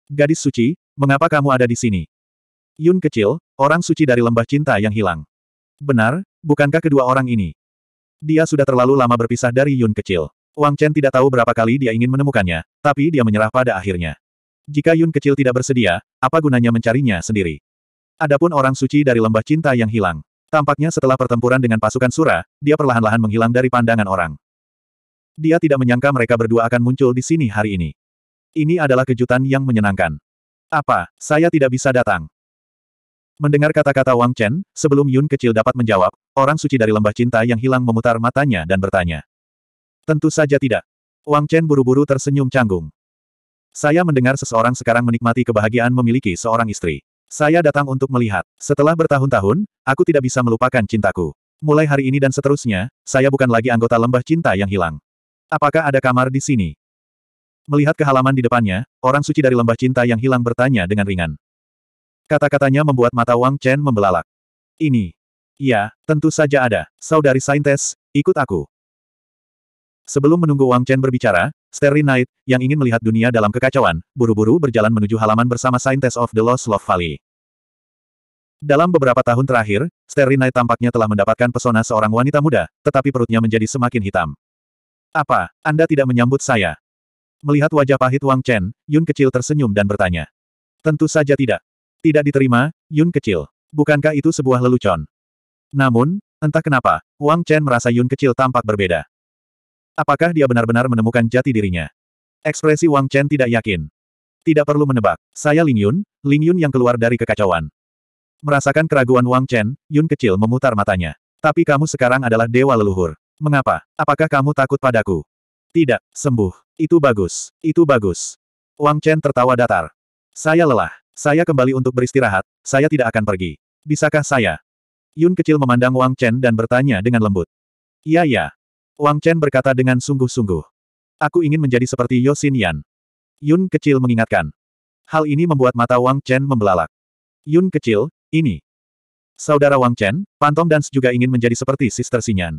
Gadis suci, mengapa kamu ada di sini? Yun kecil, orang suci dari lembah cinta yang hilang. Benar, bukankah kedua orang ini? Dia sudah terlalu lama berpisah dari Yun kecil. Wang Chen tidak tahu berapa kali dia ingin menemukannya, tapi dia menyerah pada akhirnya. Jika Yun kecil tidak bersedia, apa gunanya mencarinya sendiri? Adapun orang suci dari lembah cinta yang hilang. Tampaknya setelah pertempuran dengan pasukan Sura, dia perlahan-lahan menghilang dari pandangan orang. Dia tidak menyangka mereka berdua akan muncul di sini hari ini. Ini adalah kejutan yang menyenangkan. Apa, saya tidak bisa datang? Mendengar kata-kata Wang Chen, sebelum Yun kecil dapat menjawab, orang suci dari lembah cinta yang hilang memutar matanya dan bertanya. Tentu saja tidak. Wang Chen buru-buru tersenyum canggung. Saya mendengar seseorang sekarang menikmati kebahagiaan memiliki seorang istri. Saya datang untuk melihat. Setelah bertahun-tahun, aku tidak bisa melupakan cintaku. Mulai hari ini dan seterusnya, saya bukan lagi anggota lembah cinta yang hilang. Apakah ada kamar di sini? Melihat ke halaman di depannya, orang suci dari lembah cinta yang hilang bertanya dengan ringan. Kata-katanya membuat mata Wang Chen membelalak. Ini. Ya, tentu saja ada. Saudari Saintes, ikut aku. Sebelum menunggu Wang Chen berbicara, Starry Knight, yang ingin melihat dunia dalam kekacauan, buru-buru berjalan menuju halaman bersama Saintes of the Lost Love Valley. Dalam beberapa tahun terakhir, Starry Knight tampaknya telah mendapatkan pesona seorang wanita muda, tetapi perutnya menjadi semakin hitam. Apa, Anda tidak menyambut saya? Melihat wajah pahit Wang Chen, Yun kecil tersenyum dan bertanya. Tentu saja tidak. Tidak diterima, Yun kecil. Bukankah itu sebuah lelucon? Namun, entah kenapa, Wang Chen merasa Yun kecil tampak berbeda. Apakah dia benar-benar menemukan jati dirinya? Ekspresi Wang Chen tidak yakin. Tidak perlu menebak, saya Ling Yun, Ling Yun yang keluar dari kekacauan. Merasakan keraguan Wang Chen, Yun kecil memutar matanya. Tapi kamu sekarang adalah dewa leluhur. Mengapa? Apakah kamu takut padaku? Tidak, sembuh. Itu bagus, itu bagus. Wang Chen tertawa datar. Saya lelah. Saya kembali untuk beristirahat, saya tidak akan pergi. Bisakah saya? Yun kecil memandang Wang Chen dan bertanya dengan lembut. Iya ya. Wang Chen berkata dengan sungguh-sungguh. Aku ingin menjadi seperti Yosin Yan. Yun kecil mengingatkan. Hal ini membuat mata Wang Chen membelalak. Yun kecil, ini. Saudara Wang Chen, Pantong Dance juga ingin menjadi seperti Sister Sinyan.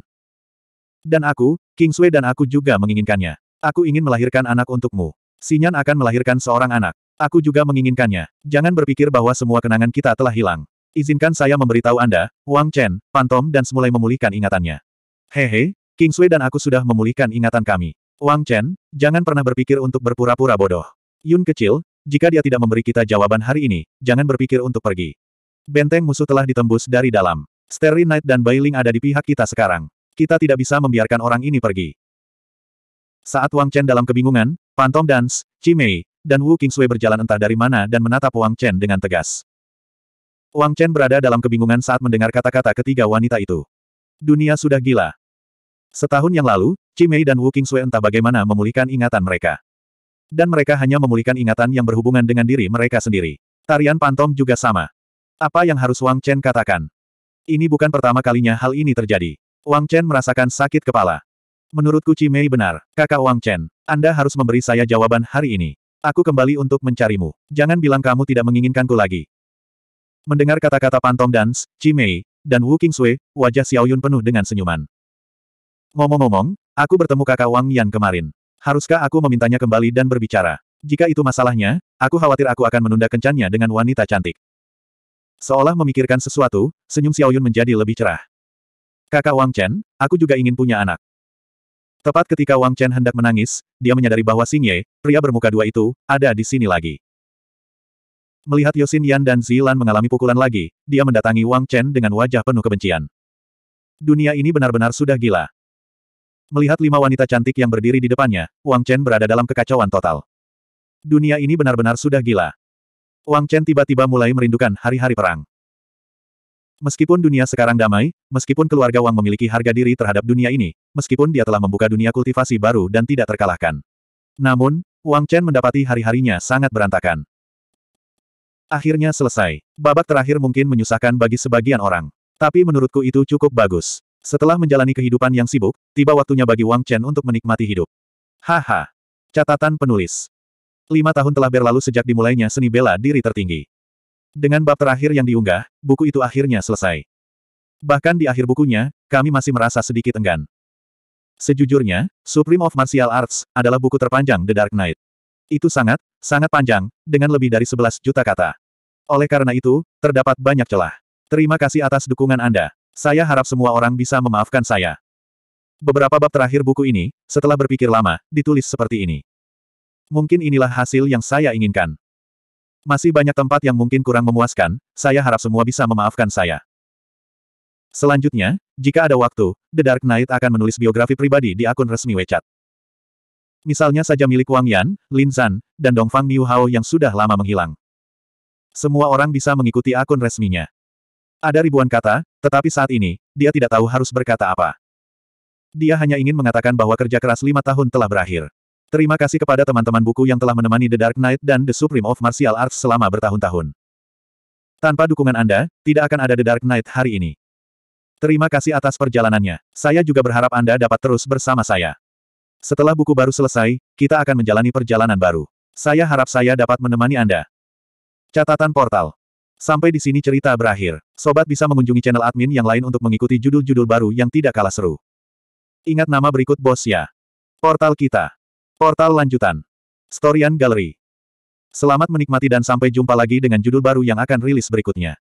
Dan aku, King Sui dan aku juga menginginkannya. Aku ingin melahirkan anak untukmu. Sinyan akan melahirkan seorang anak. Aku juga menginginkannya. Jangan berpikir bahwa semua kenangan kita telah hilang. Izinkan saya memberitahu Anda, Wang Chen, Pantom dan semulai memulihkan ingatannya. Hehe, King Kingsway dan aku sudah memulihkan ingatan kami. Wang Chen, jangan pernah berpikir untuk berpura-pura bodoh. Yun kecil, jika dia tidak memberi kita jawaban hari ini, jangan berpikir untuk pergi. Benteng musuh telah ditembus dari dalam. Sterry Knight dan Bailing ada di pihak kita sekarang. Kita tidak bisa membiarkan orang ini pergi. Saat Wang Chen dalam kebingungan, Pantom Dance, Cimei, dan Wu Qingsui berjalan entah dari mana dan menatap Wang Chen dengan tegas. Wang Chen berada dalam kebingungan saat mendengar kata-kata ketiga wanita itu. Dunia sudah gila. Setahun yang lalu, Cimei dan Wu Qingsui entah bagaimana memulihkan ingatan mereka. Dan mereka hanya memulihkan ingatan yang berhubungan dengan diri mereka sendiri. Tarian pantom juga sama. Apa yang harus Wang Chen katakan? Ini bukan pertama kalinya hal ini terjadi. Wang Chen merasakan sakit kepala. Menurutku Mei benar, kakak Wang Chen. Anda harus memberi saya jawaban hari ini. Aku kembali untuk mencarimu. Jangan bilang kamu tidak menginginkanku lagi. Mendengar kata-kata Pantom Dance, Cimei, dan Wu Qingsui, wajah Xiaoyun penuh dengan senyuman. Ngomong-ngomong, aku bertemu kakak Wang Yan kemarin. Haruskah aku memintanya kembali dan berbicara? Jika itu masalahnya, aku khawatir aku akan menunda kencannya dengan wanita cantik. Seolah memikirkan sesuatu, senyum Xiaoyun menjadi lebih cerah. Kakak Wang Chen, aku juga ingin punya anak. Tepat ketika Wang Chen hendak menangis, dia menyadari bahwa Xinye, pria bermuka dua itu, ada di sini lagi. Melihat Yosin Yan dan Zilan mengalami pukulan lagi, dia mendatangi Wang Chen dengan wajah penuh kebencian. Dunia ini benar-benar sudah gila. Melihat lima wanita cantik yang berdiri di depannya, Wang Chen berada dalam kekacauan total. Dunia ini benar-benar sudah gila. Wang Chen tiba-tiba mulai merindukan hari-hari perang. Meskipun dunia sekarang damai, meskipun keluarga Wang memiliki harga diri terhadap dunia ini, meskipun dia telah membuka dunia kultivasi baru dan tidak terkalahkan. Namun, Wang Chen mendapati hari-harinya sangat berantakan. Akhirnya selesai. Babak terakhir mungkin menyusahkan bagi sebagian orang. Tapi menurutku itu cukup bagus. Setelah menjalani kehidupan yang sibuk, tiba waktunya bagi Wang Chen untuk menikmati hidup. Haha. Catatan penulis. Lima tahun telah berlalu sejak dimulainya seni bela diri tertinggi. Dengan bab terakhir yang diunggah, buku itu akhirnya selesai. Bahkan di akhir bukunya, kami masih merasa sedikit enggan. Sejujurnya, Supreme of Martial Arts adalah buku terpanjang The Dark Knight. Itu sangat, sangat panjang, dengan lebih dari 11 juta kata. Oleh karena itu, terdapat banyak celah. Terima kasih atas dukungan Anda. Saya harap semua orang bisa memaafkan saya. Beberapa bab terakhir buku ini, setelah berpikir lama, ditulis seperti ini. Mungkin inilah hasil yang saya inginkan. Masih banyak tempat yang mungkin kurang memuaskan, saya harap semua bisa memaafkan saya. Selanjutnya, jika ada waktu, The Dark Knight akan menulis biografi pribadi di akun resmi WeChat. Misalnya saja milik Wang Yan, Lin Zan, dan Dongfang Miu Hao yang sudah lama menghilang. Semua orang bisa mengikuti akun resminya. Ada ribuan kata, tetapi saat ini, dia tidak tahu harus berkata apa. Dia hanya ingin mengatakan bahwa kerja keras lima tahun telah berakhir. Terima kasih kepada teman-teman buku yang telah menemani The Dark Knight dan The Supreme of Martial Arts selama bertahun-tahun. Tanpa dukungan Anda, tidak akan ada The Dark Knight hari ini. Terima kasih atas perjalanannya. Saya juga berharap Anda dapat terus bersama saya. Setelah buku baru selesai, kita akan menjalani perjalanan baru. Saya harap saya dapat menemani Anda. Catatan portal. Sampai di sini cerita berakhir. Sobat bisa mengunjungi channel admin yang lain untuk mengikuti judul-judul baru yang tidak kalah seru. Ingat nama berikut bos ya. Portal kita. Portal lanjutan. Storian Gallery. Selamat menikmati dan sampai jumpa lagi dengan judul baru yang akan rilis berikutnya.